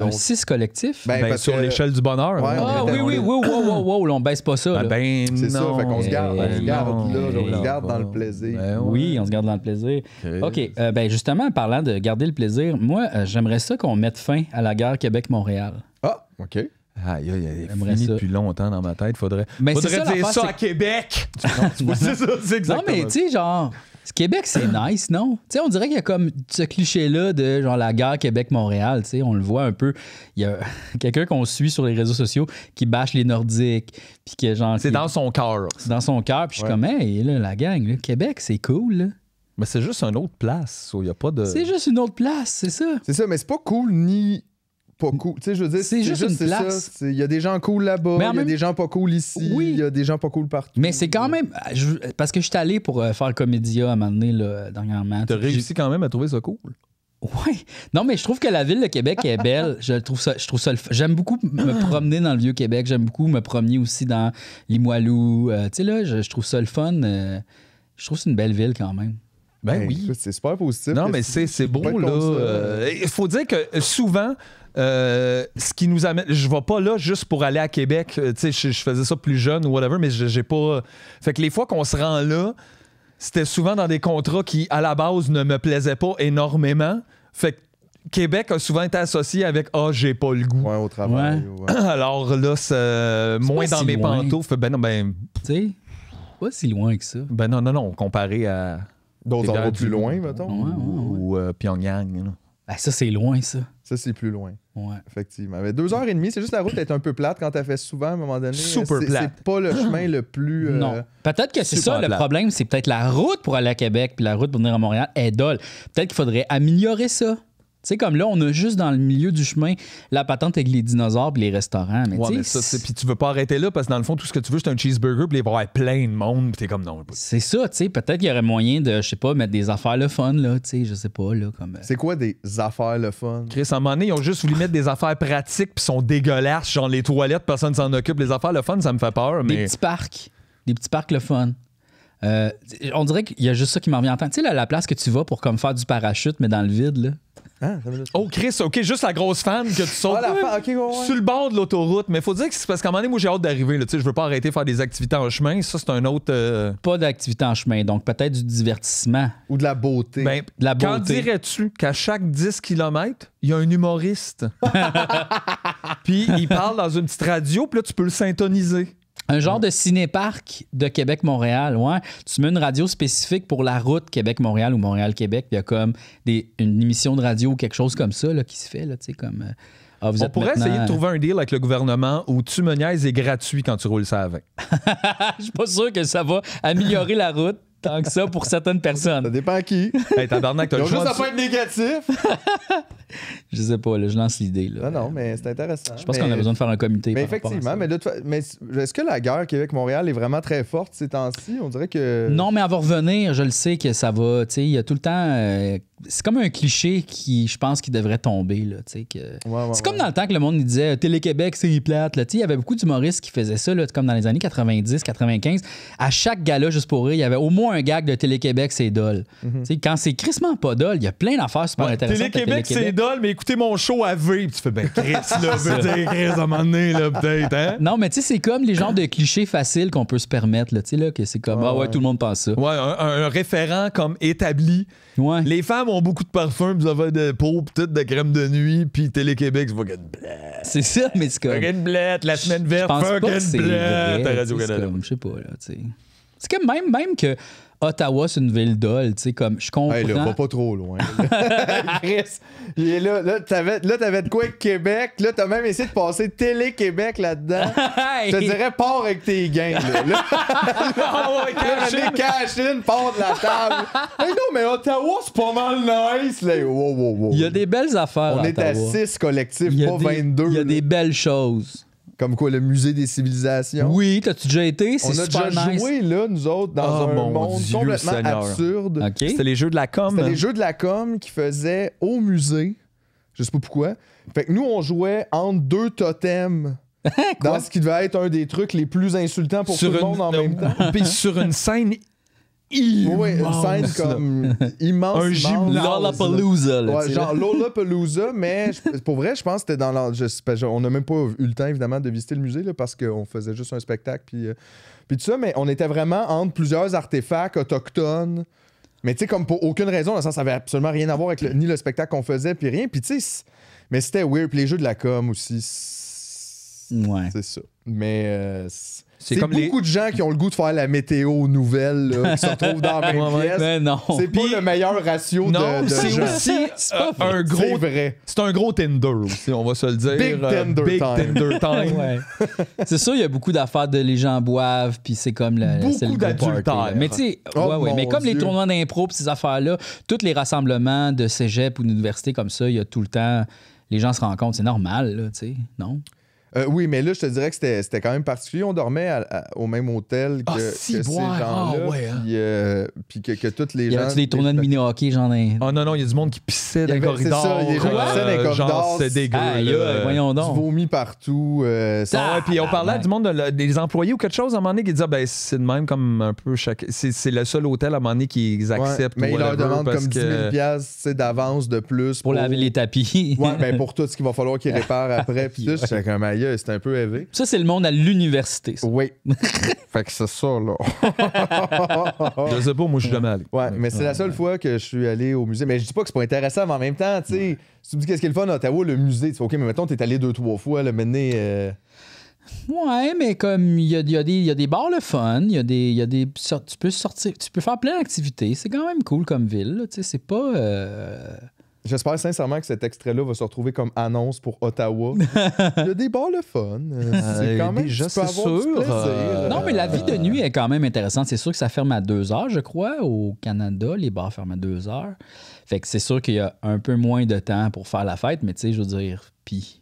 un 6 collectif? Ben, ben sur l'échelle du bonheur. Ouais, ah oui, oui, oui, wow, wow, on baisse pas ça. Ben, ben C'est ça, fait qu'on se garde, on se garde, là, on se garde dans le plaisir. Oui, on se garde dans le plaisir. OK, Euh, ben justement, en parlant de garder le plaisir, moi, euh, j'aimerais ça qu'on mette fin à la guerre Québec-Montréal. Ah, OK. Aïe, aïe, aïe, ça. depuis longtemps dans ma tête. Faudrait, mais ça, dire ça à Québec. c'est ça, c'est exactement. Non, mais tu sais, genre, Québec, c'est nice, non? Tu sais, on dirait qu'il y a comme ce cliché-là de genre la guerre Québec-Montréal. Tu sais, on le voit un peu. Il y a quelqu'un qu'on suit sur les réseaux sociaux qui bâche les Nordiques. Puis que genre. C'est dans son cœur. C'est dans son cœur. Puis je suis comme, hey, la gang, Québec, c'est cool, Mais c'est juste une autre place. Il y a pas de. C'est juste une autre place, c'est ça. C'est ça, mais c'est pas cool ni pas je c'est juste, une Il y a des gens cool là-bas, il y a des gens pas cool ici, il y a des gens pas cool partout. Mais c'est quand même. Euh, parce que je suis allé pour euh, faire le comédia à un moment donné, là, dernièrement. T'as réussi quand même à trouver ça cool. Oui. Non, mais je trouve que la ville de Québec est belle. Je trouve ça, je trouve ça. J'aime beaucoup me promener dans le vieux Québec. J'aime beaucoup me promener aussi dans Limoilou. Euh, tu sais là, je, trouve ça le fun. je trouve que c'est une belle ville quand même. Ben, oui. C'est super positif. Non, mais c'est beau, là. Il faut dire que souvent, euh, ce qui nous amène. Je vais pas là juste pour aller à Québec. Euh, tu sais, je, faisais ça plus jeune ou whatever, mais j'ai pas. Fait que les fois qu'on se rend là, c'était souvent dans des contrats qui, à la base, ne me plaisaient pas énormément. Fait que Québec a souvent été associé avec Ah, oh, j'ai pas le goût. au travail. Alors là, c'est moins dans mes loin. pantoufles. Ben non, ben. Tu sais, pas si loin que ça. Ben non, non, non, comparé à. D'autres endroits plus loin, mettons. ou euh, Pyongyang. Ben ça, c'est loin, ça. Ça, c'est plus loin. Ouais. Effectivement. Mais deux heures et demie, c'est juste la route est un peu plate quand t'as fait souvent à un moment donné. Super plate. C'est pas le chemin le plus. Euh, non. Peut-être que c'est ça le problème, c'est peut-être la route pour aller à Québec puis la route pour venir à Montréal est dolle. Peut-être qu'il faudrait améliorer ça. C'est comme là, on a juste dans le milieu du chemin la patente avec les dinosaures et les restaurants. Mais, ouais, mais ça, puis tu veux pas arrêter là parce que dans le fond, tout ce que tu veux, c'est un cheeseburger puis les voir plein de monde. Puis t'es comme non. C'est ça, tu sais. Peut-être qu'il y aurait moyen de, je sais pas, mettre des affaires le fun, là, tu sais, je sais pas, là. comme. Euh, c'est quoi des affaires le fun? Chris, à un moment donné, ils ont juste voulu mettre des affaires pratiques puis sont dégueulasses. Genre les toilettes, personne s'en occupe. Les affaires le fun, ça me fait peur. Mais... Des petits parcs. Des petits parcs le fun. Euh, on dirait qu'il y a juste ça qui m'en vient en tête. Tu sais, la place que tu vas pour comme faire du parachute, mais dans le vide, là. Hein, oh Chris, ok, juste la grosse fan que tu sautes ah, sur le bord de l'autoroute, mais il faut dire que c'est parce qu'à un moment donné, moi j'ai hâte d'arriver, tu sais, je veux pas arrêter de faire des activités en chemin, ça c'est un autre... Euh, pas d'activité en chemin, donc peut-être du divertissement. Ou de la beauté. Ben, la Quand dirais-tu qu'à chaque 10 km, il y a un humoriste, puis il parle dans une petite radio, puis là tu peux le syntoniser. Un genre de cinéparc de Québec-Montréal, ouais. Tu mets une radio spécifique pour la route Québec-Montréal ou Montréal-Québec, il y a comme une émission de radio ou quelque chose comme ça qui se fait, tu comme... Euh, ah, on pourrait essayer de euh, trouver un deal avec le gouvernement où tu me niaises est gratuit quand tu roules ça avec. Je suis pas sûr que ça va améliorer la route tant que ça pour certaines personnes. Ça dépend à qui. Hey, tabarnak, t'as le à négatif. je sais pas, je lance l'idée. Non, non, mais c'est intéressant. Je pense qu'on a besoin de faire un comité. Mais effectivement, mais, est-ce que la guerre Québec-Montréal est vraiment très forte ces temps-ci? On dirait que. Non, mais va revenir, je le sais que ça va. Il y a tout le temps. Euh, c'est comme un cliché qui, je pense, qui devrait tomber. c'est comme dans le temps que le monde disait Télé-Québec, c'est plate. Il y avait beaucoup d'humoristes qui faisaient ça, comme dans les années 90, 95. À chaque gala, juste pour rire, il y avait au moins un gag de Télé-Québec, c'est dole. Mm-hmm. Quand c'est crissement pas dole il y a plein d'affaires super intéressantes. Télé-Québec, mais écoutez mon show à V. tu fais, ben Chris, là, peut dire, Chris, à un moment donné, là, peut-être, hein? Non, mais tu sais, c'est comme les genres de clichés faciles qu'on peut se permettre, là, tu sais, là, que c'est comme, ah, ouais, tout le monde pense ça. Ouais, un, référent comme établi. Ouais. Les femmes ont beaucoup de parfums, vous avez de peau, peut-être, de crème de nuit, puis Télé-Québec, c'est fucking blette. C'est ça, mais c'est comme. Fucking blette, la semaine verte, c'est blette, Je sais pas, là, tu C'est comme même, même que Ottawa, c'est une ville d'ol, tu sais, comme je comprends. Hey, là, va pas trop loin. Chris, là, là, t'avais, de quoi avec Québec, là, t'as même essayé de passer Télé-Québec là-dedans. Je te dirais, pars avec tes gains, là. là, oh, cash in, pars de la table. hey, non, mais Ottawa, c'est pas mal nice, là. Il y a des belles affaires. On est à 6 collectifs, pas 22. Il y a des belles choses. Comme quoi, le musée des civilisations. Oui, t'as-tu déjà été? On a déjà joué, là, nous autres, dans oh, un monde complètement absurde. C'était les jeux de la com. C'était les jeux de la com qui faisaient au musée. Je sais pas pourquoi. Fait que nous, on jouait entre deux totems. dans ce qui devait être un des trucs les plus insultants pour tout le monde en même temps. Puis sur une scène oui, une scène comme immense. Un gymnase. Lollapalooza. Là, genre Lollapalooza, mais pour vrai, je pense que c'était dans On n'a même pas eu le temps, évidemment, de visiter le musée parce qu'on faisait juste un spectacle. Puis, euh, puis tout ça, mais on était vraiment entre plusieurs artefacts autochtones. Mais tu sais, comme pour aucune raison, le sens, ça avait absolument rien à voir avec le, ni le spectacle qu'on faisait, puis rien. Puis tu sais, mais c'était weird. les jeux de la com aussi. Ouais. C'est ça. Mais. Euh, c'est comme beaucoup de gens qui ont le goût de faire la météo nouvelle, qui se retrouvent dans la même pièce. Mais ben non. C'est pas le meilleur ratio non, de, Non, c'est aussi euh, un gros. C'est un gros Tinder aussi, on va se le dire. Big euh, Tinder time. Tinder time. C'est sûr, il y a beaucoup d'affaires de les gens boivent, puis c'est comme le. Beaucoup d'adultères. Mais tu sais, oh ouais, ouais. mais comme les tournois d'impro, ces affaires-là, tous les rassemblements de cégep ou d'université comme ça, il y a tout le temps. Les gens se rencontrent, c'est normal, tu sais, non? Euh, oui, mais là, je te dirais que c'était quand même particulier. On dormait au même hôtel ah, que, ces ah, gens-là. Hein. Puis, euh, puis que, toutes les gens. Y avait-tu des tournois de mini-hockey, j'en ai. Oh non, non, il y a du monde qui pissait dans les corridors. C'est ça, il y a des gens qui pissaient dans les euh, corridors. C'est dégueulasse. Ah, voyons donc. Du vomi partout. Ça... Ah, puis on parlait du monde des employés ou quelque chose à un moment donné qui disaient ben, c'est même comme un peu chaque. C'est le seul hôtel à un moment donné qu'ils acceptent. mais ils leur demandent comme 10 000 d'avance de plus. Pour laver les tapis. Oui, mais ben, pour tout ce qu'il va falloir qu'ils réparent après. Puis c'est comme c'est un peu élevé. Ça, c'est le monde à l'université. Oui. fait que c'est ça, là. Je sais pas, moi, je suis jamais allé. Ouais, mais c'est la seule fois que je suis allé au musée. Mais je dis pas que c'est pas intéressant, mais en même temps, tu sais, tu me dis qu'est-ce qui est le fun à Ottawa, le musée, tu OK, mais mettons, t'es allé deux, trois fois, le mener. Euh, ouais, mais comme il y a, des, bars le fun, il y a des, y a des tu peux sortir, tu peux faire plein d'activités. C'est quand même cool comme ville. là, Tu sais, c'est pas. Euh, J'espère sincèrement que cet extrait-là va se retrouver comme annonce pour Ottawa. Il y a des bars le fun. Euh, euh, c'est quand même déjà, tu peux avoir sûr. Du euh, Non, mais la vie de nuit est quand même intéressante. C'est sûr que ça ferme à 2 heures, je crois. Au Canada, les bars ferment à 2 heures. Fait que c'est sûr qu'il y a un peu moins de temps pour faire la fête, mais tu sais, je veux dire, puis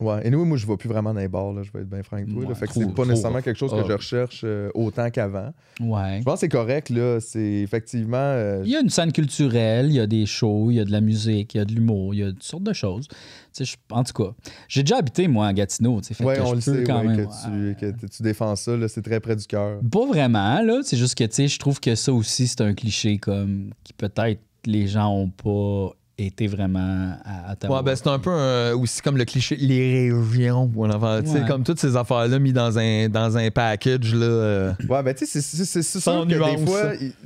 Ouais. Et nous, moi, je ne vois plus vraiment dans les là, je vais être bien franc avec Fait que c'est pas nécessairement quelque chose que je recherche euh, autant qu'avant. Ouais. Je pense que c'est correct, là. C'est effectivement. Euh, il y a une scène culturelle, il y a des shows, il y a de la musique, il y a de l'humour, il y a toutes sortes de choses. je, en tout cas, j'ai déjà habité, moi, à Gatineau. Oui, on le sait, quand même, que, tu, que défends ça, là, c'est très près du cœur. Pas vraiment, là. C'est juste que, tu sais, je trouve que ça aussi, c'est un cliché comme qui peut-être les gens n'ont pas été vraiment à Ottawa. Ben, c'est un peu aussi comme le cliché, les régions, comme toutes ces affaires-là mises dans un, dans un package. Là, euh. ben, tu sais, c'est sûr que des fois,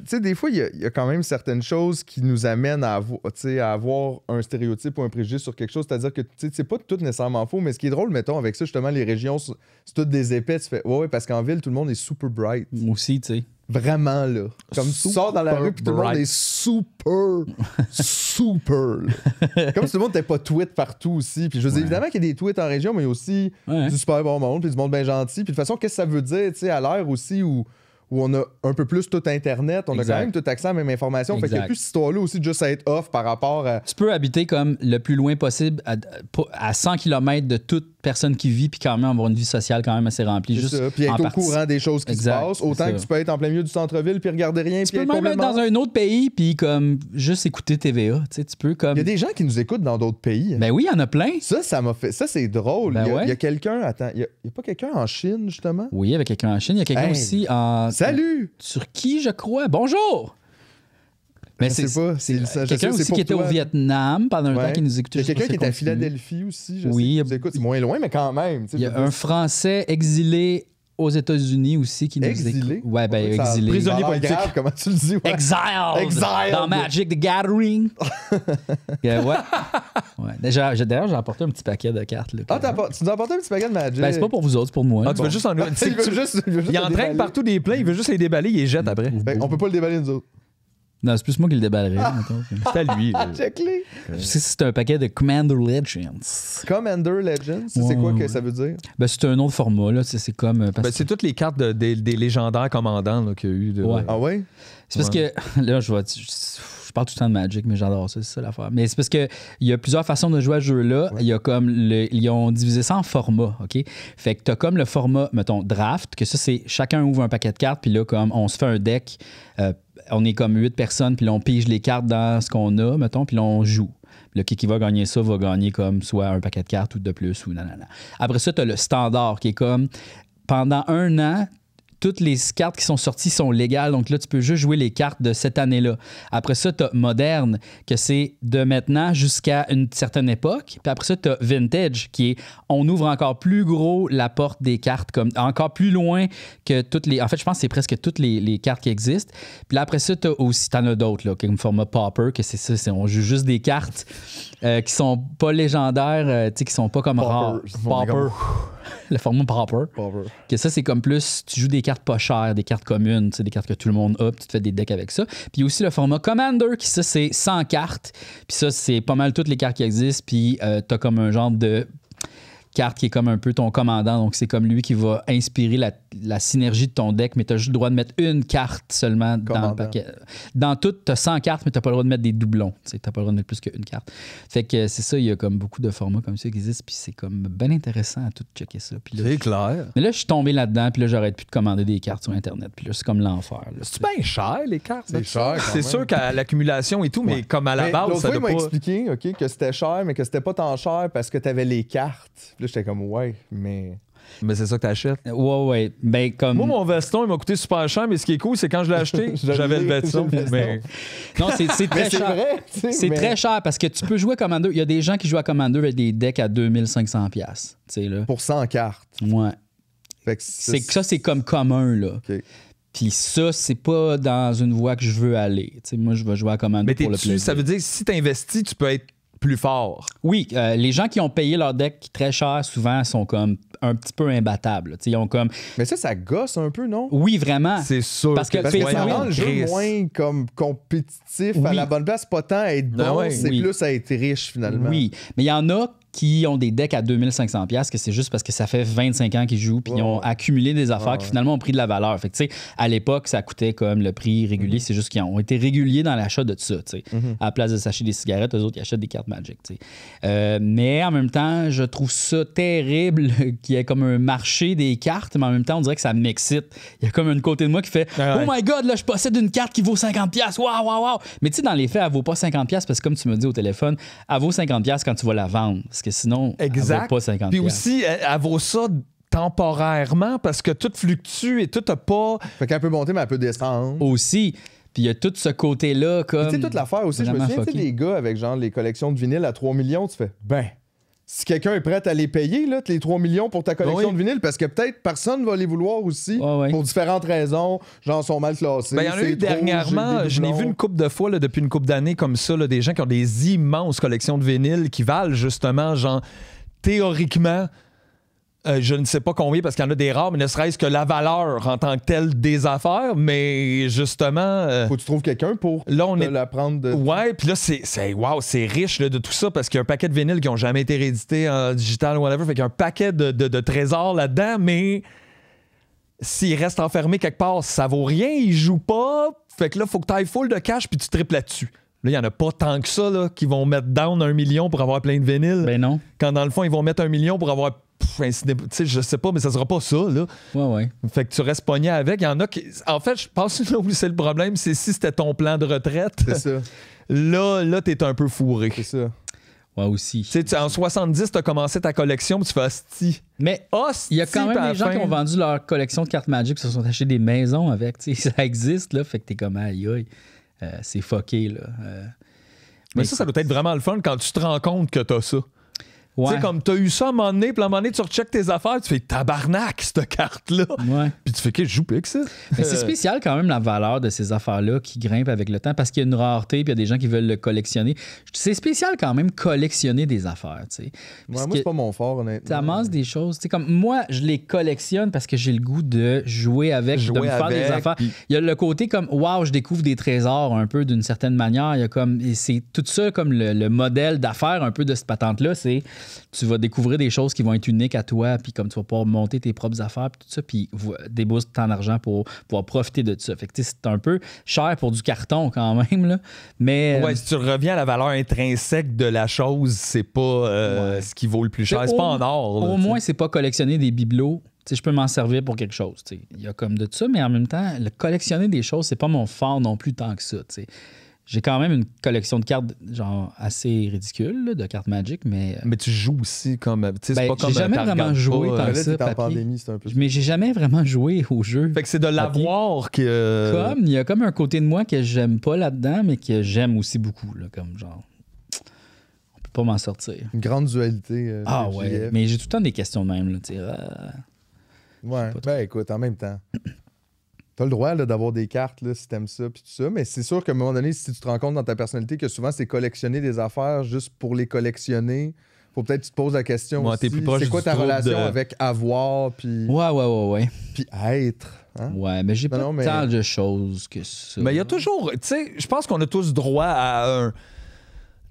tu des fois, il y, a quand même certaines choses qui nous amènent à, à avoir un stéréotype ou un préjugé sur quelque chose, c'est-à-dire que c'est pas tout nécessairement faux, mais ce qui est drôle, mettons, avec ça, justement, les régions, c'est toutes des épais, tu parce qu'en ville, tout le monde est super bright. Aussi, tu sais. Vraiment là. Comme tu sors dans la rue puis tout le monde est super, super. Comme si tout le monde n'était pas tweet partout aussi. Puis je veux évidemment qu'il y a des tweets en région, mais aussi du super bon monde, puis du monde bien gentil. Puis de toute façon, qu'est-ce que ça veut dire, tu sais, à l'heure aussi où où on a un peu plus tout Internet, on a quand même tout accès à la même information. Fait qu'il a plus cette histoire-là aussi de juste être off par rapport à. Tu peux habiter comme le plus loin possible, à, 100 km de toute personne qui vit, puis quand même avoir une vie sociale quand même assez remplie. Juste ça. Puis être au courant des choses qui se passent, autant que tu peux être en plein milieu du centre-ville, puis regarder rien. Tu puis peux même être dans un autre pays, puis comme juste écouter TVA. Tu, sais, tu peux comme. Il y a des gens qui nous écoutent dans d'autres pays. Ben oui, il y en a plein. Ça, ça m'a fait. Ça, c'est drôle. Ben il y a, quelqu'un. Attends, il n'y a, pas quelqu'un en Chine, justement? Oui, il y avait quelqu'un en Chine. Il y a quelqu'un aussi en. Salut! qui, je crois. Bonjour! Mais c'est pas, quelqu'un aussi qui était au Vietnam pendant un temps qui nous écoutait. Il y a quelqu'un qui était à Philadelphie aussi. Je oui, sais, écoute, moins loin, mais quand même. Il y a un Français exilé aux États-Unis aussi qui nous exilé. Ouais, ben exilé. Prisonnier politique. Grave, comment tu le dis ouais. Exiled. Dans Magic the Gathering. Euh, ouais. ouais. D'ailleurs, j'ai apporté un petit paquet de cartes. Là, ah, tu nous as apporté un petit paquet de Magic. Ben, c'est pas pour vous autres, c'est pour moi. Ah, tu veux juste en. il, veut juste, il, entraîne partout des plaies, il veut juste les déballer, il les jette après. Ben, on peut pas le déballer nous autres. Non, c'est plus moi qui le déballerais. Ah. c'est à lui. C'est un paquet de Commander Legends. Commander Legends, c'est quoi que ça veut dire? Ben, c'est un autre format. Là. C'est, comme. Euh, ben, c'est toutes les cartes des, légendaires commandants qu'il y a eu. ah ouais? C'est parce que. Là, je Je, parle tout le temps de Magic, mais j'adore ça, c'est ça l'affaire. Mais c'est parce qu'il y a plusieurs façons de jouer à ce jeu-là. Il y a comme. ils ont divisé ça en formats, OK? Fait que t'as comme le format, mettons, draft, que ça, c'est chacun ouvre un paquet de cartes, puis là, comme on se fait un deck. Euh, on est comme huit personnes, puis là, on pige les cartes dans ce qu'on a, mettons, puis là, on joue. Le qui, va gagner ça va gagner comme soit un paquet de cartes ou de plus ou nanana. Après ça, tu as le standard qui est comme pendant un an, toutes les cartes qui sont sorties sont légales. Donc là, tu peux juste jouer les cartes de cette année-là. Après ça, tu as moderne, que c'est de maintenant jusqu'à une certaine époque. Puis après ça, tu as vintage, qui est on ouvre encore plus gros la porte des cartes, comme encore plus loin que toutes les. En fait, je pense que c'est presque toutes les, cartes qui existent. Puis après ça, tu as aussi, t'en as d'autres, là, comme format Popper, que c'est ça, on joue juste des cartes euh, qui sont pas légendaires, euh, qui sont pas comme rares. Popper. le format proper Que ça, c'est comme plus, tu joues des cartes pas chères, des cartes communes, des cartes que tout le monde a, puis tu te fais des decks avec ça. Puis aussi le format Commander, qui ça, c'est 100 cartes. Puis ça, c'est pas mal toutes les cartes qui existent. Puis tu euh, t'as comme un genre de carte qui est comme un peu ton commandant. Donc, c'est comme lui qui va inspirer la la synergie de ton deck, mais tu as juste le droit de mettre une carte seulement dans le paquet. Dans tout, tu as 100 cartes, mais tu pas le droit de mettre des doublons. Tu n'as pas le droit de mettre plus qu'une carte. Fait que c'est ça, il y a comme beaucoup de formats comme ça qui existent, puis c'est comme bien intéressant à tout checker ça. C'est clair. Mais là, je suis tombé là-dedans, puis là, j'arrête plus de commander des cartes sur Internet. Puis là, c'est comme l'enfer. C'est bien cher, les cartes. C'est hein? sûr qu'à l'accumulation et tout, mais comme à la base, ça pas... que c'était cher, mais que c'était pas tant cher parce que tu avais les cartes. Puis là, j'étais comme, ouais, mais. Mais c'est ça que achètes Ouais, ouais. Ben, comme... Moi, mon veston, il m'a coûté super cher, mais ce qui est cool, c'est quand je l'ai acheté, j'avais le veston. Non, c'est très cher. C'est très cher parce que tu peux jouer à Commander. Il y a des gens qui jouent à Commander avec des decks à 2500$. Là. Pour 100 cartes. Ouais. Fait que c'est ça, c'est comme commun, là. Puis ça, c'est pas dans une voie que je veux aller. moi, je vais jouer à Commando pour le plaisir. Ça veut dire que si tu investis, tu peux être plus fort. Oui, euh, les gens qui ont payé leur deck très cher, souvent, sont comme un petit peu imbattables. comme... Mais ça, ça gosse un peu, non? Oui, vraiment. C'est sûr. Parce que, Parce le jeu moins comme compétitif à la bonne place. Pas tant à être ah bon, c'est plus à être riche, finalement. Oui, mais il y en a qui ont des decks à 2500$, que c'est juste parce que ça fait 25 ans qu'ils jouent, puis ils ont accumulé des affaires qui finalement ont pris de la valeur. Fait que, à l'époque, ça coûtait comme le prix régulier, mhm. c'est juste qu'ils ont été réguliers dans l'achat de ça, mhm. À la place de s'acheter des cigarettes, eux autres, ils achètent des cartes Magic, euh, mais en même temps, je trouve ça terrible qu'il y ait comme un marché des cartes, mais en même temps, on dirait que ça m'excite. Il y a comme une côté de moi qui fait ah Oh my God, là, je possède une carte qui vaut 50$, waouh, waouh, waouh. Mais tu sais, dans les faits, elle vaut pas 50$, parce que comme tu me dis au téléphone, elle vaut 50$ quand tu vas la vendre que sinon, exact. elle pas 50 Puis aussi, elle, vaut ça temporairement parce que tout fluctue et tout n'a pas. Fait qu'elle peut monter, mais elle peut descendre. Aussi. Puis il y a tout ce côté-là comme. Tu toute l'affaire aussi, je me souviens, les gars avec genre les collections de vinyle à 3 millions, tu fais, ben, si quelqu'un est prêt à les payer, là, les 3 millions pour ta ben collection de vinyles, parce que peut-être personne ne va les vouloir aussi pour différentes raisons. Genre, sont mal classés. Ben, il y en a dernièrement, je l'ai vu une coupe de fois depuis une coupe d'années comme ça, des gens qui ont des immenses collections de vinyles qui valent justement, genre, théoriquement, euh, je ne sais pas combien, parce qu'il y en a des rares, mais ne serait-ce que la valeur en tant que telle des affaires, mais justement. Euh, faut que tu trouves quelqu'un pour la prendre. Ouais, puis là, c'est, wow, c'est riche de tout ça, parce qu'il y a un paquet de vinyles qui n'ont jamais été réédités en digital ou whatever, fait qu'il y a un paquet de, trésors là-dedans, mais s'il reste enfermé quelque part, ça vaut rien, il joue pas, fait que là, faut que tu ailles full de cash puis tu triples là-dessus. Là, il n'y en a pas tant que ça là, qui vont mettre down un million pour avoir plein de vinyles. Ben non. Quand dans le fond, ils vont mettre un million pour avoir je sais pas, mais ça sera pas ça. Là. Ouais, ouais. Fait que tu restes pogné avec. y en a En fait, je pense que c'est le problème, c'est si c'était ton plan de retraite. C'est Là, là t'es un peu fourré. C'est ça. Ouais, aussi. en 70, t'as commencé ta collection, puis tu fais hostie. Mais il y a quand même des gens qui ont vendu leur collection de cartes Magic, se sont achetés des maisons avec. ça existe, là. Fait que t'es comme, aïe, aïe. Euh, c'est fucké, là. Euh, mais, mais, ça, ça doit être vraiment le fun quand tu te rends compte que t'as ça comme Tu sais, comme t'as eu ça à un moment donné, puis à un moment donné, tu recheckes tes affaires, tu fais tabarnak, cette carte-là. Puis tu fais que je joue plus ça. Mais c'est euh. spécial quand même la valeur de ces affaires-là qui grimpent avec le temps parce qu'il y a une rareté, puis il y a des gens qui veulent le collectionner. C'est spécial quand même collectionner des affaires, tu sais. moi, c'est pas mon fort, honnêtement. Tu des choses. Tu comme moi, je les collectionne parce que j'ai le goût de jouer avec, de me faire des affaires. Il y a le côté comme, waouh, je découvre des trésors un peu d'une certaine manière. Il y comme, c'est tout ça comme le, le modèle d'affaires un peu de cette patente-là, c'est tu vas découvrir des choses qui vont être uniques à toi, puis comme tu vas pouvoir monter tes propres affaires, puis tout ça, puis débousser ton argent pour pouvoir profiter de ça. Fait que c'est un peu cher pour du carton quand même, là. Mais. Ouais, euh, si tu reviens à la valeur intrinsèque de la chose, c'est pas euh, ce qui vaut le plus cher. C'est pas en or. au moins, c'est pas collectionner des bibelots. sais, je peux m'en servir pour quelque chose. Il y a comme de ça, mais en même temps, le collectionner des choses, c'est pas mon fort non plus tant que ça. J'ai quand même une collection de cartes genre assez ridicule, de cartes Magic, mais. Euh, mais tu joues aussi comme. Ben, c'est pas comme. J'ai jamais euh, vraiment joué tant euh, que ça. un peu... Mais j'ai jamais vraiment joué au jeu. Fait que c'est de l'avoir que. il y a comme un côté de moi que j'aime pas là-dedans, mais que j'aime aussi beaucoup, là, comme genre. On peut pas m'en sortir. Une grande dualité. ah ouais, mais j'ai tout le temps des questions de même, Ouais, ben écoute, en même temps. T'as le droit d'avoir des cartes là, si t'aimes ça puis tout ça, mais c'est sûr qu'à un moment donné, si tu te rends compte dans ta personnalité que souvent c'est collectionner des affaires juste pour les collectionner, faut peut-être que tu te poses la question aussi, c'est quoi ta relation avec avoir puis ouais ouais ouais ouais puis être. Hein? Ouais, mais j'ai pas tant de choses que ça. Mais il y a toujours, tu sais, je pense qu'on a tous droit à un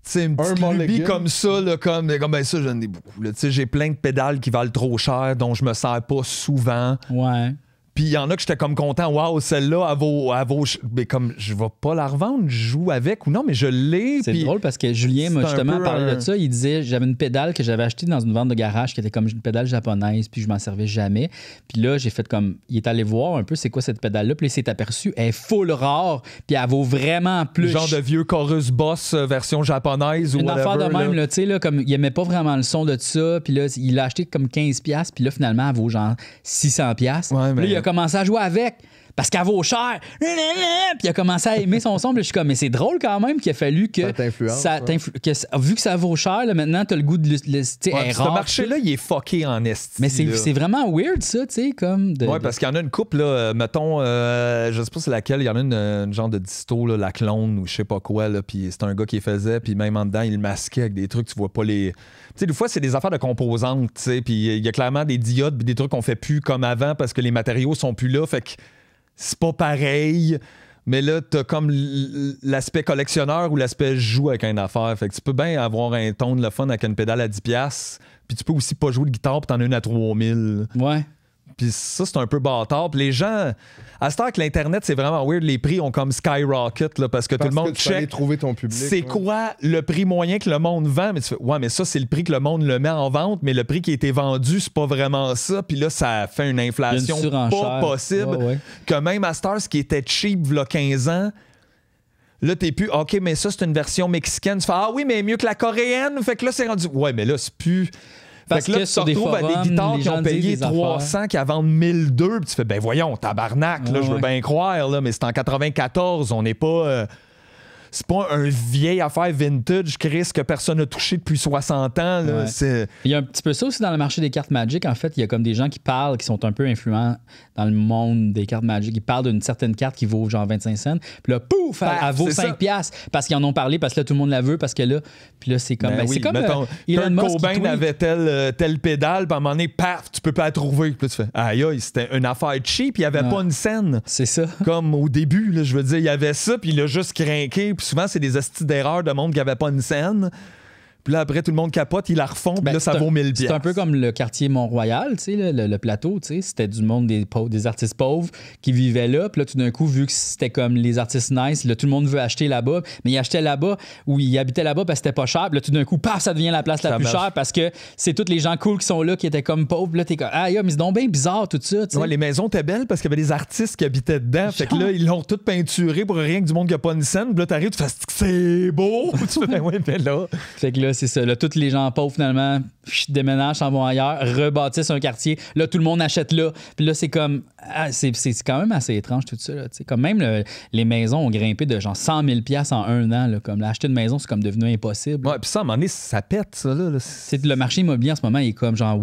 tu une petite comme ça, là, comme, comme ben ça, j'en ai beaucoup. Tu sais, J'ai plein de pédales qui valent trop cher, dont je me sers pas souvent. Ouais. Puis il y en a que j'étais comme content, waouh, celle-là, à vos, à vos. Mais comme je vais pas la revendre, je joue avec ou non, mais je l'ai. C'est drôle parce que Julien m'a justement parlé de ça. Il disait j'avais une pédale que j'avais achetée dans une vente de garage qui était comme une pédale japonaise, puis je m'en servais jamais. Puis là, j'ai fait comme. Il est allé voir un peu c'est quoi cette pédale-là, puis il s'est aperçu, elle est full rare, puis elle vaut vraiment plus. Genre de vieux Chorus Boss euh, version japonaise ou Une affaire de même, tu sais, là, comme il aimait pas vraiment le son de ça, puis là, il l'a acheté comme 15$, puis là, finalement, elle vaut genre 600$. Ouais, commencer à jouer avec parce qu'elle vaut cher. Puis il a commencé à aimer son son. je suis comme, mais c'est drôle quand même qu'il a fallu que. Ça Vu que ça vaut cher, maintenant, t'as le goût de. Le, ce marché-là, il est fucké en est. Mais c'est vraiment weird, ça, tu sais, comme. De, ouais, parce qu'il y en a une couple, là, euh, mettons, euh, je sais pas c'est laquelle, il y en a euh, une, genre de disto, là, la clone ou je sais pas quoi, là. Puis c'est un gars qui faisait, puis même en dedans, il masquait avec des trucs, tu vois pas les. Tu sais, des fois, c'est des affaires de composantes, tu sais. Puis il y a clairement des diodes, des trucs qu'on fait plus comme avant parce que les matériaux sont plus là. Fait que c'est pas pareil. Mais là, t'as comme l'aspect collectionneur ou l'aspect joue avec un affaire. Fait que tu peux bien avoir un ton de le fun avec une pédale à 10$, puis tu peux aussi pas jouer de guitare, puis t'en as une à 3000. Ouais. Puis ça, c'est un peu bâtard. Puis les gens, à ce temps que l'Internet, c'est vraiment weird, les prix ont comme skyrocket là, parce que tout le monde que tu check. trouver ton public. C'est quoi le prix moyen que le monde vend? Mais ouais, mais ça, c'est le prix que le monde le met en vente, mais le prix qui a été vendu, c'est pas vraiment ça. Puis là, ça fait une inflation pas possible. Que même à Star, ce qui était cheap, là, 15 ans, Là, t'es plus, OK, mais ça, c'est une version mexicaine. Tu fais, ah oui, mais mieux que la coréenne. Fait que là, c'est rendu, ouais, mais là, c'est plus. Parce que là, tu te retrouves à des guitares qui ont payé 300 qui à 1002, puis tu fais, ben voyons, tabarnak, là, je veux bien croire, là, mais c'est en 94, on n'est pas. Euh, c'est pas un vieil affaire vintage, Chris, que personne n'a touché depuis 60 ans. Là, Il y a un petit peu ça aussi dans le marché des cartes Magic. En fait, il y a comme des gens qui parlent, qui sont un peu influents dans le monde des cartes Magic. Ils parlent d'une certaine carte qui vaut genre 25 cents. Puis là, pouf, elle, ben, vaut 5 piastres parce qu'ils en ont parlé, parce que là, tout le monde la veut, parce que là, puis là, c'est comme. Ben ben, c'est comme mettons, euh, Elon Musk avait telle, euh, tel pédale, puis à un moment donné, paf, tu peux pas la trouver. Puis tu fais, aïe, c'était une affaire cheap, il n'y avait pas une scène. C'est ça. Comme au début, là, je veux dire, il y avait ça, puis il a juste craqué, souvent, c'est des astuces d'erreur de monde qui n'avait pas une scène. Puis là, après, tout le monde capote, il la refont, puis ben, là, ça vaut 1000 C'est un peu comme le quartier Mont-Royal, tu sais, le, plateau, tu sais, c'était du monde des, des artistes pauvres qui vivaient là. Puis là, tout d'un coup, vu que c'était comme les artistes nice, là, tout le monde veut acheter là-bas, mais ils achetaient là-bas ou ils habitaient là-bas parce que c'était pas cher. Puis là, tout d'un coup, paf, ça devient la place la plus chère parce que c'est tous les gens cool qui sont là qui étaient comme pauvres. Puis là, t'es comme, ah, mais c'est donc bien bizarre tout ça, tu sais. Ouais, les maisons étaient belles parce qu'il y avait des artistes qui habitaient dedans. Fait que là, ils l'ont toutes peinturé pour rien que du monde qui a pas une scène. Puis là, t'arrives, tu fais, c'est beau. Ben ouais, mais là. Fait que là, c'est ça. Là, tous les gens pauvres, finalement, déménage, s'en vont ailleurs, rebâtissent un quartier. Là, tout le monde achète là. Puis là, c'est comme. Ah, c'est, c'est quand même assez étrange tout ça. Là, comme même les maisons ont grimpé de genre 100 000 en un an. Là, comme, là, acheter une maison, c'est comme devenu impossible. Ouais, puis ça, à un moment donné, ça pète, ça. Là, c'est, le marché immobilier en ce moment il est comme genre.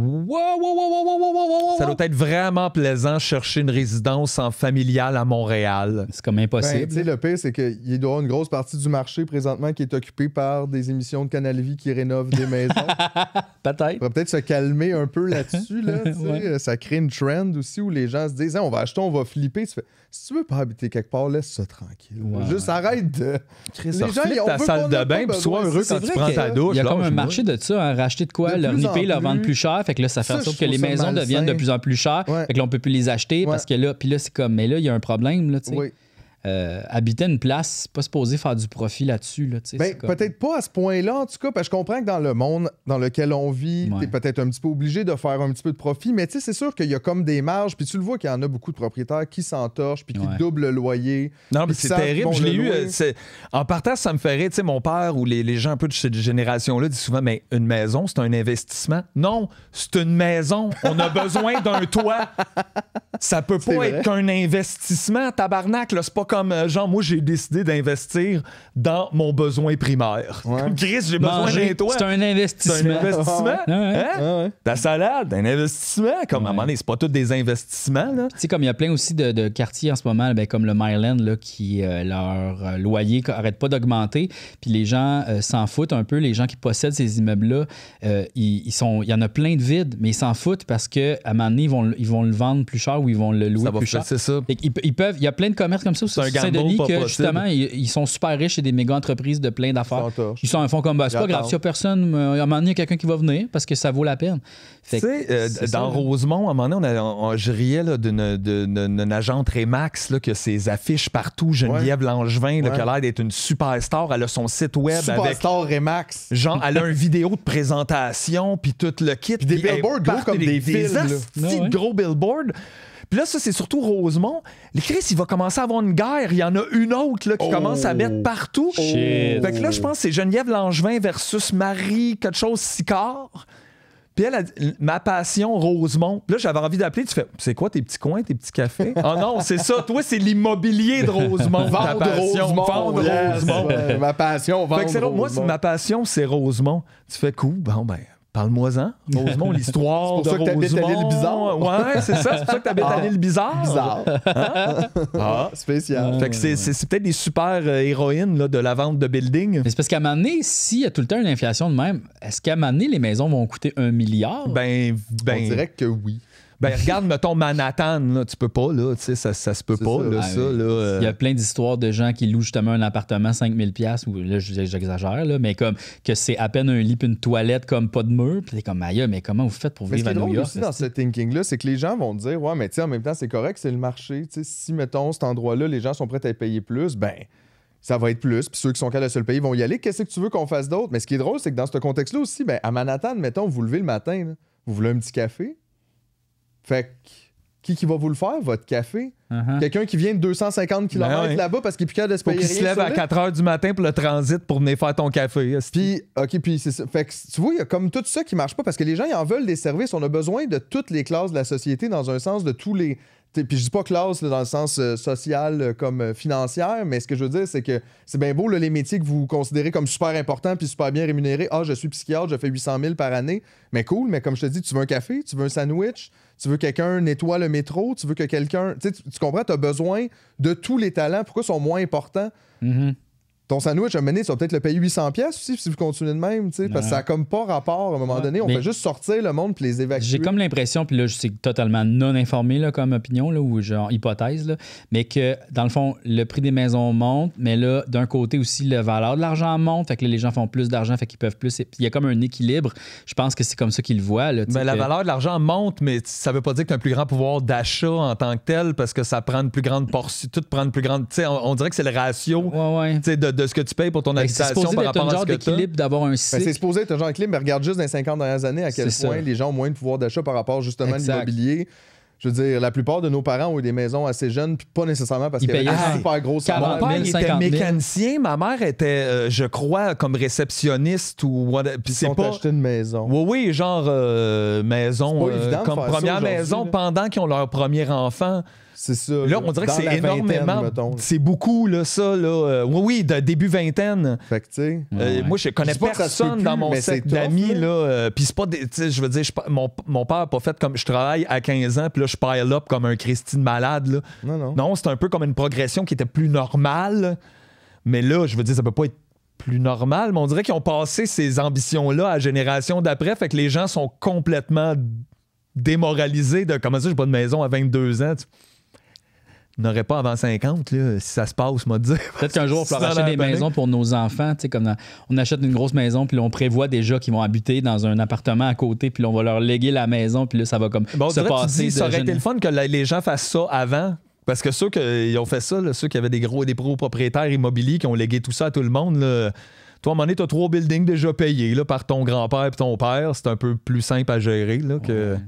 ça doit être vraiment plaisant chercher une résidence en familiale à Montréal. C'est comme impossible. Ben, sais le pire, c'est qu'il doit y avoir une grosse partie du marché présentement qui est occupée par des émissions de Canal Vie qui rénovent des maisons. Peut-être. On va peut-être se calmer un peu là-dessus. Là, Ça crée une trend aussi où les gens se disent hein, on va acheter, on va flipper. si tu veux pas habiter quelque part, laisse ça tranquille. Juste arrête de. les gens, on ta salle de bain, puis sois heureux quand tu prends ta douche. Il y a comme un marché de ça, hein, racheter de quoi, leur nipper, leur vendre plus cher. Fait que là, ça fait en sorte que les maisons deviennent de plus en plus chères. Fait que l'on peut plus les acheter parce que là, puis là, c'est comme, mais là, il y a un problème. Là, euh, habiter une place, pas se poser faire du profit là-dessus. Là, ben, Peut-être pas à ce point-là, en tout cas, parce que je comprends que dans le monde dans lequel on vit, t'es peut-être un petit peu obligé de faire un petit peu de profit, mais c'est sûr qu'il y a comme des marges, puis tu le vois qu'il y en a beaucoup de propriétaires qui s'entorchent, puis qui doublent le loyer. Non, mais c'est terrible, je l'ai eu. Euh, en partant, ça me ferait, tu sais, mon père ou les, gens un peu de cette génération-là disent souvent, mais une maison, c'est un investissement. Non, c'est une maison. On a besoin d'un toit. Ça peut pas être qu'un investissement, tabarnak, c'est pas comme euh, genre, moi, j'ai décidé d'investir dans mon besoin primaire. Comme Chris, j'ai besoin de toi C'est un investissement. C'est un investissement. Ta hein? salade, un investissement. Comme à un moment donné, c'est pas tous des investissements. Tu sais, comme il y a plein aussi de, quartiers en ce moment, ben, comme le Maryland, là, qui euh, leur euh, loyer n'arrête pas d'augmenter. Puis les gens s'en foutent un peu. Les gens qui possèdent ces immeubles-là, ils, sont, il y en a plein de vides, mais ils s'en foutent parce qu'à un moment donné, ils vont, ils vont le vendre plus cher ou ils vont le louer plus cher. Ça. Ils, peuvent, il y a plein de commerces comme ça c'est Saint-Denis que justement, ils, sont super riches et des méga entreprises de plein d'affaires. Ils sont un fonds comme ça. Bah, c'est pas grave, s'il n'y a personne, euh, à un moment donné, il y a quelqu'un qui va venir parce que ça vaut la peine. Tu sais, euh, dans Rosemont, à un moment donné, on a, on, je riais d'une agente Remax là, que ses affiches partout, Geneviève Langevin, là, ouais. qui a l'air d'être une Elle a son site web avec. Superstar Remax. Genre, elle a une vidéo de présentation, puis tout le kit. des billboards gros comme des, des, des, des ah gros billboards. Puis là, ça, c'est surtout Rosemont. Les Chris, il va commencer à avoir une guerre. Il y en a une autre qui oh. commence à mettre partout. Fait que là, je pense que c'est Geneviève Langevin versus Marie, quelque chose, Sicard. Puis elle a dit, ma passion, Rosemont. Puis là, j'avais envie d'appeler. Tu fais, c'est quoi tes petits coins, tes petits cafés? oh non, c'est ça. Toi, c'est l'immobilier de Rosemont. Vendre passion, Rosemont. Vendre Rosemont. ma passion, vendre fait que Rosemont. Moi, ma passion, c'est Rosemont. Tu fais, cool, bon, ben, Parle-moi-en, Rosemont, l'histoire C'est pour ça que t'habites à l'île bizarre. Ouais, c'est ça, c'est pour ça que t'habites à ah. l'île bizarre. Bizarre. Hein? Ah, spécial. Fait que c'est peut-être des super euh, héroïnes là, de la vente de buildings. Mais c'est parce qu'à un moment donné, s'il y a tout le temps une inflation de même, est-ce qu'à un moment donné, les maisons vont coûter un milliard? ben... ben. On dirait que oui. Ben, regarde, mettons Manhattan, tu peux pas, là, ça, ça se peut pas, euh. Il y a plein d'histoires de gens qui louent justement un appartement 5000$, ou là, j'exagère, mais comme que c'est à peine un lit puis une toilette, comme pas de mur, puis comme, Maya, mais comment vous faites pour vivre mais à New York? aussi dans ce thinking-là, c'est que les gens vont dire, ouais, mais tiens, en même temps, c'est correct, c'est le marché, si, mettons, cet endroit-là, les gens sont prêts à payer plus, ben ça va être plus. Puis ceux qui sont qu'à le seul pays vont y aller. Qu'est-ce que tu veux qu'on fasse d'autre? Mais ce qui est drôle, c'est que dans ce contexte-là aussi, ben, à Manhattan, mettons, vous levez le matin, vous voulez un petit café, fait que, qui, qui va vous le faire, votre café? Uh-huh. Quelqu'un qui vient de 250 km ben là-bas parce qu'il n'est plus qu'à de se payer. se lève à 4 h du matin pour le transit pour venir faire ton café. Puis, OK, puis c'est Fait que, tu vois, il y a comme tout ça qui marche pas parce que les gens, ils en veulent des services. On a besoin de toutes les classes de la société dans un sens de tous les. Puis je dis pas classe dans le sens euh, social euh, comme euh, financière, mais ce que je veux dire, c'est que c'est bien beau les métiers que vous considérez comme super importants puis super bien rémunérés. Ah, je suis psychiatre, je fais 800 000 par année. Mais cool, mais comme je te dis, tu veux un café, tu veux un sandwich, tu veux que quelqu'un nettoie le métro, tu veux que quelqu'un. Tu, comprends, tu as besoin de tous les talents. Pourquoi ils sont moins importants? Mm-hmm ton sandwich, à un moment donné, peut-être le payer 800 pièces aussi si vous continuez de même, tu sais, parce que ça n'a comme pas rapport à un moment donné. On fait juste sortir le monde puis les évacuer. J'ai comme l'impression, puis là, je suis totalement non informé là, comme opinion là, ou genre hypothèse, là, mais que dans le fond, le prix des maisons monte, mais là, d'un côté aussi, la valeur de l'argent monte, fait que les gens font plus d'argent, fait qu'ils peuvent plus. Il y a comme un équilibre. Je pense que c'est comme ça qu'ils le voient. Là, mais ben, la valeur de l'argent monte, mais ça veut pas dire que tu as un plus grand pouvoir d'achat en tant que tel parce que ça prend une plus grande portion, tout prend une plus grande. On, on dirait que c'est le ratio ouais, ouais. de de ce que tu payes pour ton ben, habitation par rapport à ce que d'équilibre d'avoir un site. Ben, c'est supposé être un genre d'équilibre, mais regarde juste dans les 50 dernières années à quel point les gens ont moins de pouvoir d'achat par rapport justement à l'immobilier. Je veux dire, la plupart de nos parents ont eu des maisons assez jeunes, puis pas nécessairement parce qu'ils payaient un ah, super gros salaire. Mon père était mécanicien, ma mère était, euh, je crois, comme réceptionniste ou Puis c'est pas. acheté une maison. Oui, oui, genre euh, maison, euh, comme première maison pendant qu'ils ont leur premier enfant c'est ça. Là, on dirait que c'est énormément. C'est beaucoup, là, ça. Euh, oui, oui, de début vingtaine. Fait euh, Moi, je connais personne dans mon cercle d'amis, là. Euh, puis c'est pas. Tu je veux dire, mon, père n'a pas fait comme. Je travaille à 15 ans, puis là, je pile up comme un Christine malade, là. Non, non. Non, c'est un peu comme une progression qui était plus normale. Mais là, je veux dire, ça peut pas être plus normal, mais on dirait qu'ils ont passé ces ambitions-là à la génération d'après, fait que les gens sont complètement démoralisés de comment ça, j'ai pas de maison à 22 ans. On n'aurait pas avant 50, si ça se passe, moi dire. Peut-être qu'un jour, on va acheter des maisons pour nos enfants. comme on achète une grosse maison, puis on prévoit déjà qu'ils vont habiter dans un appartement à côté, puis on va leur léguer la maison, puis là, ça va comme bon, se passer. ça aurait été le fun que les gens fassent ça avant, parce que ceux qui ont fait ça, ceux qui avaient des gros des propriétaires immobiliers qui ont légué tout ça à tout le monde, toi, à un moment donné, tu as trois buildings déjà payés là, par ton grand-père et ton père. C'est un peu plus simple à gérer que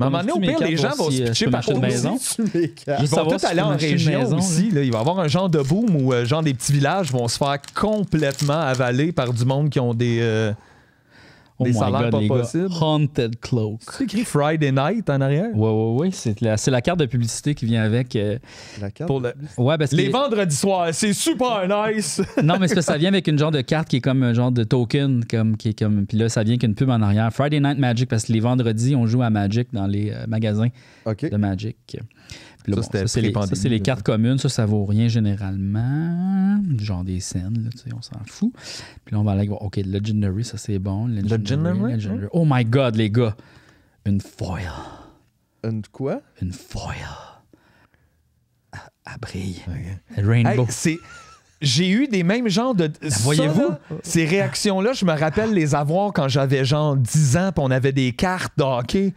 à un moment donné, au pire, les gens vont se euh, pitcher par une maison. Ils vont tous aller en région aussi. Il va y avoir un genre de boom où euh, genre des petits villages vont se faire complètement avaler par du monde qui ont des euh, des oh salaires pas possibles. Haunted Cloak. C'est écrit Friday Night en arrière. Oui, oui, oui. C'est la, la, carte de publicité qui vient avec. Euh, la carte ouais, parce Les vendredis soirs, c'est super nice. non, mais ça vient avec une genre de carte qui est comme un genre de token. Comme, qui est comme... Puis là, ça vient qu'une pub en arrière. Friday Night Magic, parce que les vendredis, on joue à Magic dans les euh, magasins de Magic ça, c'est les, cartes communes. Ça, ça vaut rien généralement. Genre des scènes, là, tu sais, on s'en fout. Puis là, on va aller voir. OK, Legendary, ça, c'est bon. Legendary, Legendary? Oh my God, les gars. Une foil. Une quoi? Une foil. Elle brille. Rainbow. c'est... J'ai eu des mêmes genres de. Voyez-vous? Ces réactions-là, je me rappelle les avoir quand j'avais genre 10 ans, puis on avait des cartes de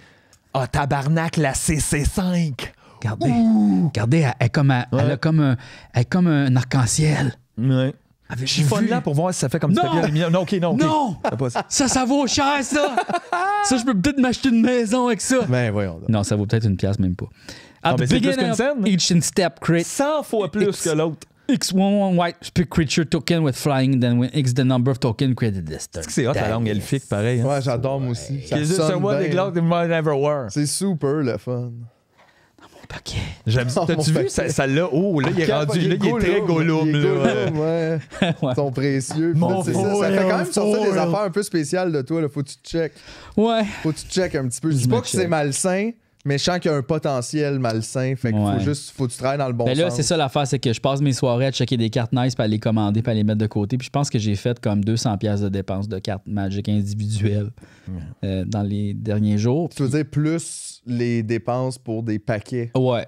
Ah, tabarnak, la CC5! Regardez. Ouh. Regardez, elle, elle comme, elle, ouais. elle, a comme un, elle comme un arc-en-ciel. Ouais. Chiffonne là pour voir si ça fait comme tu bien lumière. Non, ok, non. Okay. Non! ça, ça vaut cher, ça! ça, je peux peut-être m'acheter une maison avec ça. Ben, voyons. Donc. Non, ça vaut peut-être une pièce, même pas. Ah, At non, the beginning scène. each step crit. 100 fois plus X, que l'autre. X11 white speak creature token with flying, then when X the number of token created this turn. C'est hot la langue elfique, pareil. Hein? Ouais, j'adore moi aussi. C'est juste un one des glaces de Never War. C'est super le fun. J'aime ça. Oh, T'as-tu vu, ça, ça Oh, là, il est rendu. il est très gollum. Là. Ils sont précieux. Mon ça, ça fait quand même sortir des affaires un peu spéciales de toi. Là. Faut que tu check. Ouais. Faut que tu check un petit peu. Je dis pas que c'est malsain. Mais je sens qu'il y a un potentiel malsain. Fait qu'il faut juste, faut que tu travailles dans le bon ben sens. là, là, c'est ça l'affaire, c'est que je passe mes soirées à checker des cartes nice, puis à les commander, puis à les mettre de côté. Puis je pense que j'ai fait comme 200 pièces de dépenses de cartes Magic individuelles euh, dans les derniers jours. Tu veux dire plus les dépenses pour des paquets. Ouais.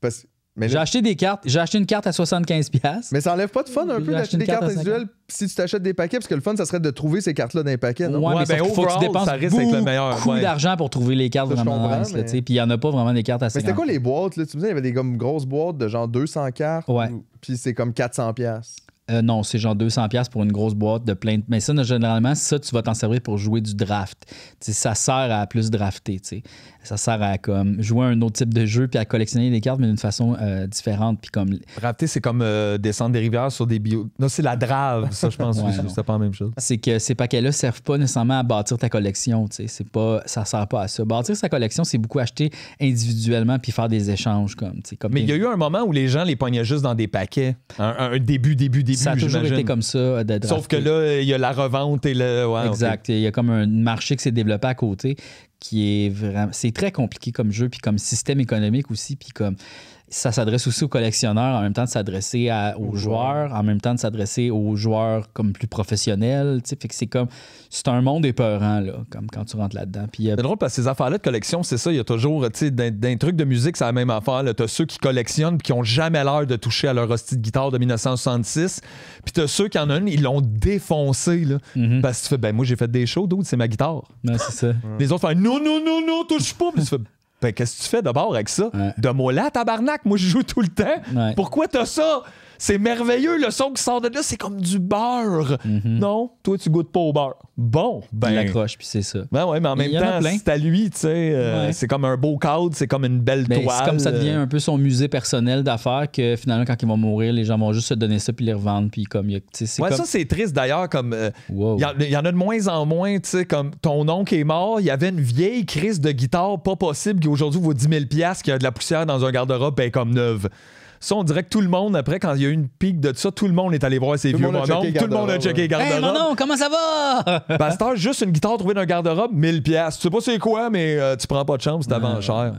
Parce... Mais J'ai acheté des cartes. J'ai acheté une carte à 75$. Mais ça enlève pas de fun un peu d'acheter des cartes individuelles si tu t'achètes des paquets, parce que le fun, ça serait de trouver ces cartes-là dans les paquets. Ouais, mais ben, ben faut que tu dépenses ça beaucoup le meilleur. beaucoup d'argent pour trouver les cartes ça, vraiment nice. Mais... Puis il n'y en a pas vraiment des cartes à 50$. Mais c'était quoi les boîtes? Là? Tu me disais, il y avait des comme, grosses boîtes de genre 200 cartes. Puis c'est comme 400$. Euh, non, c'est genre 200$ pour une grosse boîte de plein Mais ça, généralement, ça, tu vas t'en servir pour jouer du draft. ça sert à plus drafter ça sert à comme jouer un autre type de jeu puis à collectionner des cartes, mais d'une façon euh, différente. Puis comme... c'est comme euh, descendre des rivières sur des bio. Non, c'est la drave, ça, je pense. c'est pas la même chose. C'est que ces paquets-là servent pas nécessairement à bâtir ta collection. C'est pas, ça sert pas à ça. Bâtir sa collection, c'est beaucoup acheter individuellement puis faire des échanges. Comme, mais il y a eu un moment où les gens les pognaient juste dans des paquets. Un, début, début, début. Ça a toujours été comme ça. Euh, Sauf que là, il y a la revente et le. exact. Il y a comme un marché qui s'est développé à côté qui est vraiment. C'est très compliqué comme jeu, puis comme système économique aussi, puis comme ça s'adresse aussi aux collectionneurs, en même temps de s'adresser aux joueurs, en même temps de s'adresser aux joueurs comme plus professionnels. Fait c'est comme c'est un monde épeurant là, comme quand tu rentres là-dedans. Euh, c'est drôle parce que ces affaires-là de collection, c'est ça. Il y a toujours d'un, d'un truc de musique, c'est la même affaire. Tu as ceux qui collectionnent et qui n'ont jamais l'air de toucher à leur hostie de guitare de 1966. Puis tu as ceux qui en ont une, ils l'ont défoncé là, mhm. parce que tu fais ben moi j'ai fait des shows, d'autres c'est ma guitare. Non, c'est ça. Les autres font non non non non touche pas. Ben, qu'est-ce que tu fais d'abord avec ça? De moi à tabarnak, moi je joue tout le temps. Pourquoi t'as ça? C'est merveilleux, le son qui sort de là, c'est comme du beurre. Mhm. Non, toi, tu goûtes pas au beurre. Bon, ben. Il accroche puis c'est ça. Ben ouais, mais en même temps, c'est à lui, tu sais. Euh, c'est comme un beau cadre, c'est comme une belle toile. C'est comme ça devient un peu son musée personnel d'affaires que finalement, quand ils vont mourir, les gens vont juste se donner ça puis les revendre. Puis comme, ouais, ça, c'est triste d'ailleurs. Comme, euh, il y, en a de moins en moins, tu sais, comme ton oncle est mort, il y avait une vieille crise de guitare pas possible qui aujourd'hui vaut 10 000 pièces qui a de la poussière dans un garde-robe, est ben, comme neuve. Ça, on dirait que tout le monde, après, quand il y a eu une pique de ça, tout le monde est allé voir ses vieux Tout le monde a checké garde-robe. Hey, non, comment ça va? Pasteur, juste une guitare trouvée dans un garde-robe, 1000$. Tu sais pas c'est quoi, mais euh, tu prends pas de chance, c'est avant cher.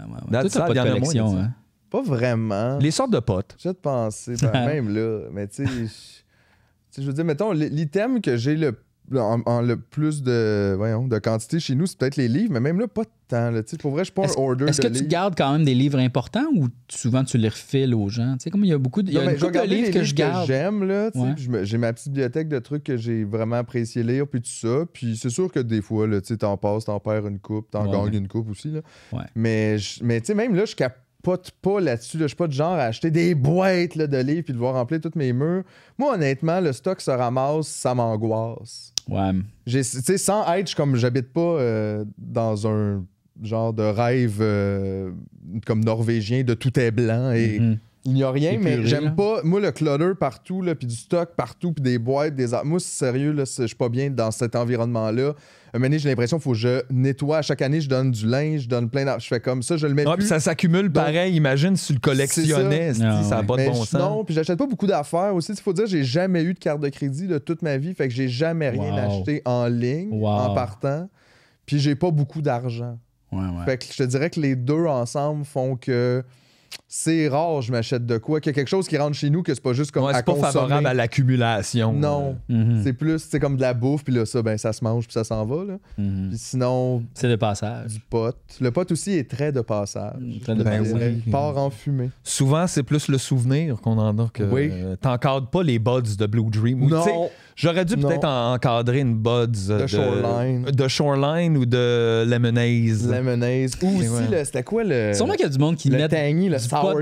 Ça y en a moins. Pas vraiment. Les sortes de potes. J'ai de penser, même là. Mais tu sais, je veux dire, mettons, l'item que j'ai le plus en, le plus de, de quantité chez nous, c'est peut-être les livres, mais même là, pas tant. temps. pour vrai, je suis pas un order. Est-ce que tu gardes quand même des livres importants ou souvent tu les refiles aux gens? Tu comme il y a beaucoup de, ben, livres, que je garde. J'aime, J'ai ma petite bibliothèque de trucs que j'ai vraiment apprécié lire, puis tout ça. Puis c'est sûr que des fois, tu en passes, en perds une coupe, tu en gagnes une coupe aussi. Là. Mais, mais même là, je capote pas là-dessus. Là. Je suis pas de genre à acheter des boîtes de livres puis voir remplir toutes mes murs. Moi, honnêtement, le stock se ramasse, ça m'angoisse. Ouais. Tu sans être comme j'habite pas euh, dans un genre de rêve euh, comme norvégien de tout est blanc et mhm. il n'y a rien, mais j'aime pas. Moi, le clutter partout, puis du stock partout, puis des boîtes, des. Moi, sérieux, là, je suis pas bien dans cet environnement-là un j'ai l'impression qu'il faut que je nettoie. À chaque année, je donne du linge, je donne plein d'argent. Je fais comme ça, je le mets. Ah, plus. ça s'accumule pareil. Imagine si tu le collectionnais. Ça n'a ah, de bon sens. Non, puis j'achète pas beaucoup d'affaires aussi. Il faut dire, que j'ai jamais eu de carte de crédit de toute ma vie. Fait que j'ai jamais rien acheté en ligne, en partant. Puis j'ai pas beaucoup d'argent. fait que je te dirais que les deux ensemble font que c'est rare, je m'achète de quoi. Qu'il y a quelque chose qui rentre chez nous que c'est pas juste comme ouais, à pas favorable à l'accumulation. Non, mhm. c'est plus, c'est comme de la bouffe puis là ça, ben ça se mange puis ça s'en va là. Mhm. Puis sinon, c'est le passage. Du pot. Le pot aussi est très de passage. Mm, très de passage. Ben part en fumée. Souvent c'est plus le souvenir qu'on en a que oui. pas les buds de Blue Dream. J'aurais dû peut-être encadrer une buds de, shoreline. de shoreline ou de lemonade. Lemonade. Ou aussi c'était quoi le Sûrement qu'il y a du monde qui met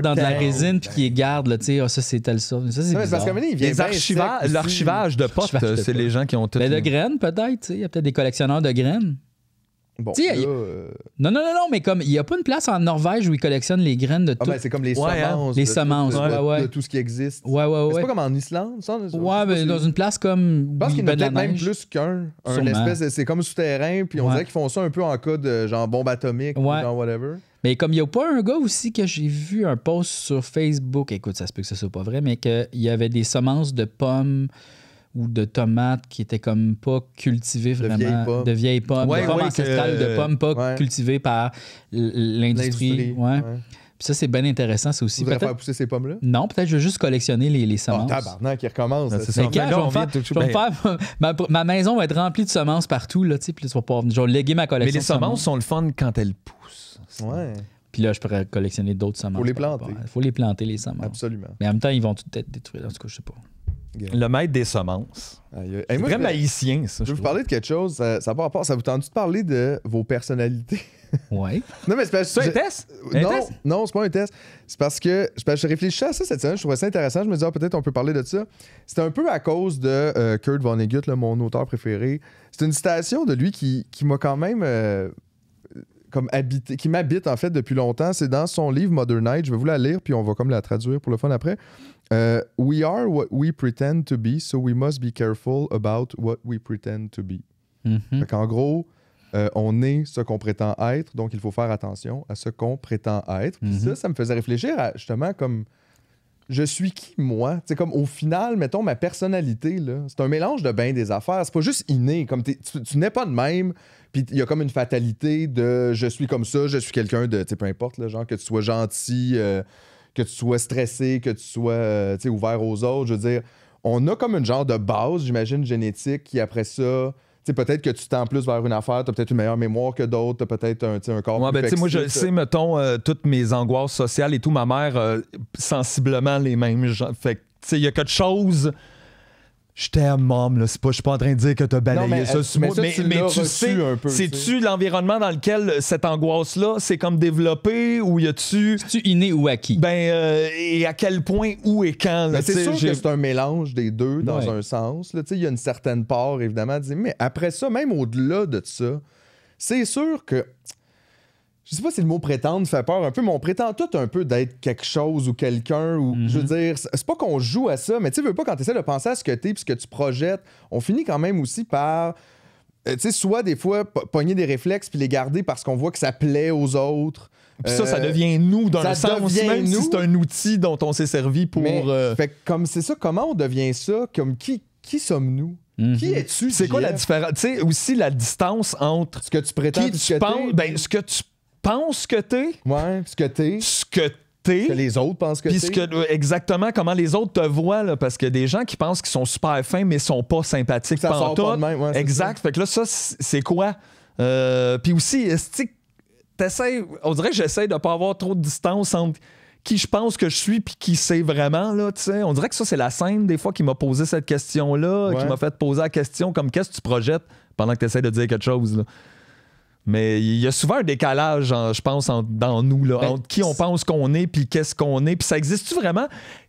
dans de la résine puis qui garde, là, tu sais, ah, ça c'est tel ça. Ça c'est bizarre. L'archivage de potes, c'est les gens qui ont tout. Mais de graines peut-être, il y a peut-être des collectionneurs de graines. Bon, euh, Non, non, non, mais comme il n'y a pas une place en Norvège où ils collectionnent les graines de ah, tout. Ben, c'est comme les hein. semences. Les de, semences, de, tout ce qui existe. Ouais, ouais, ouais. C'est pas comme en Islande, Ouais, mais dans une place comme. Je pense qu'il y en a même plus qu'un. Un, un c'est comme souterrain, puis on dirait qu'ils font ça un peu en cas de genre bombe atomique ou genre whatever. Mais comme il n'y a pas un gars aussi que j'ai vu un post sur Facebook, écoute, ça se peut que ce soit pas vrai, mais qu'il y avait des semences de pommes ou de tomates qui étaient comme pas cultivées vraiment. De vieilles pommes. De vieilles pommes, de pommes ancestrales, de pommes pas cultivées par l'industrie. Puis ça, c'est bien intéressant. C'est aussi. Tu faire pousser ces pommes-là? Non, peut-être je veux juste collectionner les, les semences. Oh, tabarnak, qui recommence. C'est quand on vient faire, tout faire ma, ma, maison va être remplie de semences partout, là, tu sais, puis tu vas pouvoir venir. Je vais léguer ma collection. Mais les semences sont le fun quand elles poussent. Puis là, je pourrais collectionner d'autres semences. Faut les planter. Il Faut les planter, les semences. Absolument. Mais en même temps, ils vont tout être détruire. En tout cas, je sais pas. Le maître des semences. C'est haïtien, ça. Je vais vous parler de quelque chose. Euh, ça, va rapport, ça vous tente de parler de vos personnalités? Oui. non, mais c'est pas un test? Euh, non, non c'est pas un test. C'est parce que je, je réfléchissais à ça cette semaine, je trouvais ça intéressant. Je me disais, ah, peut-être on peut parler de ça. C'est un peu à cause de euh, Kurt Vonnegut, mon auteur préféré. C'est une citation de lui qui, qui m'a quand même habité, qui m'habite en fait depuis longtemps. C'est dans son livre Mother Night. Je vais vous la lire, puis on va comme la traduire pour le fun après. Euh, we are what we pretend to be, so we must be careful about what we pretend to be. Mm-hmm. en gros, euh, on est ce qu'on prétend être, donc il faut faire attention à ce qu'on prétend être. Puis mm-hmm. ça, ça me faisait réfléchir à justement comme je suis qui moi? C'est comme au final, mettons, ma personnalité, là, c'est un mélange de bien des affaires. C'est pas juste inné. Comme tu, n'es pas de même, puis il y a comme une fatalité de je suis comme ça, je suis quelqu'un de, tu peu importe, là, genre que tu sois gentil, euh, que tu sois stressé, que tu sois euh, ouvert aux autres. Je veux dire, on a comme une genre de base, j'imagine, génétique qui après ça peut-être que tu tends plus vers une affaire, tu peut-être une meilleure mémoire que d'autres, t'as peut-être un, corps ben, Moi, je sais, mettons, euh, toutes mes angoisses sociales et tout, ma mère, sensiblement les mêmes. Fait il y a quelque chose je t'aime, mom. Là. Pas, je suis pas en train de dire que t'as balayé euh, ça Mais, tu, mais, tu sais, c'est-tu l'environnement dans lequel euh, cette angoisse-là s'est comme développée ou y a-tu. C'est-tu inné ou acquis? Ben, euh, et à quel point, où et quand? C'est sûr que c'est un mélange des deux dans un sens. Il y a une certaine part, évidemment, mais après ça, même au-delà de ça, c'est sûr que je sais pas si le mot prétendre fait peur un peu, mais on prétend tout un peu d'être quelque chose ou quelqu'un. ou Je veux mhm. dire, c'est pas qu'on joue à ça, mais tu veux pas quand tu essaies de penser à ce que es et ce que tu projettes, on finit quand même aussi par. Euh, tu sais, soit des fois pogner des réflexes puis les garder parce qu'on voit que ça plaît aux autres. Puis ça, ça euh, devient nous dans le sens même nous. c'est un outil dont on s'est servi pour. Euh, fait comme c'est ça, comment on devient ça Comme qui, qui sommes-nous Qui mhm. es-tu C'est quoi la différence Tu sais aussi la distance entre ce que tu prétends, ben, ce que tu penses que t'es. Ouais, ce que t'es. Ce que t'es. Que les autres pensent que t'es. Euh, exactement comment les autres te voient, là, parce que des gens qui pensent qu'ils sont super fins, mais sont pas sympathiques ça sort pas de Exact. Ça. Fait que là, ça, c'est quoi? Euh, puis aussi, on dirait que j'essaie de pas avoir trop de distance entre qui je pense que je suis puis qui c'est vraiment là, tu sais. On dirait que ça c'est la scène des fois qui m'a posé cette question là, qui m'a fait poser la question comme qu'est-ce que tu projettes pendant que tu essaies de dire quelque chose mais il y a souvent un décalage, je pense, dans nous, là, ben, entre qui on pense qu'on est, puis qu'est-ce qu'on est. Puis ça existe-tu vraiment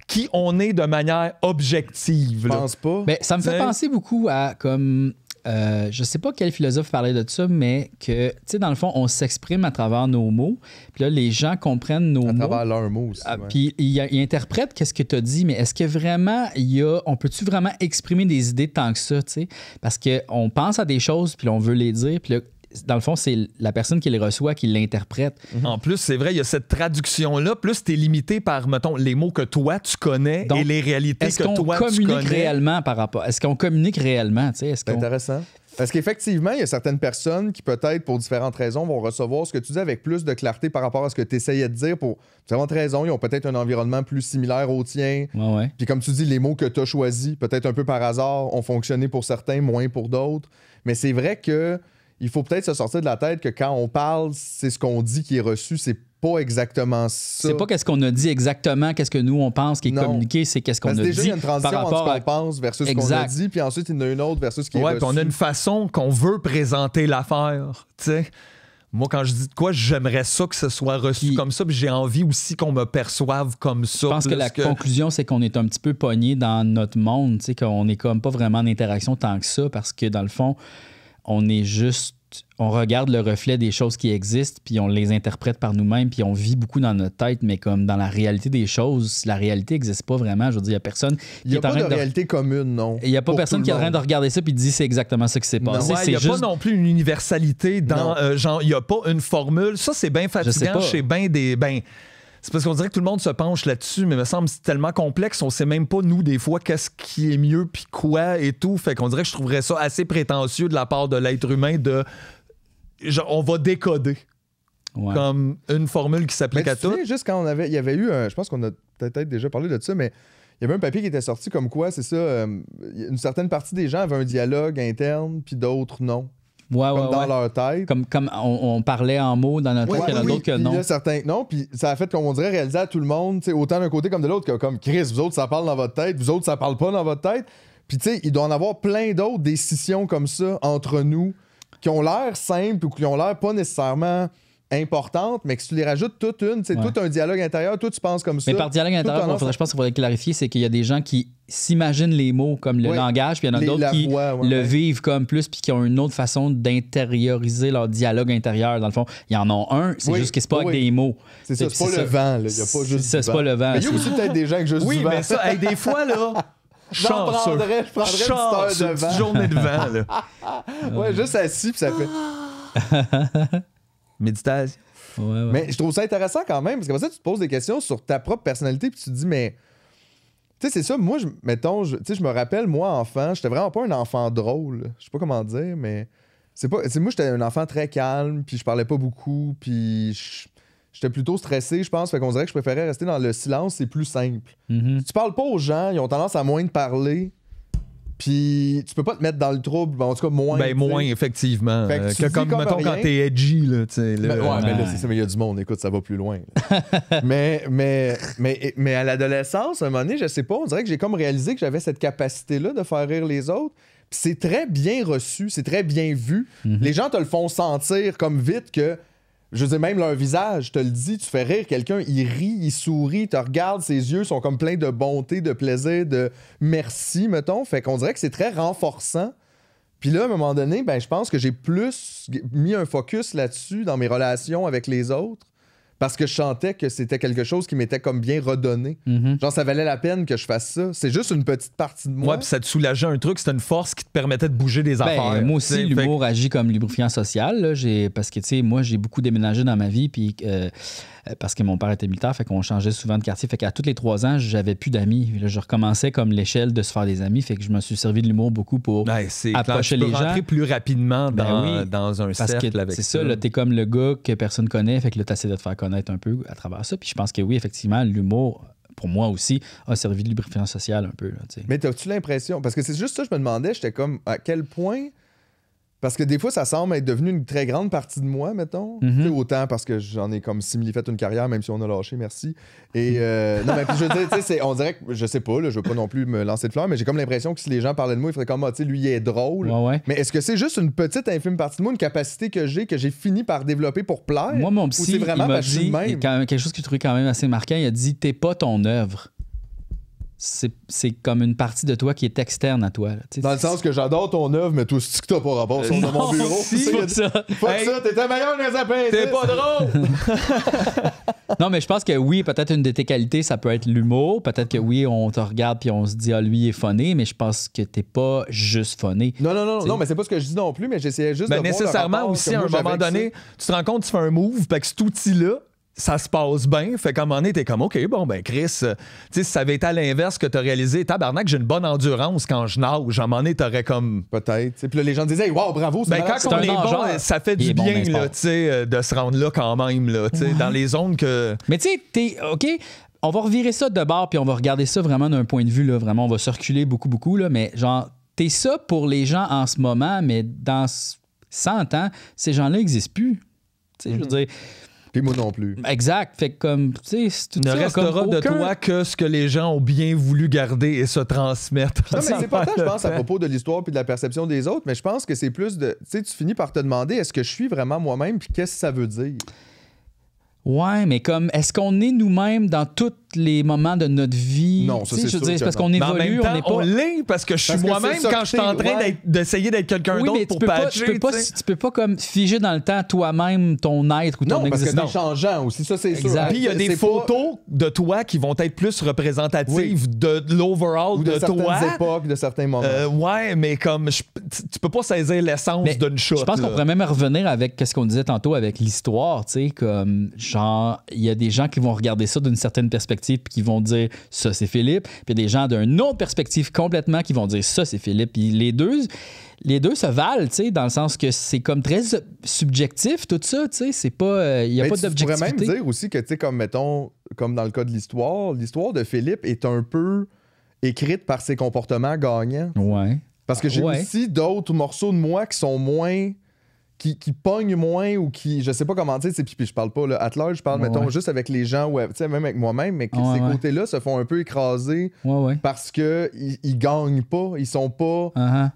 qui on est de manière objective? Je pense pas. Ben, ça me fait penser beaucoup à comme. Euh, je sais pas quel philosophe parlait de ça, mais que, tu sais, dans le fond, on s'exprime à travers nos mots. Puis là, les gens comprennent nos mots. À travers leurs mots aussi. Ah, puis ils, interprètent qu'est-ce que tu as dit, mais est-ce que vraiment, il y a, on peut-tu vraiment exprimer des idées tant que ça, tu sais? Parce qu'on pense à des choses, puis on veut les dire, puis là, dans le fond, c'est la personne qui les reçoit qui l'interprète. Mhm. En plus, c'est vrai, il y a cette traduction-là. Plus, tu es limité par, mettons, les mots que toi, tu connais et les réalités que toi, tu réellement par rapport? Est-ce qu'on communique réellement? C'est intéressant. Parce qu'effectivement, il y a certaines personnes qui, peut-être, pour différentes raisons, vont recevoir ce que tu dis avec plus de clarté par rapport à ce que tu essayais de dire. Pour différentes raisons, ils ont peut-être un environnement plus similaire au tien. Ouais, Puis comme tu dis, les mots que tu as choisis, peut-être un peu par hasard, ont fonctionné pour certains, moins pour d'autres. Mais c'est vrai que il faut peut-être se sortir de la tête que quand on parle, c'est ce qu'on dit qui est reçu, c'est pas exactement ça. C'est pas qu'est-ce qu'on a dit exactement, qu'est-ce que nous on pense qui est communiqué, c'est qu'est-ce qu'on a dit. une transition par rapport entre ce qu'on pense versus ce qu'on a dit, puis ensuite il y en a une autre versus ce qui est reçu. on a une façon qu'on veut présenter l'affaire, Moi, quand je dis de quoi, j'aimerais ça que ce soit reçu comme ça, puis j'ai envie aussi qu'on me perçoive comme ça. Je pense que la conclusion, c'est qu'on est un petit peu pogné dans notre monde, tu sais, qu'on est comme pas vraiment en interaction tant que ça, parce que dans le fond, on est juste on regarde le reflet des choses qui existent, puis on les interprète par nous-mêmes, puis on vit beaucoup dans notre tête, mais comme dans la réalité des choses, la réalité n'existe pas vraiment. Je veux dire, il n'y a personne. Il n'y a pas de, réalité commune, non. Il n'y a pas personne qui est en train de regarder ça puis dit c'est exactement ça qui s'est passé. Il n'y a pas non plus une universalité dans. Euh, genre, il n'y a pas une formule. Ça, c'est bien fatigant chez bien des. Ben, c'est parce qu'on dirait que tout le monde se penche là-dessus, mais il me semble que c'est tellement complexe, on sait même pas, nous, des fois, qu'est-ce qui est mieux, puis quoi et tout. Fait qu'on dirait que je trouverais ça assez prétentieux de la part de l'être humain de. on va décoder. Comme une formule qui s'applique à tout. Juste quand on avait, il y avait eu, je pense qu'on a peut-être déjà parlé de ça, mais il y avait un papier qui était sorti comme quoi, c'est ça, euh, une certaine partie des gens avaient un dialogue interne, puis d'autres non dans leur tête. Comme, comme on, parlait en mots dans notre tête, il y en a d'autres que non. Il certains non, puis ça a fait qu'on dirait réaliser à tout le monde, autant d'un côté comme de l'autre, que comme Chris, vous autres ça parle dans votre tête, vous autres ça parle pas dans votre tête. Puis tu sais, il doit en avoir plein d'autres décisions comme ça entre nous qui ont l'air simples ou qui ont l'air pas nécessairement importante, mais que si tu les rajoutes toutes une, c'est tout un dialogue intérieur, tout tu penses comme ça. Mais par dialogue intérieur, je pense qu'il faudrait clarifier, c'est qu'il y a des gens qui s'imaginent les mots comme le langage, puis il y en a d'autres qui le vivent comme plus, puis qui ont une autre façon d'intérioriser leur dialogue intérieur. Dans le fond, il y en a un, c'est juste qu'il se pas avec des mots. C'est ça, c'est pas, le vent, il n'y a pas juste C'est pas le vent. il y a aussi peut-être des gens qui juste oui, du vent. Oui, mais ça, avec des fois, là... J'en prendrais, je prendrais une de vent. journée de vent, ouais, juste assis, puis ça fait... méditation. Mais je trouve ça intéressant quand même, parce que ça, tu te poses des questions sur ta propre personnalité, puis tu te dis, mais. Tu sais, c'est ça, moi, je, mettons, je, je me rappelle, moi, enfant, j'étais vraiment pas un enfant drôle. Je sais pas comment dire, mais. C'est pas. Moi, j'étais un enfant très calme, puis je parlais pas beaucoup, puis j'étais plutôt stressé, je pense. Fait qu'on dirait que je préférais rester dans le silence, c'est plus simple. Mm-hmm. tu parles pas aux gens, ils ont tendance à moins de parler. Puis tu peux pas te mettre dans le trouble, ben, en tout cas moins. Ben, moins, effectivement. comme, mettons, quand t'es edgy, là, tu sais. ouais, mais là, c'est mais il y a du monde, écoute, ça va plus loin. mais, mais, mais, à l'adolescence, à un moment donné, je sais pas, on dirait que j'ai comme réalisé que j'avais cette capacité-là de faire rire les autres c'est très bien reçu, c'est très bien vu. Mhm. Les gens te le font sentir comme vite que je veux dire, même leur visage, je te le dis, tu fais rire quelqu'un, il rit, il sourit, te regarde, ses yeux sont comme pleins de bonté, de plaisir, de merci, mettons. Fait qu'on dirait que c'est très renforçant. Puis là, à un moment donné, ben, je pense que j'ai plus mis un focus là-dessus dans mes relations avec les autres parce que je chantais que c'était quelque chose qui m'était comme bien redonné. Mhm. Genre, ça valait la peine que je fasse ça. C'est juste une petite partie de moi. Ouais, puis ça te soulageait un truc, c'était une force qui te permettait de bouger des ben, affaires. moi aussi, l'humour agit comme lubrifiant social. parce que, tu sais, moi, j'ai beaucoup déménagé dans ma vie, puis. Euh, euh, parce que mon père était militaire, fait qu'on changeait souvent de quartier. Fait qu'à tous les trois ans, j'avais plus d'amis. Là, je recommençais comme l'échelle de se faire des amis. Fait que je me suis servi de l'humour beaucoup pour approcher les plus rapidement ben dans, un que, C'est ça, là, t'es comme le gars que personne connaît. Fait que là, de te faire connaître un peu à travers ça. Puis je pense que oui, effectivement, l'humour pour moi aussi, a servi de lubrifiant social un peu. Mais as-tu l'impression, parce que c'est juste ça je me demandais, j'étais comme à quel point parce que des fois, ça semble être devenu une très grande partie de moi, mettons. Mhm. Autant parce que j'en ai comme simili fait une carrière, même si on a lâché, merci. Et mhm. euh, non, mais puis je veux dire, on dirait que je sais pas, là, je veux pas non plus me lancer de fleurs, mais j'ai comme l'impression que si les gens parlaient de moi, ils feraient comme, ah, tu sais, lui, il est drôle. Mais est-ce que c'est juste une petite infime partie de moi, une capacité que j'ai, que j'ai fini par développer pour plaire? Moi, mon psy, vraiment il m'a dit, quand quelque chose que tu trouvais quand même assez marquant, il a dit, t'es pas ton œuvre c'est comme une partie de toi qui est externe à toi. dans le sens que j'adore ton œuvre, mais tout ce que t'as pas rapport, c'est euh, mon bureau. Si, ça. Faut que hey, ça, T'es pas drôle. non, mais je pense que oui, peut-être une de tes qualités, ça peut être l'humour. Peut-être que oui, on te regarde puis on se dit, ah, lui, il est phoné, mais je pense que t'es pas juste phoné. Non, non, non, non, mais c'est pas ce que je dis non plus, mais j'essayais juste ben, Mais nécessairement aussi, à un moment donné, tu te rends compte, tu fais un move, puis que cet outil-là, ça se passe bien. Fait qu'à un moment donné, t'es comme, OK, bon, ben, Chris, euh, si ça avait été à l'inverse que t'as réalisé, tabarnak, j'ai une bonne endurance quand je nage. À un moment donné, t'aurais comme. Peut-être. Puis là, les gens disaient, waouh wow, bravo, c'est ben, quand on bon, euh, ça fait du bien, euh, de se rendre là quand même, là, tu dans les zones que. Mais tu sais, t'es, OK, on va revirer ça de bord, puis on va regarder ça vraiment d'un point de vue, là, vraiment, on va circuler beaucoup, beaucoup, là, mais genre, t'es ça pour les gens en ce moment, mais dans 100 ans, ces gens-là n'existent plus. Tu je veux mhm. dire puis moi non plus. Exact. Fait que comme, tu sais, tout Ne restera de toi que ce que les gens ont bien voulu garder et se transmettre. Non, mais c'est pas je pense, à propos de l'histoire puis de la perception des autres, mais je pense que c'est plus de. Tu sais, tu finis par te demander est-ce que je suis vraiment moi-même puis qu'est-ce que ça veut dire? Ouais, mais comme, est-ce qu'on est, est nous-mêmes dans toute les moments de notre vie. Non, ça, c'est je parce qu'on évolue, on n'est pas. On l'est parce que je suis moi-même quand je suis en train d'essayer d'être quelqu'un d'autre pour patcher. Tu peux pas, tu peux pas comme figer dans le temps toi-même ton être ou ton existence. Non, parce que changeant aussi, ça c'est sûr. Puis il y a des photos de toi qui vont être plus représentatives de l'overall de, toi. De époques, de certains moments. Euh, ouais, mais comme tu peux pas saisir l'essence d'une chose. Je pense qu'on pourrait même revenir avec ce qu'on disait tantôt avec l'histoire, tu sais, comme genre il y a des gens qui vont regarder ça d'une certaine perspective qui vont dire ça c'est Philippe, puis des gens d'un autre perspective complètement qui vont dire ça c'est Philippe. Puis les deux, les deux se valent, tu sais, dans le sens que c'est comme très subjectif tout ça, tu sais, c'est pas euh, il n'y a pas d'objectivité. Je pourrais même dire aussi que tu sais comme mettons comme dans le cas de l'histoire, l'histoire de Philippe est un peu écrite par ses comportements gagnants. Ouais. Parce que j'ai aussi d'autres morceaux de moi qui sont moins qui, qui pognent moins ou qui, je sais pas comment dire, puis je parle pas là, at je parle, mettons, juste avec les gens, ou même avec moi-même, mais que ces côtés-là se font un peu écraser parce qu'ils ils gagnent pas, ils sont pas. Uh-huh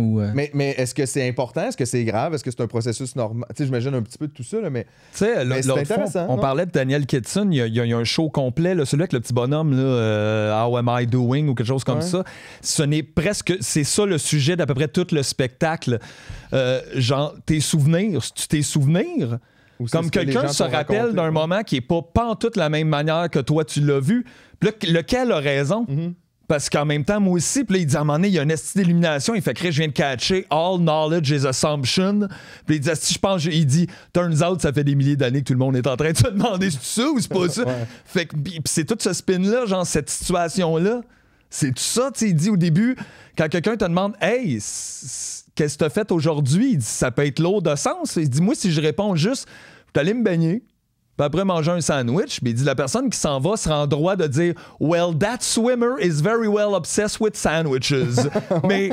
ou. Euh, mais, mais est-ce que c'est important? Est-ce que c'est grave? Est-ce que c'est un processus normal? Tu sais, j'imagine un petit peu de tout ça, mais. Tu sais, intéressant. on parlait de Daniel Kitson, il y, a, un show complet, celui avec le petit bonhomme, là, euh, How Am I Doing ou quelque chose comme ça. Ce n'est presque. C'est ça le sujet d'à peu près tout le spectacle. Euh, genre, tes souvenirs, tes souvenirs. comme quelqu'un se rappelle d'un moment qui n'est pas, pas en toute la même manière que toi tu l'as vu, lequel a raison. Mm-hmm. Parce qu'en même temps, moi aussi, puis il dit à un moment donné, il y a un esti d'illumination, il fait que je viens de catcher All Knowledge is Assumption. Puis il dit, si je pense, il dit, turns out, ça fait des milliers d'années que tout le monde est en train de se demander c'est ça ou c'est pas ça. Fait que c'est tout ce spin-là, genre cette situation-là. C'est tout ça, tu sais, il dit au début, quand quelqu'un te demande, hey, qu'est-ce que t'as fait aujourd'hui? Il dit, ça peut être lourd de sens. Il dit, moi, si je réponds juste, je suis allé me baigner, après manger un sandwich, dit la personne qui s'en va sera en droit de dire Well, that swimmer is very well obsessed with sandwiches. Mais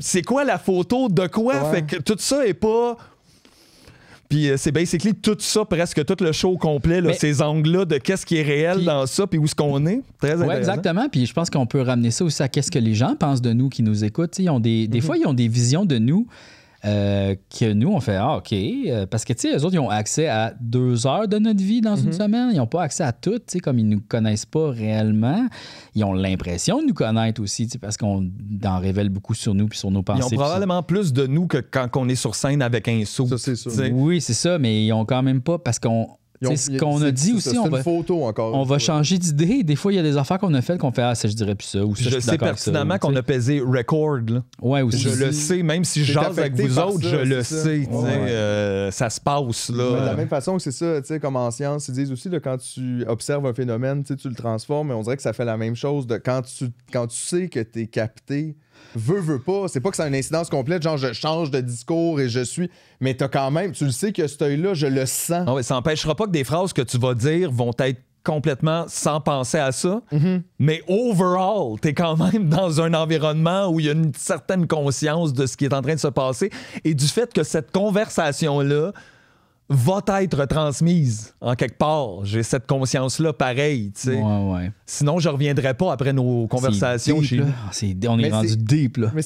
c'est quoi la photo de quoi? Fait que tout ça est pas. Puis euh, c'est basically tout ça, presque tout le show complet, là, ces angles-là de qu'est-ce qui est réel dans ça, puis où est ce qu'on est. Très exactement. Puis je pense qu'on peut ramener ça aussi à qu'est-ce que les gens pensent de nous qui nous écoutent. Ils ont des, mm-hmm. fois, ils ont des visions de nous euh, que nous, on fait ah, OK. Euh, parce que, tu sais, eux autres, ils ont accès à deux heures de notre vie dans une mhm. semaine. Ils n'ont pas accès à tout, tu sais, comme ils ne nous connaissent pas réellement. Ils ont l'impression de nous connaître aussi, tu sais, parce qu'on en révèle beaucoup sur nous puis sur nos pensées. Ils ont probablement plus de nous que quand on est sur scène avec un saut. Ça, c'est Oui, c'est ça, mais ils ont quand même pas, parce qu'on c'est ce qu'on a dit aussi. on va, On va changer d'idée. Des fois, il y a des affaires qu'on a faites qu'on fait Ah, ça, je dirais plus ça. Ou je, sais pertinemment qu'on a pesé record. aussi. Je le sais, même si je avec vous autres, je le sais. Euh, ça se passe. là. de la même façon que c'est ça, comme en science, ils disent aussi quand tu observes un phénomène, tu le transformes, mais on dirait que ça fait la même chose de quand tu, quand tu sais que tu es capté Veux, veux pas. C'est pas que ça une incidence complète, genre je change de discours et je suis. Mais t'as quand même, tu le sais que cet œil-là, je le sens. Ah ça n'empêchera pas que des phrases que tu vas dire vont être complètement sans penser à ça. Mm-hmm. Mais overall, tu quand même dans un environnement où il y a une certaine conscience de ce qui est en train de se passer et du fait que cette conversation-là va être transmise en quelque part. J'ai cette conscience-là pareil. Ouais, ouais. Sinon, je ne reviendrai pas après nos conversations. on est mais rendu deep. Là.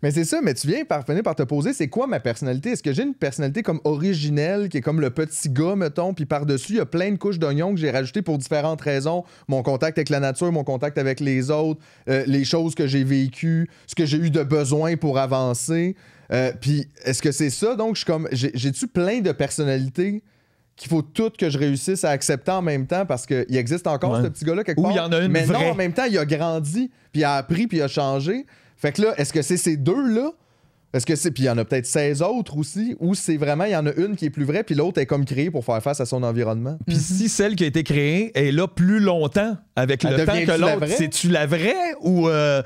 Mais c'est ça, mais tu viens par finir par te poser, c'est quoi ma personnalité? Est-ce que j'ai une personnalité comme originelle, qui est comme le petit gars, mettons, puis par-dessus, il y a plein de couches d'oignons que j'ai rajoutées pour différentes raisons. Mon contact avec la nature, mon contact avec les autres, euh, les choses que j'ai vécues, ce que j'ai eu de besoin pour avancer. Euh, puis est-ce que c'est ça? Donc, je comme. J'ai-tu plein de personnalités? qu'il faut toutes que je réussisse à accepter en même temps parce qu'il existe encore ce petit gars-là quelque Ou part. Y en a une mais non, en même temps, il a grandi, puis il a appris, puis a changé. Fait que là, est-ce que c'est ces deux-là? Est-ce que c'est. Puis il y en a peut-être 16 autres aussi, ou c'est vraiment, il y en a une qui est plus vraie, puis l'autre est comme créée pour faire face à son environnement. Puis mhm. si celle qui a été créée est là plus longtemps avec le temps que l'autre, c'est-tu la vraie ou. Euh,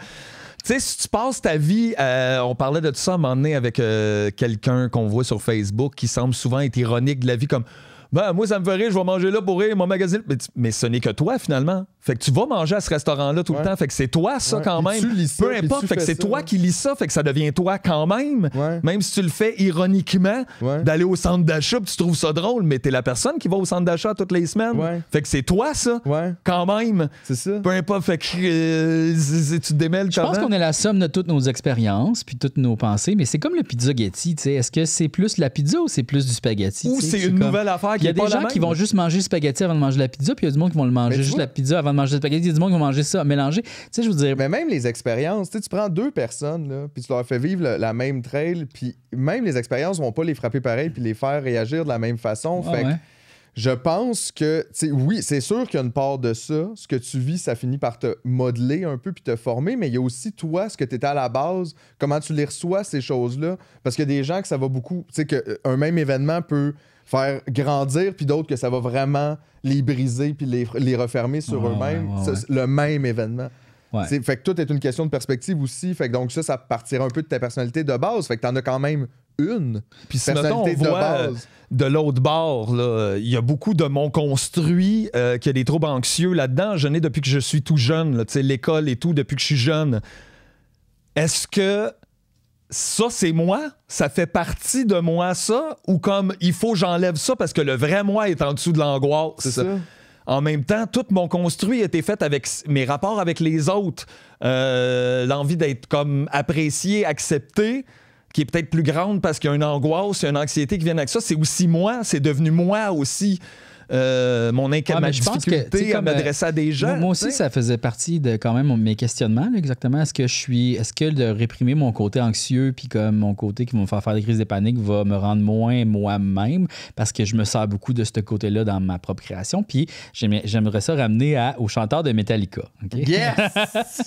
tu sais, si tu passes ta vie, euh, on parlait de tout ça à un moment donné avec euh, quelqu'un qu'on voit sur Facebook qui semble souvent être ironique de la vie comme ben, moi, ça me fait rire, je vais manger là pour rire, mon magazine... » Mais, ce n'est que toi, finalement. Fait que tu vas manger à ce restaurant-là tout le temps. Fait que c'est toi, ça, quand même. Peu importe. fait que c'est toi qui lis ça. Fait que ça devient toi, quand même. Même si tu le fais ironiquement, d'aller au centre d'achat, tu trouves ça drôle, mais t'es la personne qui va au centre d'achat toutes les semaines. Fait que c'est toi, ça. Quand même. C'est ça. Peu importe. Fait que euh, tu te démêles Je pense qu'on est la somme de toutes nos expériences puis toutes nos pensées, mais c'est comme le pizza Getty. Est-ce que c'est plus la pizza ou c'est plus du spaghetti? Ou c'est une nouvelle affaire il y a des gens qui vont juste manger spaghetti avant de manger la pizza, puis il y a du monde qui vont le manger juste la pizza avant de manger le spaghetti, il y a du monde qui vont manger ça mélangé. Tu sais, je veux dire. Mais même les expériences, tu sais, tu prends deux personnes, là, puis tu leur fais vivre la, même trail, puis même les expériences vont pas les frapper pareil, puis les faire réagir de la même façon. Ah fait je pense que, oui, c'est sûr qu'il y a une part de ça. Ce que tu vis, ça finit par te modeler un peu puis te former, mais il y a aussi toi, ce que tu étais à la base, comment tu les reçois, ces choses-là. Parce qu'il y a des gens que ça va beaucoup, tu sais, qu'un euh, même événement peut faire grandir, puis d'autres que ça va vraiment les briser puis les, refermer sur eux-mêmes, le même événement. Fait que tout est une question de perspective aussi. Fait que donc ça, ça partira un peu de ta personnalité de base. Fait que t'en as quand même une. Puis de base. de l'autre bord, il y a beaucoup de mon construit euh, qui a des troubles anxieux là-dedans. Je n'ai depuis que je suis tout jeune, l'école et tout, depuis que je suis jeune. Est-ce que ça, c'est moi, ça fait partie de moi, ça, ou comme il faut j'enlève ça parce que le vrai moi est en dessous de l'angoisse. En même temps, tout mon construit a été fait avec mes rapports avec les autres, euh, l'envie d'être comme apprécié, accepté, qui est peut-être plus grande parce qu'il y a une angoisse, une anxiété qui vient avec ça. C'est aussi moi, c'est devenu moi aussi. Euh, mon inquiétude, ah, ma à euh, m'adresser à des gens. Moi, aussi, ça faisait partie de quand même mes questionnements. exactement, est-ce que je suis, est-ce que de réprimer mon côté anxieux puis comme mon côté qui va me faire faire des crises de panique va me rendre moins moi-même parce que je me sers beaucoup de ce côté-là dans ma propre création. Puis j'aimerais ça ramener au chanteur de Metallica. Yes.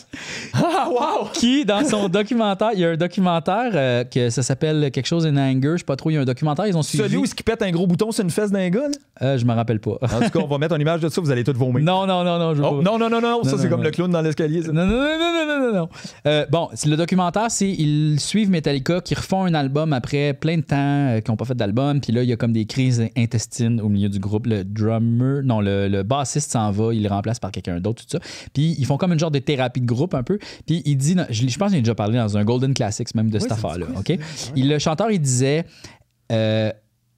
ah, Qui dans son documentaire, il y a un documentaire euh, que ça s'appelle quelque chose in anger. Je sais pas trop. Il y a un documentaire ils ont suivi. Celui où il pète un gros bouton sur une fesse d'un gars. je me rappelle pas. en tout cas, on va mettre une image de ça, vous allez tout vomir. Non, non, non, non. Je non, non, non, non, ça c'est comme le clown dans l'escalier. Non, non, non, non, non, non, euh, bon, le documentaire, c'est ils suivent Metallica qui refont un album après plein de temps, qu'ils qui n'ont pas fait d'album, puis là, il y a comme des crises intestines au milieu du groupe. Le drummer, non, le, le bassiste s'en va, il le remplace par quelqu'un d'autre, tout ça. Puis ils font comme une genre de thérapie de groupe un peu. Puis il dit, je, je, pense que j'ai déjà parlé dans un Golden Classics même de cette affaire-là. OK? le chanteur, il disait. Euh,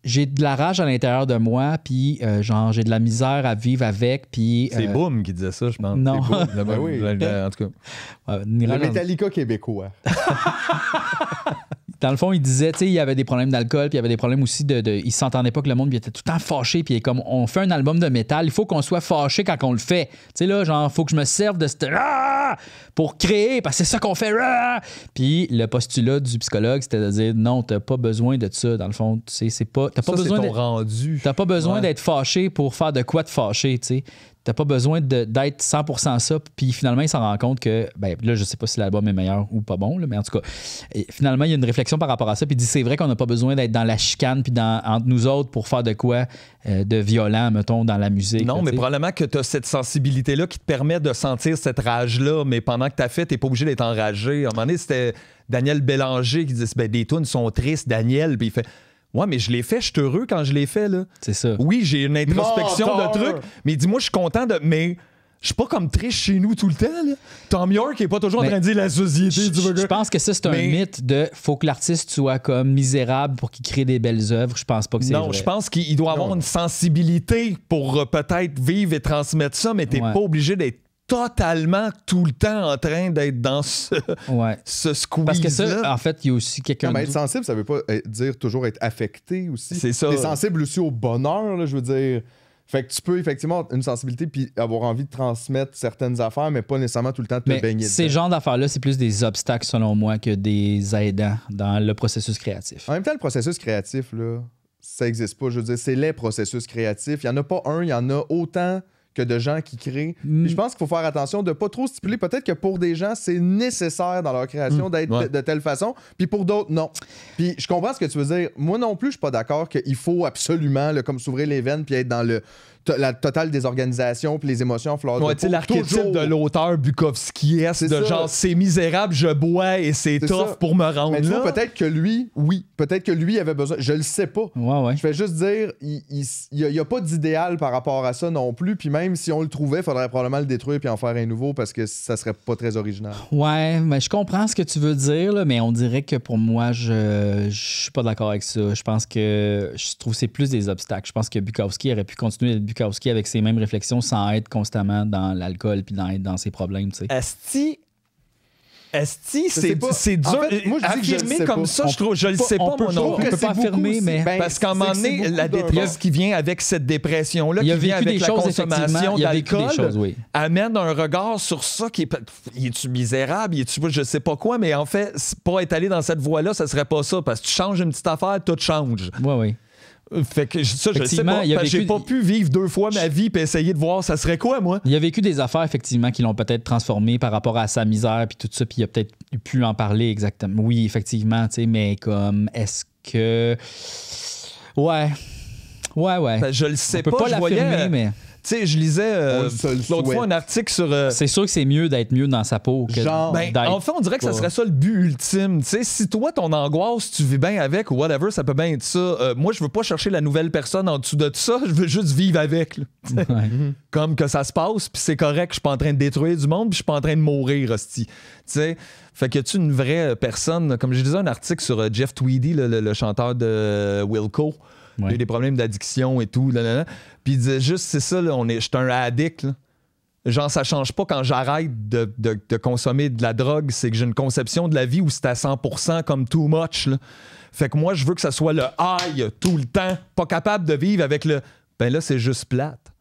j'ai de la rage à l'intérieur de moi, puis euh, genre, j'ai de la misère à vivre avec, puis... C'est euh, Boom qui disait ça, je pense. Non. Ben oui. En tout cas. le Metallica québécois. dans le fond, il disait, tu sais, il y avait des problèmes d'alcool, puis il y avait des problèmes aussi de. il s'entendait pas que le monde, il était tout le temps fâché, puis il est comme, on fait un album de métal, il faut qu'on soit fâché quand on le fait. Tu sais, là, genre, faut que je me serve de cette. Ah, pour créer, parce que c'est ça qu'on fait. Ah. Puis le postulat du psychologue, c'était de dire, non, t'as pas besoin de ça, dans le fond. Tu sais, c'est pas. T'as pas, pas besoin. T'as pas besoin d'être fâché pour faire de quoi te fâcher, tu sais. T'as pas besoin d'être 100% ça. Puis finalement, il s'en rend compte que, ben là, je sais pas si l'album est meilleur ou pas bon, mais en tout cas, finalement, il y a une réflexion par rapport à ça. Puis il dit, c'est vrai qu'on n'a pas besoin d'être dans la chicane, puis dans, entre nous autres pour faire de quoi euh, de violent, mettons, dans la musique. Non, mais probablement que t'as cette sensibilité-là qui te permet de sentir cette rage-là, mais pendant que t'as fait, t'es pas obligé d'être enragé. À un moment donné, c'était Daniel Bélanger qui disait, ben, des tunes sont tristes, Daniel, puis il fait. Ouais, mais je l'ai fait, je suis heureux quand je l'ai fait, là. C'est ça. Oui, j'ai une introspection de trucs, mais dis-moi, je suis content de. Mais je suis pas comme triche chez nous tout le temps, là. Tom York est pas toujours en train de dire la société du Je pense que ça, c'est un mythe de faut que l'artiste soit comme misérable pour qu'il crée des belles œuvres. Je pense pas que c'est Non, je pense qu'il doit avoir une sensibilité pour euh, peut-être vivre et transmettre ça, mais t'es n'es pas obligé d'être totalement tout le temps en train d'être dans ce, ouais. ce squeeze. Parce que ça, en fait, il y a aussi quelqu'un. être sensible, ça veut pas dire toujours être affecté aussi. C'est ça. T'es sensible aussi au bonheur, là, je veux dire. Fait que tu peux effectivement une sensibilité puis avoir envie de transmettre certaines affaires, mais pas nécessairement tout le temps de te mais baigner. Ces genres d'affaires-là, c'est plus des obstacles selon moi que des aidants dans le processus créatif. En même temps, le processus créatif, là, ça n'existe pas. Je veux dire, c'est les processus créatifs. Il n'y en a pas un, il y en a autant de gens qui créent. Mm. je pense qu'il faut faire attention de pas trop stipuler. Peut-être que pour des gens, c'est nécessaire dans leur création mm. d'être de, telle façon, puis pour d'autres, non. Puis je comprends ce que tu veux dire. Moi non plus, je suis pas d'accord qu'il faut absolument le, comme s'ouvrir les veines puis être dans le la totale désorganisation puis les émotions ouais, de l'archétype de l'auteur Bukowski-esque de genre c'est misérable, je bois et c'est tough pour me rendre Mais peut-être que lui, oui, peut-être que lui avait besoin, je le sais pas. Je vais juste dire, il n'y a, pas d'idéal par rapport à ça non plus, puis même si on le trouvait, il faudrait probablement le détruire puis en faire un nouveau parce que ça serait pas très original. Ouais, mais je comprends ce que tu veux dire, mais on dirait que pour moi, je, suis pas d'accord avec ça. Je pense que je trouve que c'est plus des obstacles. Je pense que Bukowski aurait pu continuer d'être Bukowski avec ses mêmes réflexions sans être constamment dans l'alcool puis dans, dans ses problèmes. Tu sais. Asti, c'est, c'est dur. je affirmer comme ça, je trouve, je le sais pas, mon nom. On peut pas affirmer, mais. parce qu'à un moment donné, la détresse qui vient avec cette dépression-là, qui vient avec la choses, consommation d'alcool, amène un regard sur ça qui est. tu misérable? Je tu je sais pas quoi, mais en fait, pas être allé dans cette voie-là, ça serait pas ça. Parce que tu changes une petite affaire, tout change. Oui, oui. Fait que je sais pas. J'ai pas pu vivre deux fois ma vie et essayer de voir ça serait quoi, moi. Il a vécu des affaires, effectivement, qui l'ont peut-être transformé par rapport à sa misère puis tout ça, puis il a peut-être pu en parler exactement. Oui, effectivement, tu sais, mais comme, est-ce que. Ouais. Ouais, ouais. Ben, je le sais pas. pas je euh, mais sais, je lisais euh, l'autre fois un article sur. Euh, c'est sûr que c'est mieux d'être mieux dans sa peau genre, ben, En fait, on dirait que ça serait ça le but ultime. Tu sais, si toi, ton angoisse, tu vis bien avec ou whatever, ça peut bien être ça. Euh, moi, je veux pas chercher la nouvelle personne en dessous de ça. Je veux juste vivre avec. Mhm. Comme que ça se passe, puis c'est correct. Je suis pas en train de détruire du monde, puis je suis pas en train de mourir, hostie. Tu sais. Fait que tu une vraie personne, comme je disais un article sur Jeff Tweedy, le chanteur de Wilco, Ouais. a eu des problèmes d'addiction et tout. Puis il disait juste, c'est ça, on est, j'étais un addict. Genre, ça change pas quand j'arrête de, consommer de la drogue, c'est que j'ai une conception de la vie où c'est à 100% comme too much. Fait que moi, je veux que ça soit le high tout le temps, pas capable de vivre avec le ben là, c'est juste plate.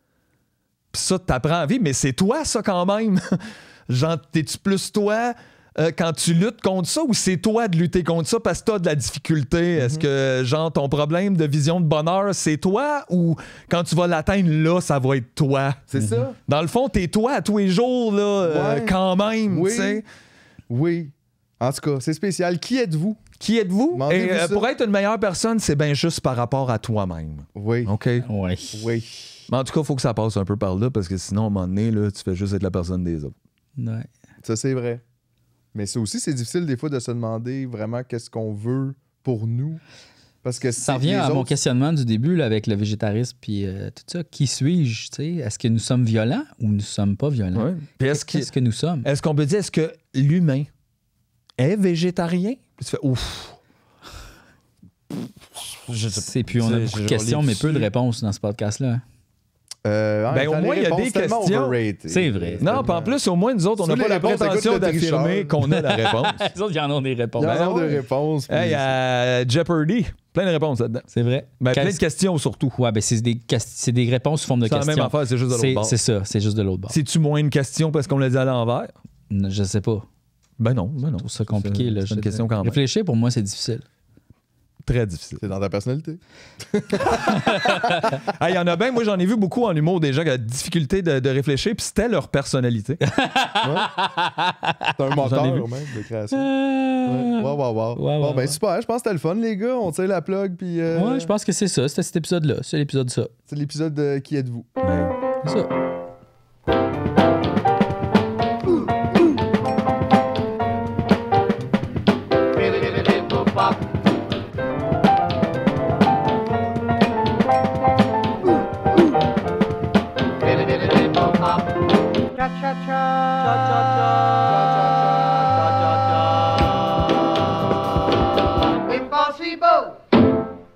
Puis ça, t'apprends à vivre, mais c'est toi, ça, quand même. Genre, t'es-tu plus toi euh, quand tu luttes contre ça ou c'est toi de lutter contre ça parce que tu de la difficulté? Est-ce mhm. que, genre, ton problème de vision de bonheur, c'est toi ou quand tu vas l'atteindre, là, ça va être toi? C'est mhm. ça. Dans le fond, t'es toi à tous les jours, là, euh, quand même, oui. Oui. En tout cas, c'est spécial. Qui êtes-vous? Qui êtes-vous? Et euh, pour être une meilleure personne, c'est bien juste par rapport à toi-même. Oui. OK? Oui. Oui. Mais en tout cas, il faut que ça passe un peu par là parce que sinon, à un moment donné, là, tu fais juste être la personne des autres. Ouais. Ça, c'est vrai. Mais c'est aussi, c'est difficile des fois de se demander vraiment qu'est-ce qu'on veut pour nous. Parce que ça vient à mon questionnement du début avec le végétarisme puis euh, tout ça. Qui suis-je Est-ce que nous sommes violents ou nous ne sommes pas violents ouais. Qu'est-ce que... nous sommes Est-ce qu'on peut dire est-ce que l'humain est végétarien Tu fais ouf. C'est On a beaucoup de questions, mais peu de réponses dans ce podcast-là. Hein. Euh, ben, hein, au moins, il y a des questions. C'est vrai. Non, puis en plus, au moins, nous autres, on n'a pas la prétention d'affirmer qu'on a la réponse. les autres, ils en ont des réponses. Ils réponses. Il y a ben euh, Jeopardy. Plein de réponses là-dedans. C'est vrai. Ben, plein de questions surtout. Ouais, ben c'est des, c'est des réponses sous forme de questions. C'est la même affaire, c'est juste de l'autre bord. C'est ça, c'est juste de l'autre bord. C'est-tu moins une question parce qu'on l'a dit à l'envers? Je sais pas. Ben non, ben non. ça compliqué. question quand Réfléchir, pour moi, c'est difficile. Très difficile. C'est dans ta personnalité. Il y en a bien, moi j'en ai vu beaucoup en humour des gens qui ont la difficulté de, réfléchir, puis c'était leur personnalité. C'est un menteur même de création. Ouais. Wow, wow, wow. ben, super, je pense que c'était le fun, les gars. On tire la plug, puis. Euh, ouais, je pense que c'est ça. C'était cet épisode-là. C'est l'épisode ça. C'est l'épisode de Qui êtes-vous? c'est ça. cha